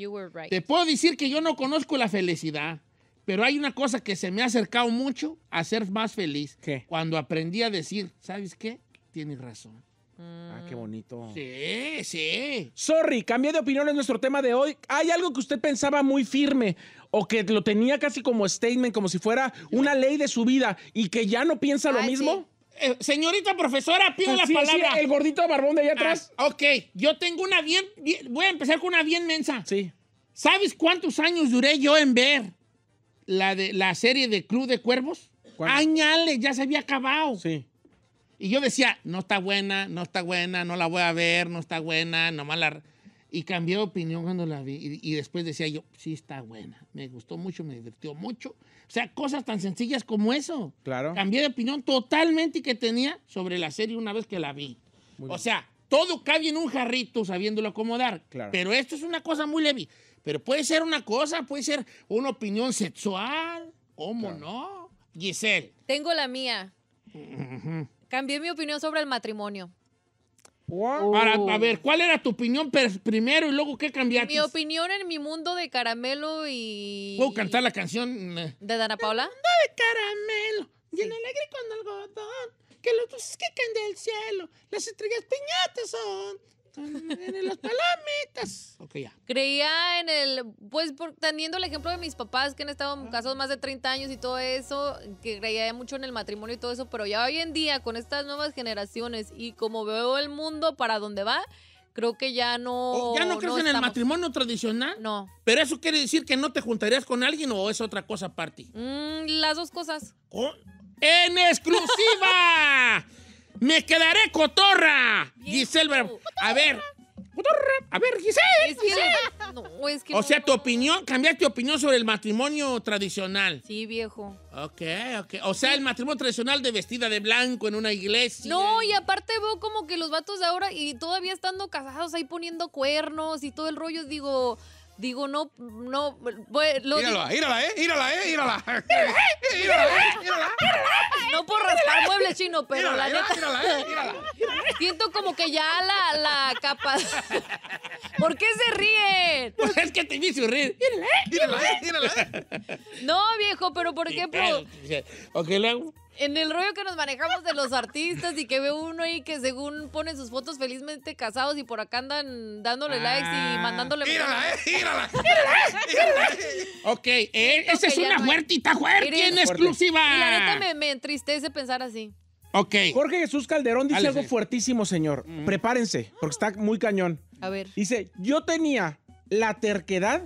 Te puedo decir que yo no conozco la felicidad. Pero hay una cosa que se me ha acercado mucho a ser más feliz. ¿Qué? Cuando aprendí a decir, ¿sabes qué? Tienes razón. Ah, qué bonito. Sí, sí. Sorry, cambié de opinión en nuestro tema de hoy. Hay algo que usted pensaba muy firme o que lo tenía casi como statement, como si fuera una ley de su vida y que ya no piensa lo mismo. Eh, señorita profesora, pido la palabras el gordito barbón de allá ah, atrás. ok, yo tengo una bien- Voy a empezar con una bien mensa. Sí. ¿Sabes cuántos años duré yo en ver la, serie de Club de Cuervos. Añale, ya se había acabado. Sí. Y yo decía, no está buena, no está buena, no la voy a ver, no está buena, nomás la... Y cambié de opinión cuando la vi. Y, después decía yo, sí está buena. Me gustó mucho, me divirtió mucho. O sea, cosas tan sencillas como eso. Claro. Cambié de opinión totalmente que tenía sobre la serie una vez que la vi. o sea, todo cabe en un jarrito sabiéndolo acomodar. Pero esto es una cosa muy leve. Pero puede ser una cosa, puede ser una opinión sexual, o no? Giselle. Tengo la mía. Cambié mi opinión sobre el matrimonio. Para, uh. a ver, ¿cuál era tu opinión primero y luego qué cambiaste? Mi opinión en mi mundo de caramelo y... ¿Puedo cantar la canción? Eh? ¿De Dana Paula? El mundo de caramelo, lleno sí. alegre con algodón, que los dulces que caen del cielo, las estrellas piñatas son, en las palomitas. Ah, creía en el, pues teniendo el ejemplo de mis papás que han estado casados más de 30 años y todo eso, que creía mucho en el matrimonio y todo eso, pero ya hoy en día con estas nuevas generaciones y como veo el mundo para dónde va, creo que ya no... ¿Ya no crees en el matrimonio tradicional? No. ¿Pero eso quiere decir que no te juntarías con alguien o es otra cosa aparte? Mm, las dos cosas. ¡En exclusiva! <laughs> Me quedaré cotorra. Giselle, a ver. Cotorra. A ver, Giselle. o sea, tu opinión, cambiaste tu opinión sobre el matrimonio tradicional. Sí, viejo. Ok, ok. O sea, el matrimonio tradicional de vestida de blanco en una iglesia. No, y aparte veo como que los vatos de ahora y todavía estando casados ahí poniendo cuernos y todo el rollo, digo digo, no, no. Pues, lo írala, írala, eh, írala, eh, írala. <laughs> <laughs> Eh, eh, no por raspar muebles chino, pero la neta. Eh, Siento como que ya la, la capa. <laughs> ¿Por qué se ríe? Pues es que te hice reír. Írala, eh, írala, eh, írala. No, viejo, pero por ejemplo. Ok, hago en el rollo que nos manejamos de los artistas y que ve uno ahí que según pone sus fotos felizmente casados y por acá andan dándole likes y ah. mandándole. ¡Írala, eh, <laughs> eh, eh. eh! ok, esa es una muertita fuerte en exclusiva. la neta me, entristece pensar así. Ok. Jorge Jesús Calderón dice algo fuertísimo, señor. Mm. Prepárense, porque está muy cañón. A ver. Dice, yo tenía la terquedad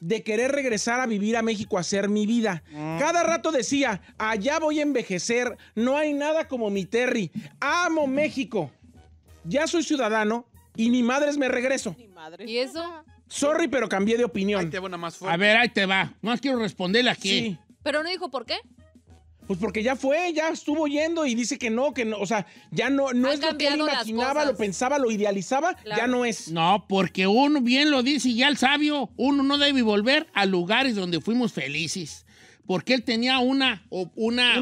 de querer regresar a vivir a México a hacer mi vida. Ah. Cada rato decía, allá voy a envejecer, no hay nada como mi Terry, amo México. Ya soy ciudadano y mi madre es me regreso. ¿Y eso? Sorry, pero cambié de opinión. A ver, ahí te va. Más quiero responderle aquí. Sí. Pero no dijo por qué. Pues porque ya fue, ya estuvo yendo y dice que no, que no, o sea, ya no, es lo que él imaginaba, lo pensaba, lo idealizaba, ya no es. No, porque uno bien lo dice y ya el sabio, uno no debe volver a lugares donde fuimos felices. Porque él tenía una, una,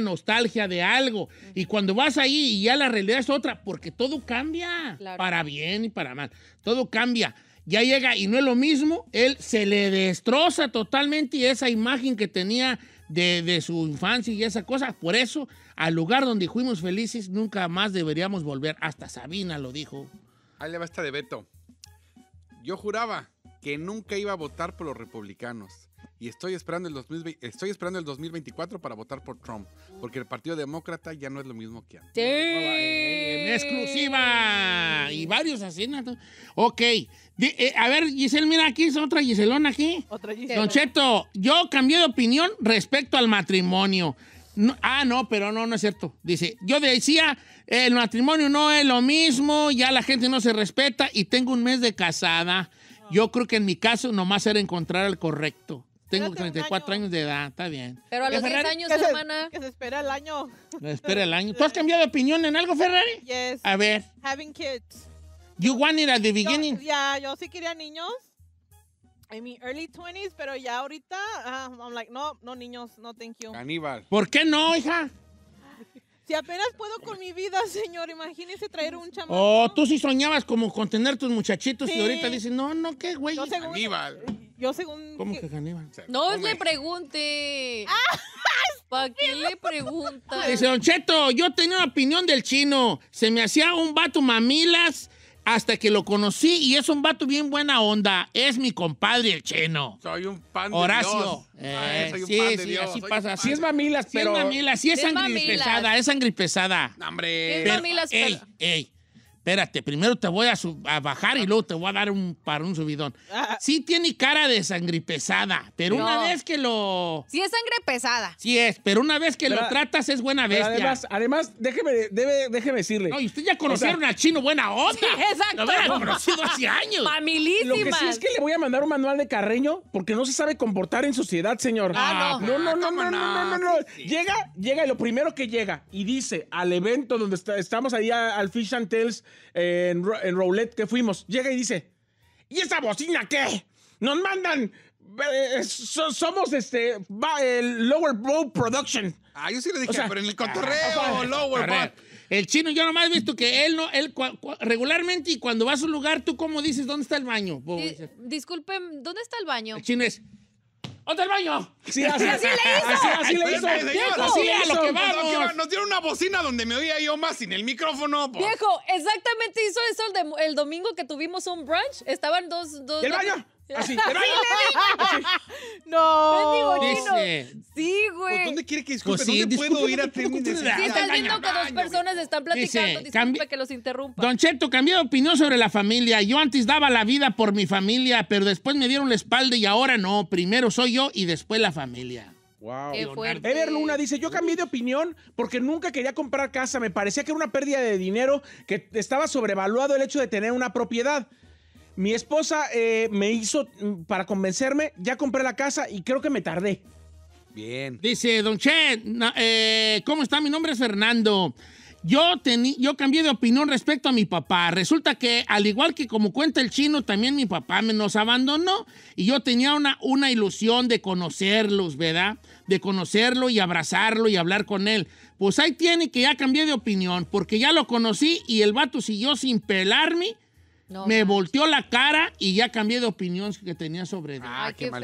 nostalgia de algo. Y cuando vas ahí y ya la realidad es otra, porque todo cambia. Para bien y para mal. Todo cambia ya llega y no es lo mismo, él se le destroza totalmente y esa imagen que tenía de, su infancia y esa cosa Por eso, al lugar donde fuimos felices, nunca más deberíamos volver. Hasta Sabina lo dijo. Ahí le basta de Beto. Yo juraba que nunca iba a votar por los republicanos y estoy esperando el 2020, estoy esperando el 2024 para votar por Trump, porque el Partido Demócrata ya no es lo mismo que antes. Sí. En exclusiva y varios así. Ok, eh, a ver, Giselle, mira aquí es otra Giselona aquí. Otra Gisela. Don Cheto, yo cambié de opinión respecto al matrimonio. ah, no, pero no, no es cierto. Dice, yo decía, el matrimonio no es lo mismo, ya la gente no se respeta y tengo un mes de casada. Yo creo que en mi caso nomás era encontrar al correcto. Tengo 34 años de edad, está bien. Pero a los 10 años, semana que se espera el año. Se espera el año. ¿Tú has <laughs> cambiado de opinión en algo, Ferrari? Yes. A ver. Having kids. You wanted at the beginning. Ya, yeah, yo sí quería niños. En mi early 20s, pero ya ahorita, ah, I'm like, no, no niños, no thank you. Caníbal. ¿Por qué no, hija? Si apenas puedo con mi vida, señor, imagínese traer un chamaco. Oh, tú sí soñabas como con tener tus muchachitos y ahorita dices, no, no, qué güey. No, Caníbal. Yo según... ¿Cómo que gané? No es le pregunte. <laughs> ¿Para qué le pregunta? Ah, dice, Don Cheto, yo tenía una opinión del chino. Se me hacía un vato mamilas hasta que lo conocí y es un vato bien buena onda. Es mi compadre el cheno. Soy un pan de Horacio. Dios. Eh, ah, eh, soy un sí, sí, así pasa. Sí es mamilas, pero... Sí es mamilas, sí es, sangre pesada, es sangre pesada. No, hombre. es mamilas, pero... Ey, ey, Espérate, primero te voy a, bajar y luego te voy a dar un para un subidón. Ah. Sí tiene cara de sangre pesada, pero una vez que lo... Sí es sangre pesada. Sí es, pero una vez que lo tratas es buena bestia. Además, además déjeme, déjeme decirle. No, usted ya conocieron a Chino Buena Onda. exacto. Lo hubieran conocido hace <laughs> años. Familísima. Lo que sí es que le voy a mandar un manual de Carreño porque no se sabe comportar en sociedad, señor. Ah, ah, no. No, no, no, no, no, no, Llega, llega y lo primero que llega y dice al evento donde estamos ahí al Fish and Tales en, Roulette que fuimos, llega y dice, ¿y esa bocina qué? Nos mandan eh, somos este el Lower Bow Production. Ah, yo sí le dije, pero en el cotorreo, <laughs> Lower Bow. El chino, yo nomás he visto que él no, él regularmente y cuando vas a su lugar, tú cómo dices dónde está el baño. disculpe, disculpen, ¿dónde está el baño? El ¡Otra al baño! Sí, así, le hizo. Así, le hizo. así le Lo que vamos. Nos dieron una bocina donde me oía yo más sin el micrófono. Viejo, exactamente hizo eso el, de, el domingo que tuvimos un brunch. Estaban dos... dos ¿El baño? Así, <laughs> pero No. Dice, Sí, güey. ¿Dónde quiere que disculpe? ¿Dónde puedo ir a terminar? Sí, estás viendo que dos personas están platicando. Disculpe que los interrumpa. Don Cheto, cambié de opinión sobre la familia. Yo antes daba la vida por mi familia, pero después me dieron la espalda y ahora no. Primero soy yo y después la familia. Wow. Qué Luna dice, yo cambié de opinión porque nunca quería comprar casa. Me parecía que era una pérdida de dinero, que estaba sobrevaluado el hecho de tener una propiedad. Mi esposa eh, me hizo, mm, para convencerme, ya compré la casa y creo que me tardé. Bien. Dice, don Che, eh, ¿cómo está? Mi nombre es Fernando. Yo, tenía, yo cambié de opinión respecto a mi papá. Resulta que, al igual que como cuenta el chino, también mi papá me nos abandonó y yo tenía una, una ilusión de conocerlos, ¿verdad? De conocerlo y abrazarlo y hablar con él. Pues ahí tiene que ya cambié de opinión porque ya lo conocí y el vato siguió sin pelarme me volteó la cara y ya cambié de opinión que tenía sobre él. Ah, qué, mal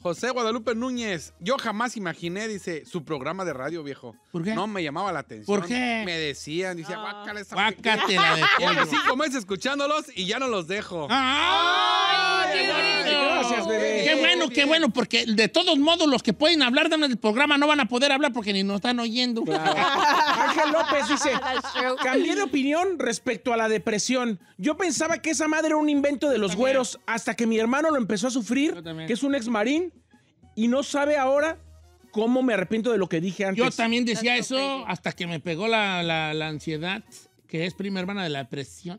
José Guadalupe Núñez, yo jamás imaginé, dice, su programa de radio, viejo. ¿Por qué? No me llamaba la atención. ¿Por qué? Me decían, decía, ah. guácala esa la de cinco meses escuchándolos y ya no los dejo. Ah. ¡Ay! qué bueno. Gracias, bebé. Qué bueno, qué bueno, porque de todos modos los que pueden hablar del programa no van a poder hablar porque ni nos están oyendo. <laughs> Ángel López dice, <laughs> cambié de opinión respecto a la depresión. Yo pensaba que esa madre era un invento de los güeros hasta que mi hermano lo empezó a sufrir, que es un ex marín, y no sabe ahora cómo me arrepiento de lo que dije antes. Yo también decía eso hasta que me pegó la, ansiedad, que es prima hermana de la depresión.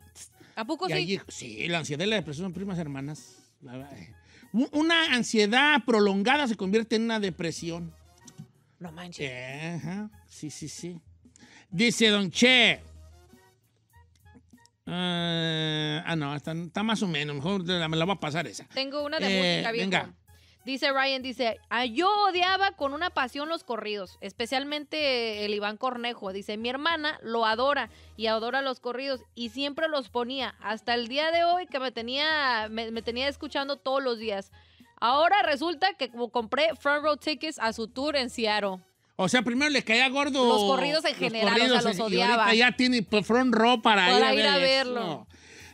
¿A poco sí? sí, la ansiedad y la depresión son primas hermanas. Eh. Una ansiedad prolongada se convierte en una depresión. No manches. Sí, sí, sí. Dice Don Che, Ah, ah, no, está, más o menos. Mejor me la voy a pasar esa. Tengo una de eh, música, Venga. Dice Ryan, dice, ah, yo odiaba con una pasión los corridos, especialmente el Iván Cornejo. Dice, mi hermana lo adora y adora los corridos y siempre los ponía hasta el día de hoy que me tenía, me, tenía escuchando todos los días. Ahora resulta que compré front row tickets a su tour en Seattle. O sea, primero le caía gordo. Los corridos en general, los odiaba. ya tiene pues, front row para, ir, a, verlo.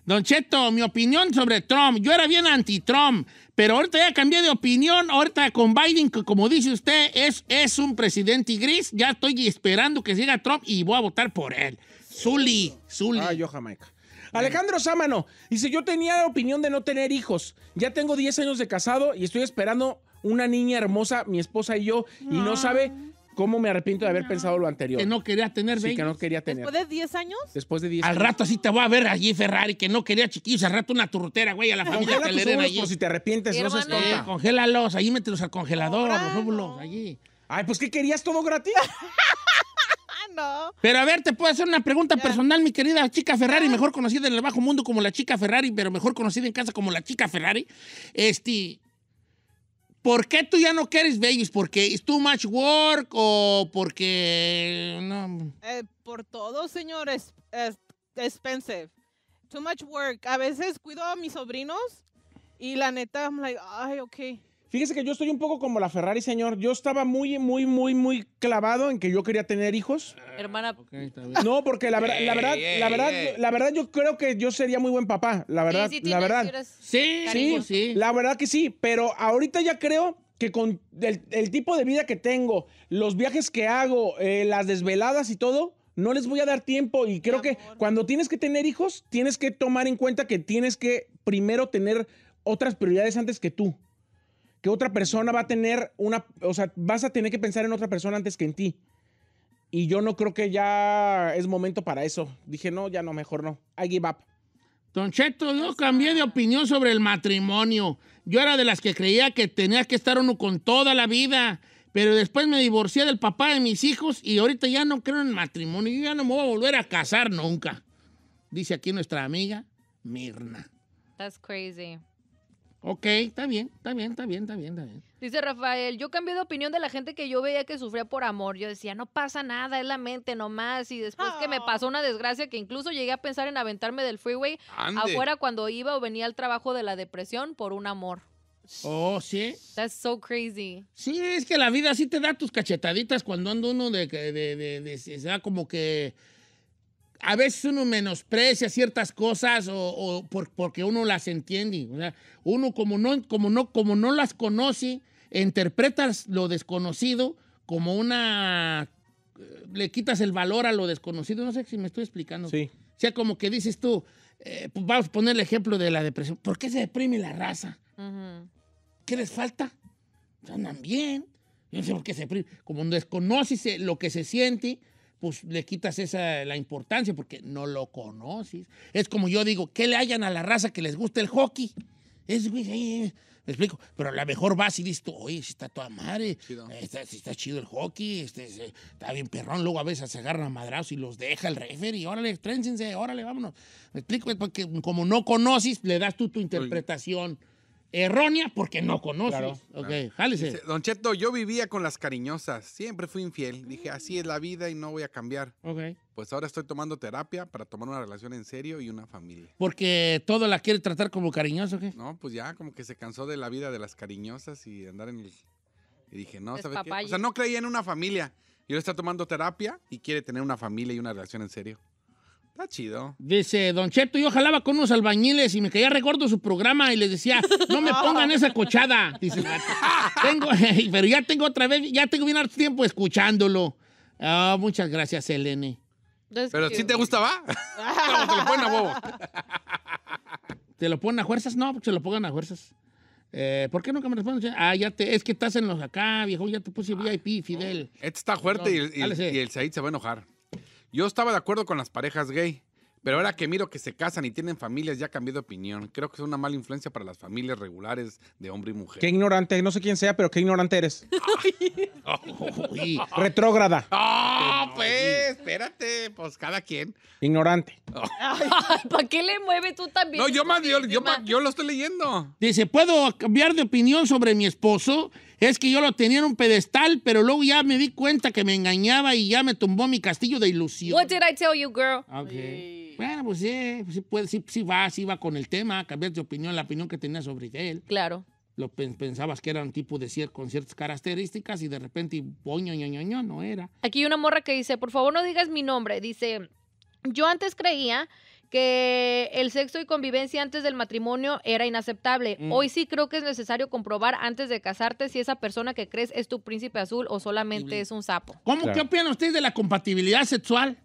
Don Cheto, mi opinión sobre Trump. Yo era bien anti-Trump, pero ahorita ya cambié de opinión. Ahorita con Biden, como dice usted, es, es un presidente gris. Ya estoy esperando que siga Trump y voy a votar por él. Zully, Zully. Ah, yo Jamaica. Alejandro Sámano dice, yo tenía opinión de no tener hijos. Ya tengo 10 años de casado y estoy esperando una niña hermosa, mi esposa y yo, y no ah. sabe ¿Cómo me arrepiento de haber pensado lo anterior? Que no quería tener Sí, que no quería tener. ¿Después de 10 años? Después de 10 Al rato así te voy a ver allí, Ferrari, que no quería chiquillos. Al rato una turrutera, güey, a la familia allí. Pues, si te arrepientes, no se estorba. Eh, congélalos, ahí mételos al congelador, los óvulos, allí. Ay, pues ¿qué querías todo gratis? <laughs> no. Pero a ver, te puedo hacer una pregunta personal, mi querida chica Ferrari, ah. mejor conocida en el bajo mundo como la chica Ferrari, pero mejor conocida en casa como la chica Ferrari. Este, ¿Por qué tú ya no quieres babies? ¿Porque es too much work o porque no? Eh, por todo, señores. expensive. Too much work. A veces cuido a mis sobrinos y la neta, I'm like, ay, okay. Fíjese que yo estoy un poco como la Ferrari, señor. Yo estaba muy, muy, muy, muy clavado en que yo quería tener hijos. Hermana. no, porque la, verdad, la verdad, la verdad, yo creo que yo sería muy buen papá. La verdad, la verdad. Sí, sí, La verdad que sí, pero ahorita ya creo que con el, tipo de vida que tengo, los viajes que hago, eh, las desveladas y todo, no les voy a dar tiempo y creo que cuando tienes que tener hijos, tienes que tomar en cuenta que tienes que primero tener otras prioridades antes que tú que otra persona va a tener una, o sea, vas a tener que pensar en otra persona antes que en ti. Y yo no creo que ya es momento para eso. Dije, no, ya no, mejor no. I give up. Don Cheto, yo cambié de opinión sobre el matrimonio. Yo era de las que creía que tenía que estar uno con toda la vida. Pero después me divorcié del papá de mis hijos y ahorita ya no creo en matrimonio. Yo ya no me voy a volver a casar nunca. Dice aquí nuestra amiga Mirna. That's crazy. Ok, está bien, está bien, está bien, está bien, está bien. Dice Rafael, yo cambié de opinión de la gente que yo veía que sufría por amor. Yo decía, no pasa nada, es la mente nomás. Y después que me ah. pasó una desgracia que incluso llegué a pensar en aventarme del freeway afuera cuando iba o venía al trabajo de la depresión por un amor. Oh, sí. That's so crazy. Sí, es que la vida sí te da tus cachetaditas cuando anda uno de que de, de, de, como que a veces uno menosprecia ciertas cosas o, porque uno las entiende. uno como no, como no, como no las conoce, interpreta lo desconocido como una... Eh, le quitas el valor a lo desconocido. No sé si me estoy explicando. Sí. O sea, como que dices tú, eh, pues vamos a poner el ejemplo de la depresión. ¿Por qué se deprime la raza? ¿Qué les falta? Pues andan bien. Yo no sé por qué se deprime. Como desconoces eh, lo que se siente, pues le quitas esa, la importancia porque no lo conoces. Es como yo digo, ¿qué le hayan a la raza que les guste el hockey? Es, güey, eh, me explico. Pero la mejor base y dices oye, si está toda madre, si Está, chido el hockey, este, eh, está bien perrón. Luego a veces se agarran a madrazos y los deja el referee, órale, trénsense, órale, vámonos. Me explico, porque como no conoces, le das tú tu interpretación errónea porque no conoces. Claro, ok, Don Cheto, yo vivía con las cariñosas, siempre fui infiel. Dije, así es la vida y no voy a cambiar. Ok. Pues ahora estoy tomando terapia para tomar una relación en serio y una familia. ¿Porque todo la quiere tratar como cariñosa qué? No, pues ya, como que se cansó de la vida de las cariñosas y andar en el... Y dije, no, O sea, no creía en una familia. Y ahora está tomando terapia y quiere tener una familia y una relación en serio. Está chido. Dice, Don Cheto, yo jalaba con unos albañiles y me caía recuerdo su programa y les decía, no me <laughs> pongan esa cochada. Dice, <laughs> tengo, <laughs> pero ya tengo otra vez, ya tengo bien harto tiempo escuchándolo. Ah, muchas gracias, Elene. pero si te gusta, va. te lo ponen a huevo. ¿Te lo ponen a fuerzas? No, se lo pongan a fuerzas. Eh, ¿Por qué nunca me respondes Ah, ya te, es que estás en los acá, viejo, ya te puse ah, VIP, Fidel. Este está fuerte y el Said se va a enojar. Yo estaba de acuerdo con las parejas gay, pero ahora que miro que se casan y tienen familias, ya cambié de opinión. Creo que es una mala influencia para las familias regulares de hombre y mujer. Qué ignorante, no sé quién sea, pero qué ignorante eres. <laughs> Retrógrada. ¡Ah, pues! Espérate, pues cada quien. Ignorante. <laughs> ¿Para qué le mueve tú también? No, yo, yo lo estoy leyendo. Dice, ¿puedo cambiar de opinión sobre mi esposo? Es que yo lo tenía en un pedestal, pero luego ya me di cuenta que me engañaba y ya me tumbó mi castillo de ilusión. What did I tell you, girl? Okay. Bueno, pues sí, sí, puede, sí, sí, va, sí va con el tema, cambiar de opinión, la opinión que tenía sobre él. Claro. Lo pensabas que era un tipo de cier con ciertas características y de repente, boño, ño, ño, no era. Aquí hay una morra que dice, por favor no digas mi nombre. Dice, yo antes creía que el sexo y convivencia antes del matrimonio era inaceptable. Mm. Hoy sí creo que es necesario comprobar antes de casarte si esa persona que crees es tu príncipe azul o solamente es un sapo. ¿Cómo? ¿Qué opinan ustedes de la compatibilidad sexual?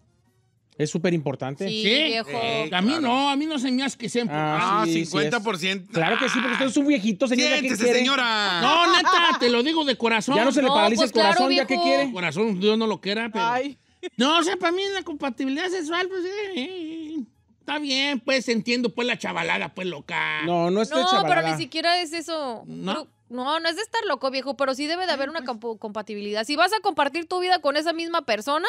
Es súper importante. Sí, Viejo. Eh, a mí no, a mí no se me hace que sea Ah, ah 50%. claro que sí, porque usted es un viejito, señora. Siéntese, señora. No, neta, te lo digo de corazón. Ya no se le paraliza el pues corazón, ya que quiere. corazón, Dios no lo quiera, pero... No, o sea, para mí la compatibilidad sexual, pues... sí... Eh, eh, está bien, pues entiendo pues la chavalada, pues loca. No, no es de No, pero ni siquiera es eso. ¿No? no, no es de estar loco, viejo, pero sí debe de haber una pues. compatibilidad. Si vas a compartir tu vida con esa misma persona,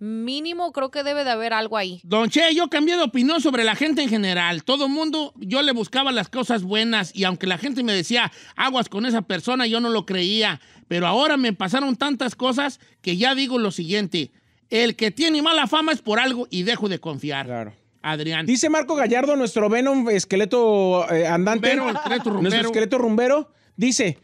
mínimo creo que debe de haber algo ahí. Don Che, yo cambié de opinión sobre la gente en general. Todo mundo, yo le buscaba las cosas buenas y aunque la gente me decía aguas con esa persona, yo no lo creía. Pero ahora me pasaron tantas cosas que ya digo lo siguiente. El que tiene mala fama es por algo y dejo de confiar. Claro. Adrián. Dice Marco Gallardo, nuestro Venom esqueleto eh, andante. esqueleto rumbero. Nuestro esqueleto rumbero. Dice.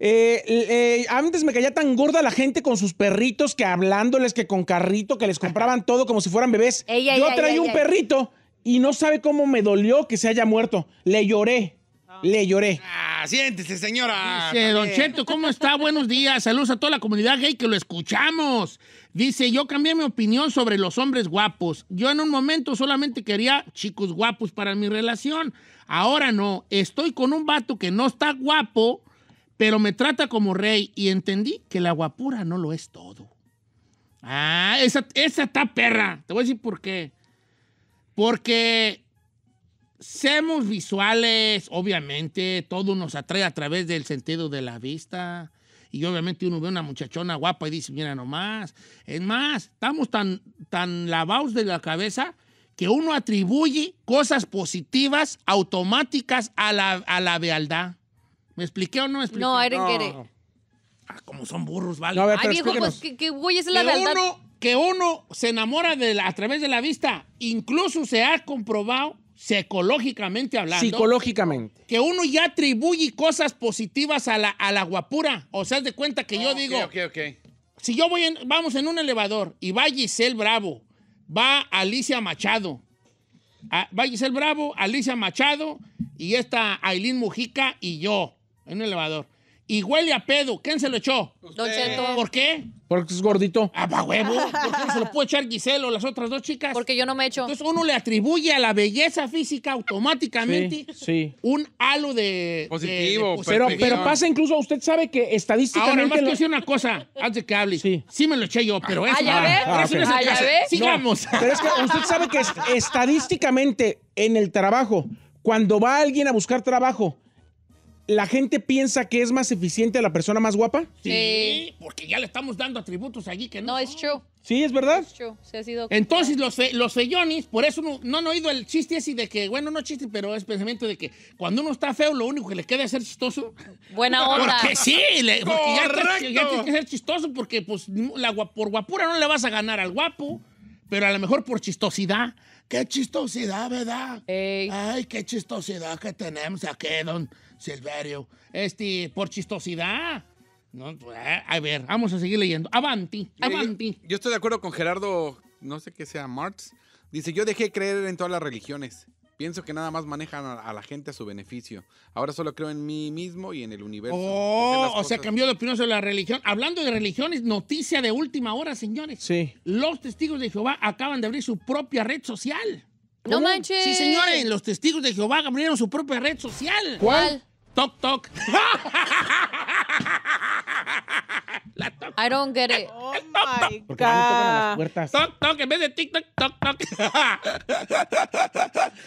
Eh, eh, antes me caía tan gorda la gente con sus perritos que hablándoles que con carrito que les compraban todo como si fueran bebés. Yo un perrito y no sabe cómo me dolió que se haya muerto. Le lloré. Ah. Le lloré. Ah, siéntese, señora. Dice, don Cheto, ¿cómo está? Buenos días. Saludos a toda la comunidad gay que lo escuchamos. Dice, yo cambié mi opinión sobre los hombres guapos. Yo en un momento solamente quería chicos guapos para mi relación. Ahora no, estoy con un vato que no está guapo, pero me trata como rey y entendí que la guapura no lo es todo. Ah, esa, esa está perra. Te voy a decir por qué. Porque somos visuales, obviamente, todo nos atrae a través del sentido de la vista y obviamente uno ve una muchachona guapa y dice, mira nomás. Es más, estamos tan, tan lavados de la cabeza que uno atribuye cosas positivas automáticas a la, a la bealdad. ¿Me expliqué o no me expliqué? No, I quiere. Ah, como son burros, vale. a ver, pues que, güey la Uno, que uno se enamora de a través de la vista. Incluso se ha comprobado psicológicamente hablando. Psicológicamente. Que uno ya atribuye cosas positivas a la, guapura. O sea, de cuenta que yo digo. Si yo voy en, vamos en un elevador y va Giselle Bravo, va Alicia Machado. Ah, va Giselle Bravo, Alicia Machado y esta Aileen Mujica y yo en un elevador. Y huele a pedo. ¿Quién se lo echó? ¿Por qué? Porque es gordito. ¡Ah, pa' huevo! ¿Por qué se lo puede echar Giselle o las otras dos chicas? Porque yo no me echo. Entonces uno le atribuye a la belleza física automáticamente sí, un halo de. Positivo, pero, pasa incluso, usted sabe que estadísticamente. Ahora, más que decir una cosa, antes de que hable. Sí. sí me lo eché yo, pero ah, eso. ¿Allá ve? Sigamos. Ah, pero es que usted sabe que estadísticamente en el trabajo, cuando va alguien a buscar trabajo, ¿La gente piensa que es más eficiente a la persona más guapa? Sí, porque ya le estamos dando atributos allí que no. No, es true. Sí, es verdad. Entonces, los, los por eso no, han oído el chiste así de que, bueno, no chiste, pero es pensamiento de que cuando uno está feo, lo único que le queda es ser chistoso. Buena <laughs> onda. Porque sí, porque ya, tiene que ser chistoso, porque pues la, por guapura no le vas a ganar al guapo, pero a lo mejor por chistosidad. Qué chistosidad, ¿verdad? Ay, qué chistosidad que tenemos aquí, don. Silverio. Este, por chistosidad. Eh, a ver, vamos a seguir leyendo. Avanti, avanti. Yo, estoy de acuerdo con Gerardo, no sé qué sea, Marx. Dice, yo dejé creer en todas las religiones. Pienso que nada más manejan a, la gente a su beneficio. Ahora solo creo en mí mismo y en el universo. Oh, o sea, cambió de opinión sobre la religión. Hablando de religiones, noticia de última hora, señores. Sí. Los testigos de Jehová acaban de abrir su propia red social. No manches. Sí, señores, los testigos de Jehová abrieron su propia red social. ¿Cuál? Toc Toc. <laughs> La I don't get it. Oh toc, my toc. God. Las Toc Toc en vez de TikTok, Toc Toc.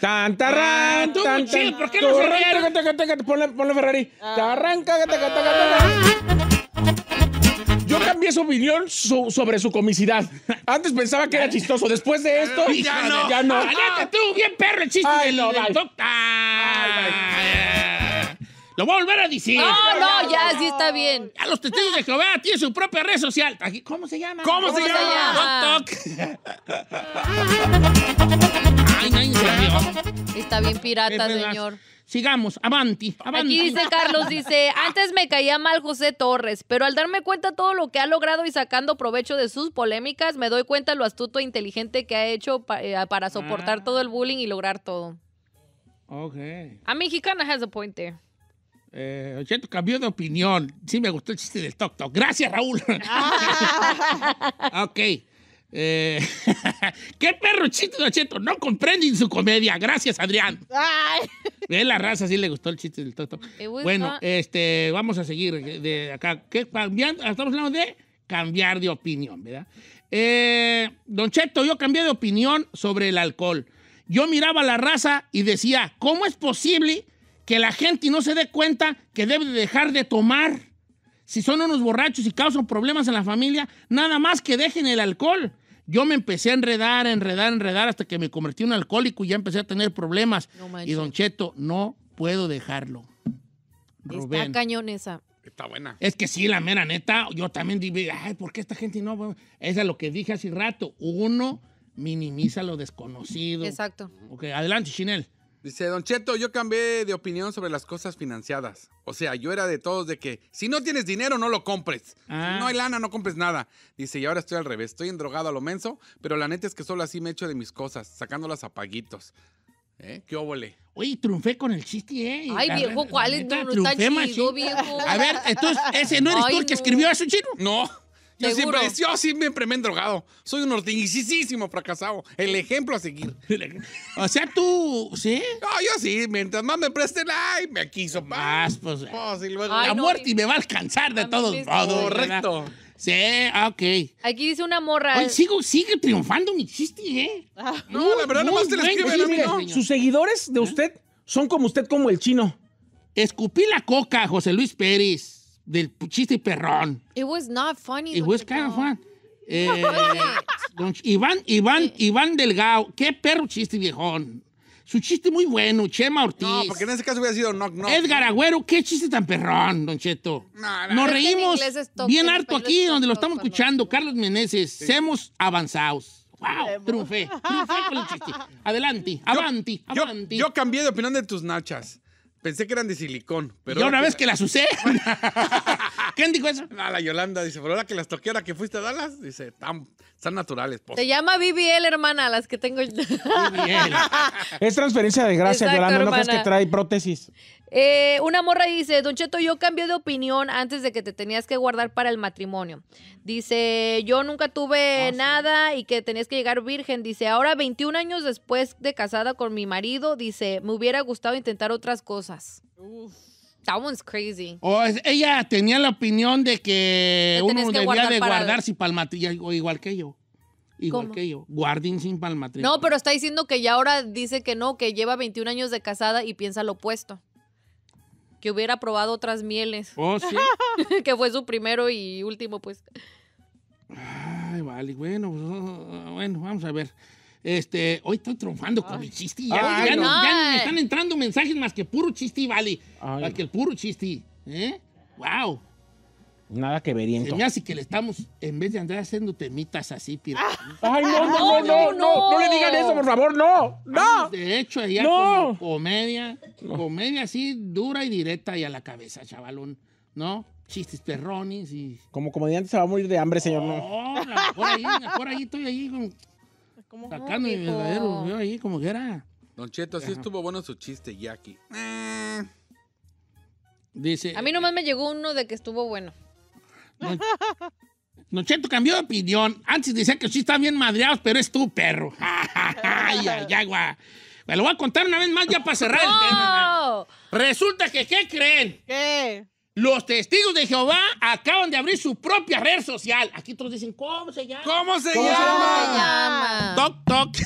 <laughs> tan tarán, tan, tan, tan ¿por qué no se Ponle, ponle Ferrari. Ah. Tarranca, yo cambié su opinión sobre su comicidad. Antes pensaba que era chistoso. Después de esto, ya no. Ya no. tú, bien perro el chiste Ay, no, eh, Lo voy a volver a decir. No, no, ya, sí está bien. A los testigos de Jehová tiene su propia red social. ¿Cómo se llama? ¿Cómo, se llama? llama? Talk. <laughs> Ay, Está bien pirata, señor. Sigamos, avanti, avanti. Aquí dice Carlos, dice, antes me caía mal José Torres, pero al darme cuenta todo lo que ha logrado y sacando provecho de sus polémicas, me doy cuenta lo astuto e inteligente que ha hecho eh, para soportar ah. todo el bullying y lograr todo. Ok. A mexicana has a point there. Eh, cambió de opinión. Sí me gustó el chiste del toc Gracias, Raúl. Ah. <laughs> ok. Eh, <laughs> ¡Qué perro chiste, Don Cheto! No comprenden su comedia. Gracias, Adrián. Ve la raza, sí le gustó el chiste del Toto. Bueno, este, vamos a seguir de acá. estamos hablando de cambiar de opinión, ¿verdad? Eh, don Cheto, yo cambié de opinión sobre el alcohol. Yo miraba la raza y decía, ¿cómo es posible que la gente no se dé cuenta que debe dejar de tomar? Si son unos borrachos y causan problemas en la familia, nada más que dejen el alcohol. Yo me empecé a enredar, enredar, enredar hasta que me convertí en un alcohólico y ya empecé a tener problemas. y Don Cheto, no puedo dejarlo. Está cañón esa. Está buena. Es que sí, la mera neta, yo también dije, ay, ¿por qué esta gente no? Esa es lo que dije hace rato. Uno minimiza lo desconocido. Exacto. Ok, adelante, Chinel. Dice, Don Cheto, yo cambié de opinión sobre las cosas financiadas. O sea, yo era de todos de que si no tienes dinero, no lo compres. Si ah. no hay lana, no compres nada. Dice, y ahora estoy al revés. Estoy endrogado a lo menso, pero la neta es que solo así me echo de mis cosas, sacándolas a paguitos. ¿Eh? ¿Qué óvole? Oye, triunfé con el chiste, ¿eh? Ay, viejo, ¿cuál es? tu no, chido, viejo. A ver, entonces, ¿ese no eres tú el que escribió eso, chino? No. Yo siempre, me he drogado. Soy un ortiguisísimo fracasado. El ejemplo a seguir. <laughs> o sea, tú, ¿sí? No, yo sí. Mientras más me presten, ay, me quiso más. Pues, y eh. oh, luego, la muerte y me va a alcanzar de todos modos. Correcto. Sí, ok. Aquí dice una morra. sigo, sigue triunfando mi chiste, ¿eh? Ah. no, la verdad, nomás te lo escriben a mí, Sus seguidores de ¿Eh? usted son como usted, como el chino. Escupí la coca, José Luis Pérez del chiste perrón. It was not funny. It was kind of fun. <laughs> Eh, Iván, Delgado, qué perro chiste viejón. Su chiste muy bueno, Chema Ortiz. No, porque en ese caso hubiera sido knock knock. Edgar Agüero, qué chiste tan perrón, Don Cheto. No, no. Nos reímos bien harto aquí donde lo estamos escuchando. Carlos Meneses, semos avanzados. ¡Wow! Triunfé. Triunfé con el chiste. Adelante, yo, avanti, Yo cambié de opinión de tus nachas. Pensé que eran de silicón, pero. Ya una vez que las usé. <laughs> ¿Quién dijo eso? No, ah, la Yolanda dice, pero ahora que las toqué, ahora que fuiste a Dallas, dice, tan, están naturales. Te pues". Se llama BBL, hermana, las que tengo. BBL. <laughs> es transferencia de gracia, Yolanda, no crees que trae prótesis. Eh, una morra dice, Don Cheto, yo cambié de opinión antes de que te tenías que guardar para el matrimonio. Dice, yo nunca tuve ah, nada y que tenías que llegar virgen. Dice, ahora 21 años después de casada con mi marido, dice, me hubiera gustado intentar otras cosas. Uf. That one's crazy. O ella tenía la opinión de que uno debía de guardar sin o igual que yo. Igual que yo. Guarding sin palmatrimonio. No, pero está diciendo que ya ahora dice que no, que lleva 21 años de casada y piensa lo opuesto. Que hubiera probado otras mieles, Oh, sí. <laughs> que fue su primero y último, pues. Ay, vale, bueno, pues, bueno, vamos a ver. Este, hoy estoy triunfando con el chiste. Ya, ya ya me están entrando mensajes más que puro chiste, vale. Más que el puro chiste. ¿Eh? ¡Wow! Nada que verían. Se que le estamos, en vez de andar haciendo temitas así, ah. Ay, no, no, no, no, no, le digan eso, por favor, no, no. De hecho, allá no. como comedia, comedia así dura y directa y a la cabeza, chavalón, ¿no? Chistes perrones y... Como comediante se va a morir de hambre, señor, no. no por ahí, por ahí estoy ahí con como Sacando mi verdadero ahí, como que era. Don Cheto, así estuvo bueno su chiste, Jackie. Eh, dice. A mí eh, nomás me llegó uno de que estuvo bueno. Don, Cheto cambió de opinión. Antes decía que sí están bien madreados, pero es tu perro. <laughs> ay, ay, agua. Me lo voy a contar una vez más ya para cerrar el <laughs> tema. Resulta que, ¿qué creen? ¿Qué? Los testigos de Jehová acaban de abrir su propia red social. Aquí todos dicen, ¿cómo se llama? ¿Cómo se llama? llama? Toc, toc.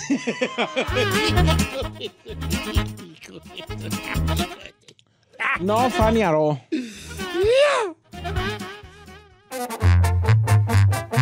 no, Fanny Aro. <laughs>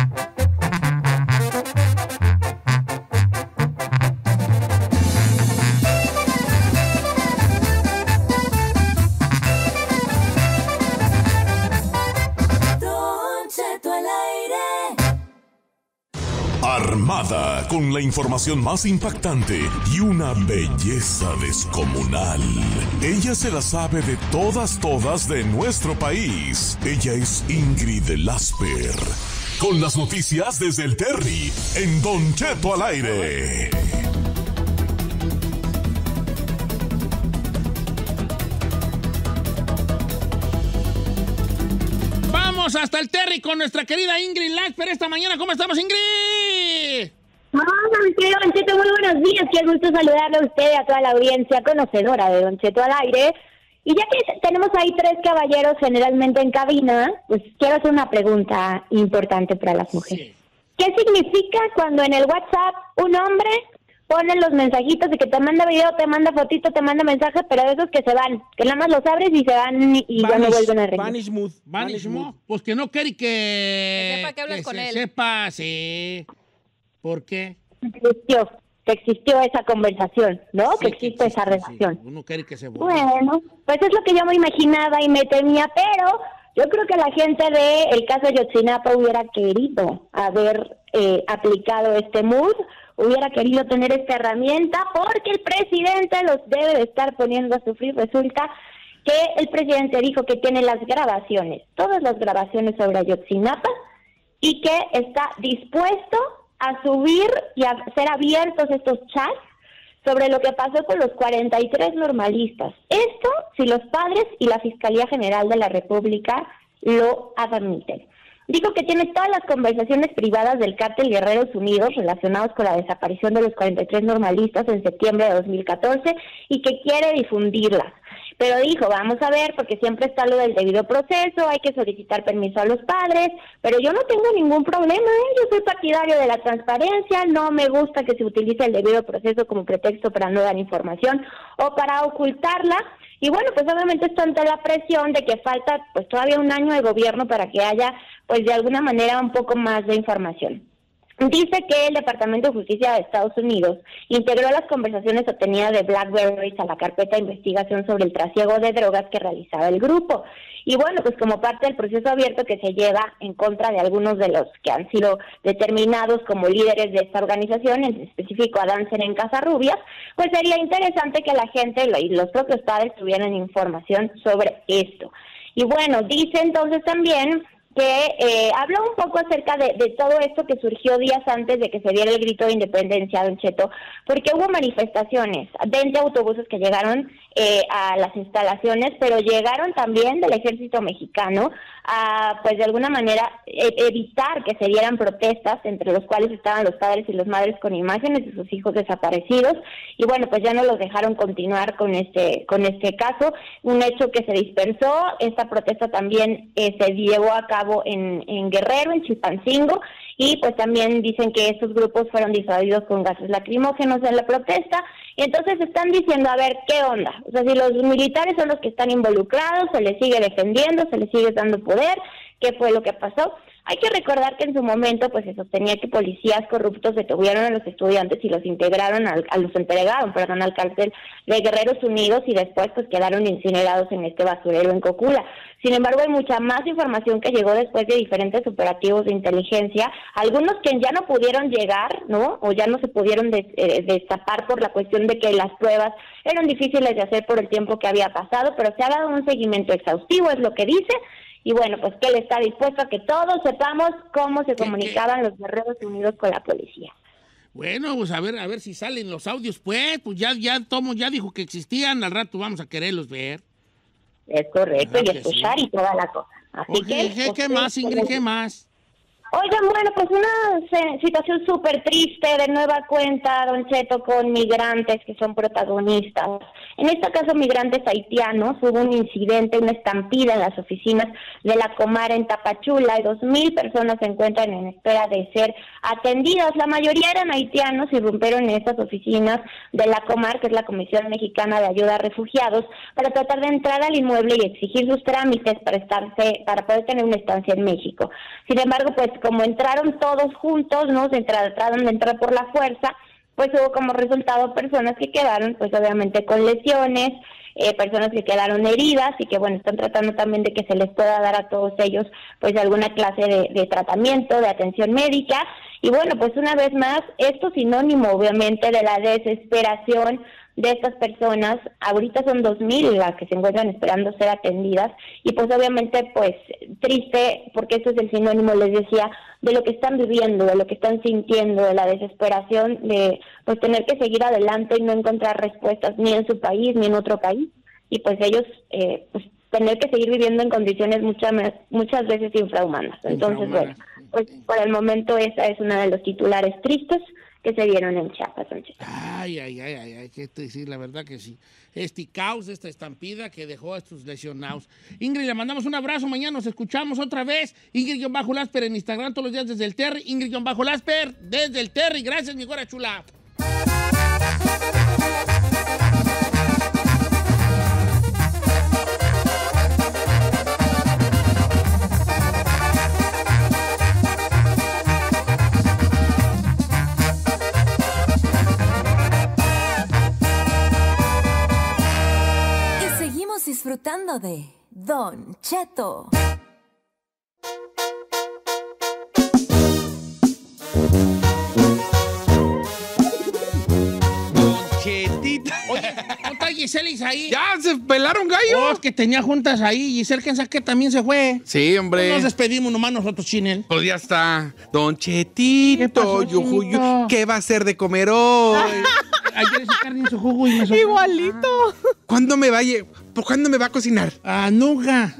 Armada con la información más impactante y una belleza descomunal. Ella se la sabe de todas, todas de nuestro país. Ella es Ingrid Lasper. Con las noticias desde el Terry, en Don Cheto al aire. hasta el Terry con nuestra querida Ingrid Laxper esta mañana. ¿Cómo estamos, Ingrid? Hola, querido Don muy buenos días. Qué gusto saludarle a usted y a toda la audiencia conocedora de Don Cheto al aire. Y ya que tenemos ahí tres caballeros generalmente en cabina, pues quiero hacer una pregunta importante para las mujeres. ¿Qué significa cuando en el WhatsApp un hombre ponen los mensajitos de que te manda video, te manda fotito, te manda mensaje, pero de esos que se van, que nada más los abres y se van y, ya no vuelven a reír. Vanish mood. Vanish Pues que no quiere que... Que sepa que hablan con se él. sepa, sí. ¿Por qué? Existió, que existió esa conversación, ¿no? que, existe esa relación. Uno quiere que se vuelva. Bueno, pues es lo que yo me imaginaba y me temía, pero... Yo creo que la gente de el caso de Yotzinapa hubiera querido haber eh, aplicado este mood hubiera querido tener esta herramienta porque el presidente los debe de estar poniendo a sufrir. Resulta que el presidente dijo que tiene las grabaciones, todas las grabaciones sobre Ayotzinapa y que está dispuesto a subir y a ser abiertos estos chats sobre lo que pasó con los 43 normalistas. Esto si los padres y la Fiscalía General de la República lo admiten dijo que tiene todas las conversaciones privadas del cártel Guerreros Unidos relacionados con la desaparición de los 43 normalistas en septiembre de 2014 y que quiere difundirlas. Pero dijo, vamos a ver, porque siempre está lo del debido proceso, hay que solicitar permiso a los padres, pero yo no tengo ningún problema, ¿eh? yo soy partidario de la transparencia, no me gusta que se utilice el debido proceso como pretexto para no dar información o para ocultarla. Y bueno, pues obviamente está ante la presión de que falta pues todavía un año de gobierno para que haya pues de alguna manera un poco más de información. Dice que el Departamento de Justicia de Estados Unidos integró las conversaciones obtenidas de Blackberries a la carpeta de investigación sobre el trasiego de drogas que realizaba el grupo. Y bueno, pues como parte del proceso abierto que se lleva en contra de algunos de los que han sido determinados como líderes de esta organización, en específico a Dancer en Casa rubias pues sería interesante que la gente y los propios padres tuvieran información sobre esto. Y bueno, dice entonces también que eh, habló un poco acerca de, de, todo esto que surgió días antes de que se diera el grito de independencia, Don Cheto, porque hubo manifestaciones, 20 autobuses que llegaron eh, a las instalaciones, pero llegaron también del ejército mexicano a, pues de alguna manera, e-, evitar que se dieran protestas, entre los cuales estaban los padres y las madres con imágenes de sus hijos desaparecidos, y bueno, pues ya no los dejaron continuar con este, con este caso, un hecho que se dispersó, esta protesta también eh, se llevó a cabo en, en Guerrero, en Chipancingo, y pues también dicen que estos grupos fueron disuadidos con gases lacrimógenos en la protesta y entonces están diciendo, a ver, ¿qué onda? O sea, si los militares son los que están involucrados, se les sigue defendiendo, se les sigue dando poder, ¿qué fue lo que pasó? Hay que recordar que en su momento pues se sostenía que policías corruptos detuvieron a los estudiantes y los integraron, a los entregaron, perdón, al cárcel de Guerreros Unidos y después pues quedaron incinerados en este basurero en Cocula. Sin embargo, hay mucha más información que llegó después de diferentes operativos de inteligencia, algunos que ya no pudieron llegar, ¿no? O ya no se pudieron eh, destapar por la cuestión de que las pruebas eran difíciles de hacer por el tiempo que había pasado, pero se ha dado un seguimiento exhaustivo, es lo que dice, y bueno, pues que él está dispuesto a que todos sepamos cómo se comunicaban los guerreros unidos con la policía. Bueno, pues a ver, a ver si salen los audios, pues, pues ya, ya Tomo ya dijo que existían, al rato vamos a quererlos ver. Es correcto, y escuchar y toda la cosa. Así que, ¿qué, pues, ¿qué más, Ingrid? ¿Qué más? Oigan, bueno, pues una situación súper triste de nueva cuenta, Don Cheto, con migrantes que son protagonistas. En este caso, migrantes haitianos. Hubo un incidente, una estampida en las oficinas de la Comar en Tapachula. Dos mil personas se encuentran en espera de ser atendidas. La mayoría eran haitianos y rompieron en estas oficinas de la Comar, que es la Comisión Mexicana de Ayuda a Refugiados, para tratar de entrar al inmueble y exigir sus trámites para, estarse, para poder tener una estancia en México. Sin embargo, pues como entraron todos juntos, ¿no? Se trataron de entrar por la fuerza, pues hubo como resultado personas que quedaron, pues obviamente con lesiones, eh, personas que quedaron heridas y que, bueno, están tratando también de que se les pueda dar a todos ellos, pues alguna clase de, de tratamiento, de atención médica. Y bueno, pues una vez más, esto sinónimo obviamente de la desesperación de estas personas, ahorita son 2.000 las que se encuentran esperando ser atendidas y pues obviamente pues triste porque esto es el sinónimo, les decía, de lo que están viviendo, de lo que están sintiendo, de la desesperación de pues tener que seguir adelante y no encontrar respuestas ni en su país ni en otro país y pues ellos eh, pues tener que seguir viviendo en condiciones muchas muchas veces infrahumanas. Entonces, bueno, pues por el momento esa es una de los titulares tristes que se dieron en Chiapas. Ay, ay, ay, ay, hay que decir la verdad que sí. Este caos, esta estampida que dejó a estos lesionados. Ingrid, le mandamos un abrazo, mañana nos escuchamos otra vez. Ingrid-Lasper en Instagram todos los días desde el Terry. Ingrid-Lasper Bajo desde el Terry. Gracias, mi güera chula. disfrutando de Don Cheto. Giselle ahí. Ya se pelaron gallos. Oh, que tenía juntas ahí. Giselle, ¿quién sabe que también se fue? Sí, hombre. Pues nos despedimos nomás nosotros, Chinel. Pues ya está. Don Chetito, ¿Qué, ¿qué va a hacer de comer hoy? Ayer hice carne en su jugo y me Igualito. ¿Cuándo me va a llevar? ¿por cuándo me va a cocinar? Ah, nunca.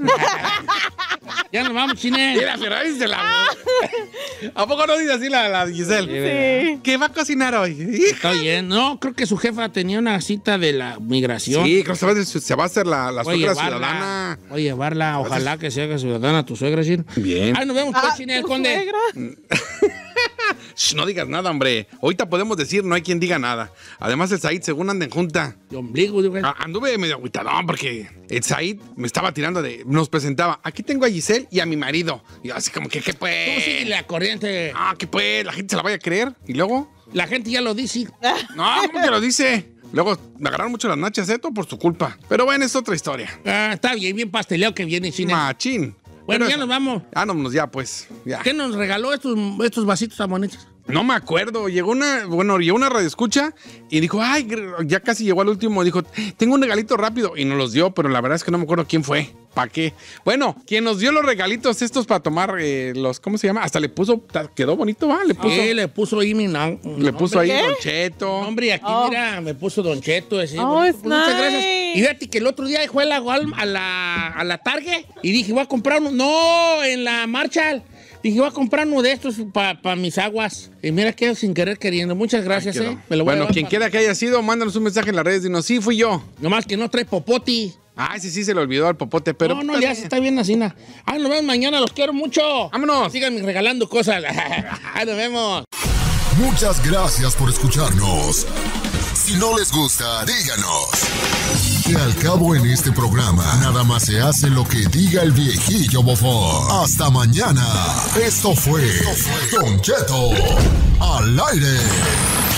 <laughs> ya nos vamos, Chinel. Mira, Ferrari se la... <laughs> ¿A poco no dice así la, Giselle? Sí. ¿Qué va a cocinar hoy? Está bien. No, creo que su jefa tenía una cita de la migración. Sí, creo que se va a hacer la, suegra ciudadana. Voy a llevarla, ojalá que se haga ciudadana tu suegra, sí. Bien. Ay, nos vemos, pues, el ah, Chinel, conde. Suegra? <laughs> no digas nada, hombre. Ahorita podemos decir, no hay quien diga nada. Además, el Said, según anden junta. De ombligo, Anduve medio aguitadón porque el Said me estaba tirando de. Nos presentaba, aquí tengo a Giselle y a mi marido. Y yo así como que, ¿qué pues? Tú sí, la corriente. Ah, ¿qué pues? La gente se la vaya a creer. ¿Y luego? La gente ya lo dice. Ah. No, ¿cómo que lo dice? Luego me agarraron mucho las nachas, ¿eh? todo por su culpa. Pero bueno, es otra historia. Ah, está bien, bien pasteleo que viene, cine. Machín. Bueno, ya nos vamos. nos ya, pues. Ya. ¿Qué nos regaló estos, estos vasitos a no me acuerdo. Llegó una, bueno, llegó una radioescucha y dijo, ay, ya casi llegó al último. Dijo, tengo un regalito rápido y nos los dio, pero la verdad es que no me acuerdo quién fue. ¿Para qué? Bueno, quien nos dio los regalitos estos para tomar eh, los, ¿cómo se llama? Hasta le puso, quedó bonito, ¿va? Le puso. Sí, le puso ahí Le puso ahí Don Cheto. Hombre, aquí oh. mira, me puso Don Cheto. oh, pues, Muchas gracias. Y fíjate que el otro día dejó el agua a la, a la Target y dije, voy a comprar uno. No, en la marcha… Dije, voy a comprar uno de estos para mis aguas. Y mira, quedo sin querer queriendo. Muchas gracias, ¿eh? bueno, quien quiera que haya sido, mándanos un mensaje en las redes. Dinos, sí, fui yo. Nomás que no trae popoti. Ah, sí, sí, se le olvidó al popote, pero... No, no, pues ya está bien así, Ah, nos vemos mañana, los quiero mucho. Vámonos. Sigan regalando cosas. ah, <laughs> nos vemos. Muchas gracias por escucharnos. Si no les gusta, díganos. Que al cabo en este programa, nada más se hace lo que diga el viejillo bofón. Hasta mañana. Esto fue, Esto Don Cheto al aire.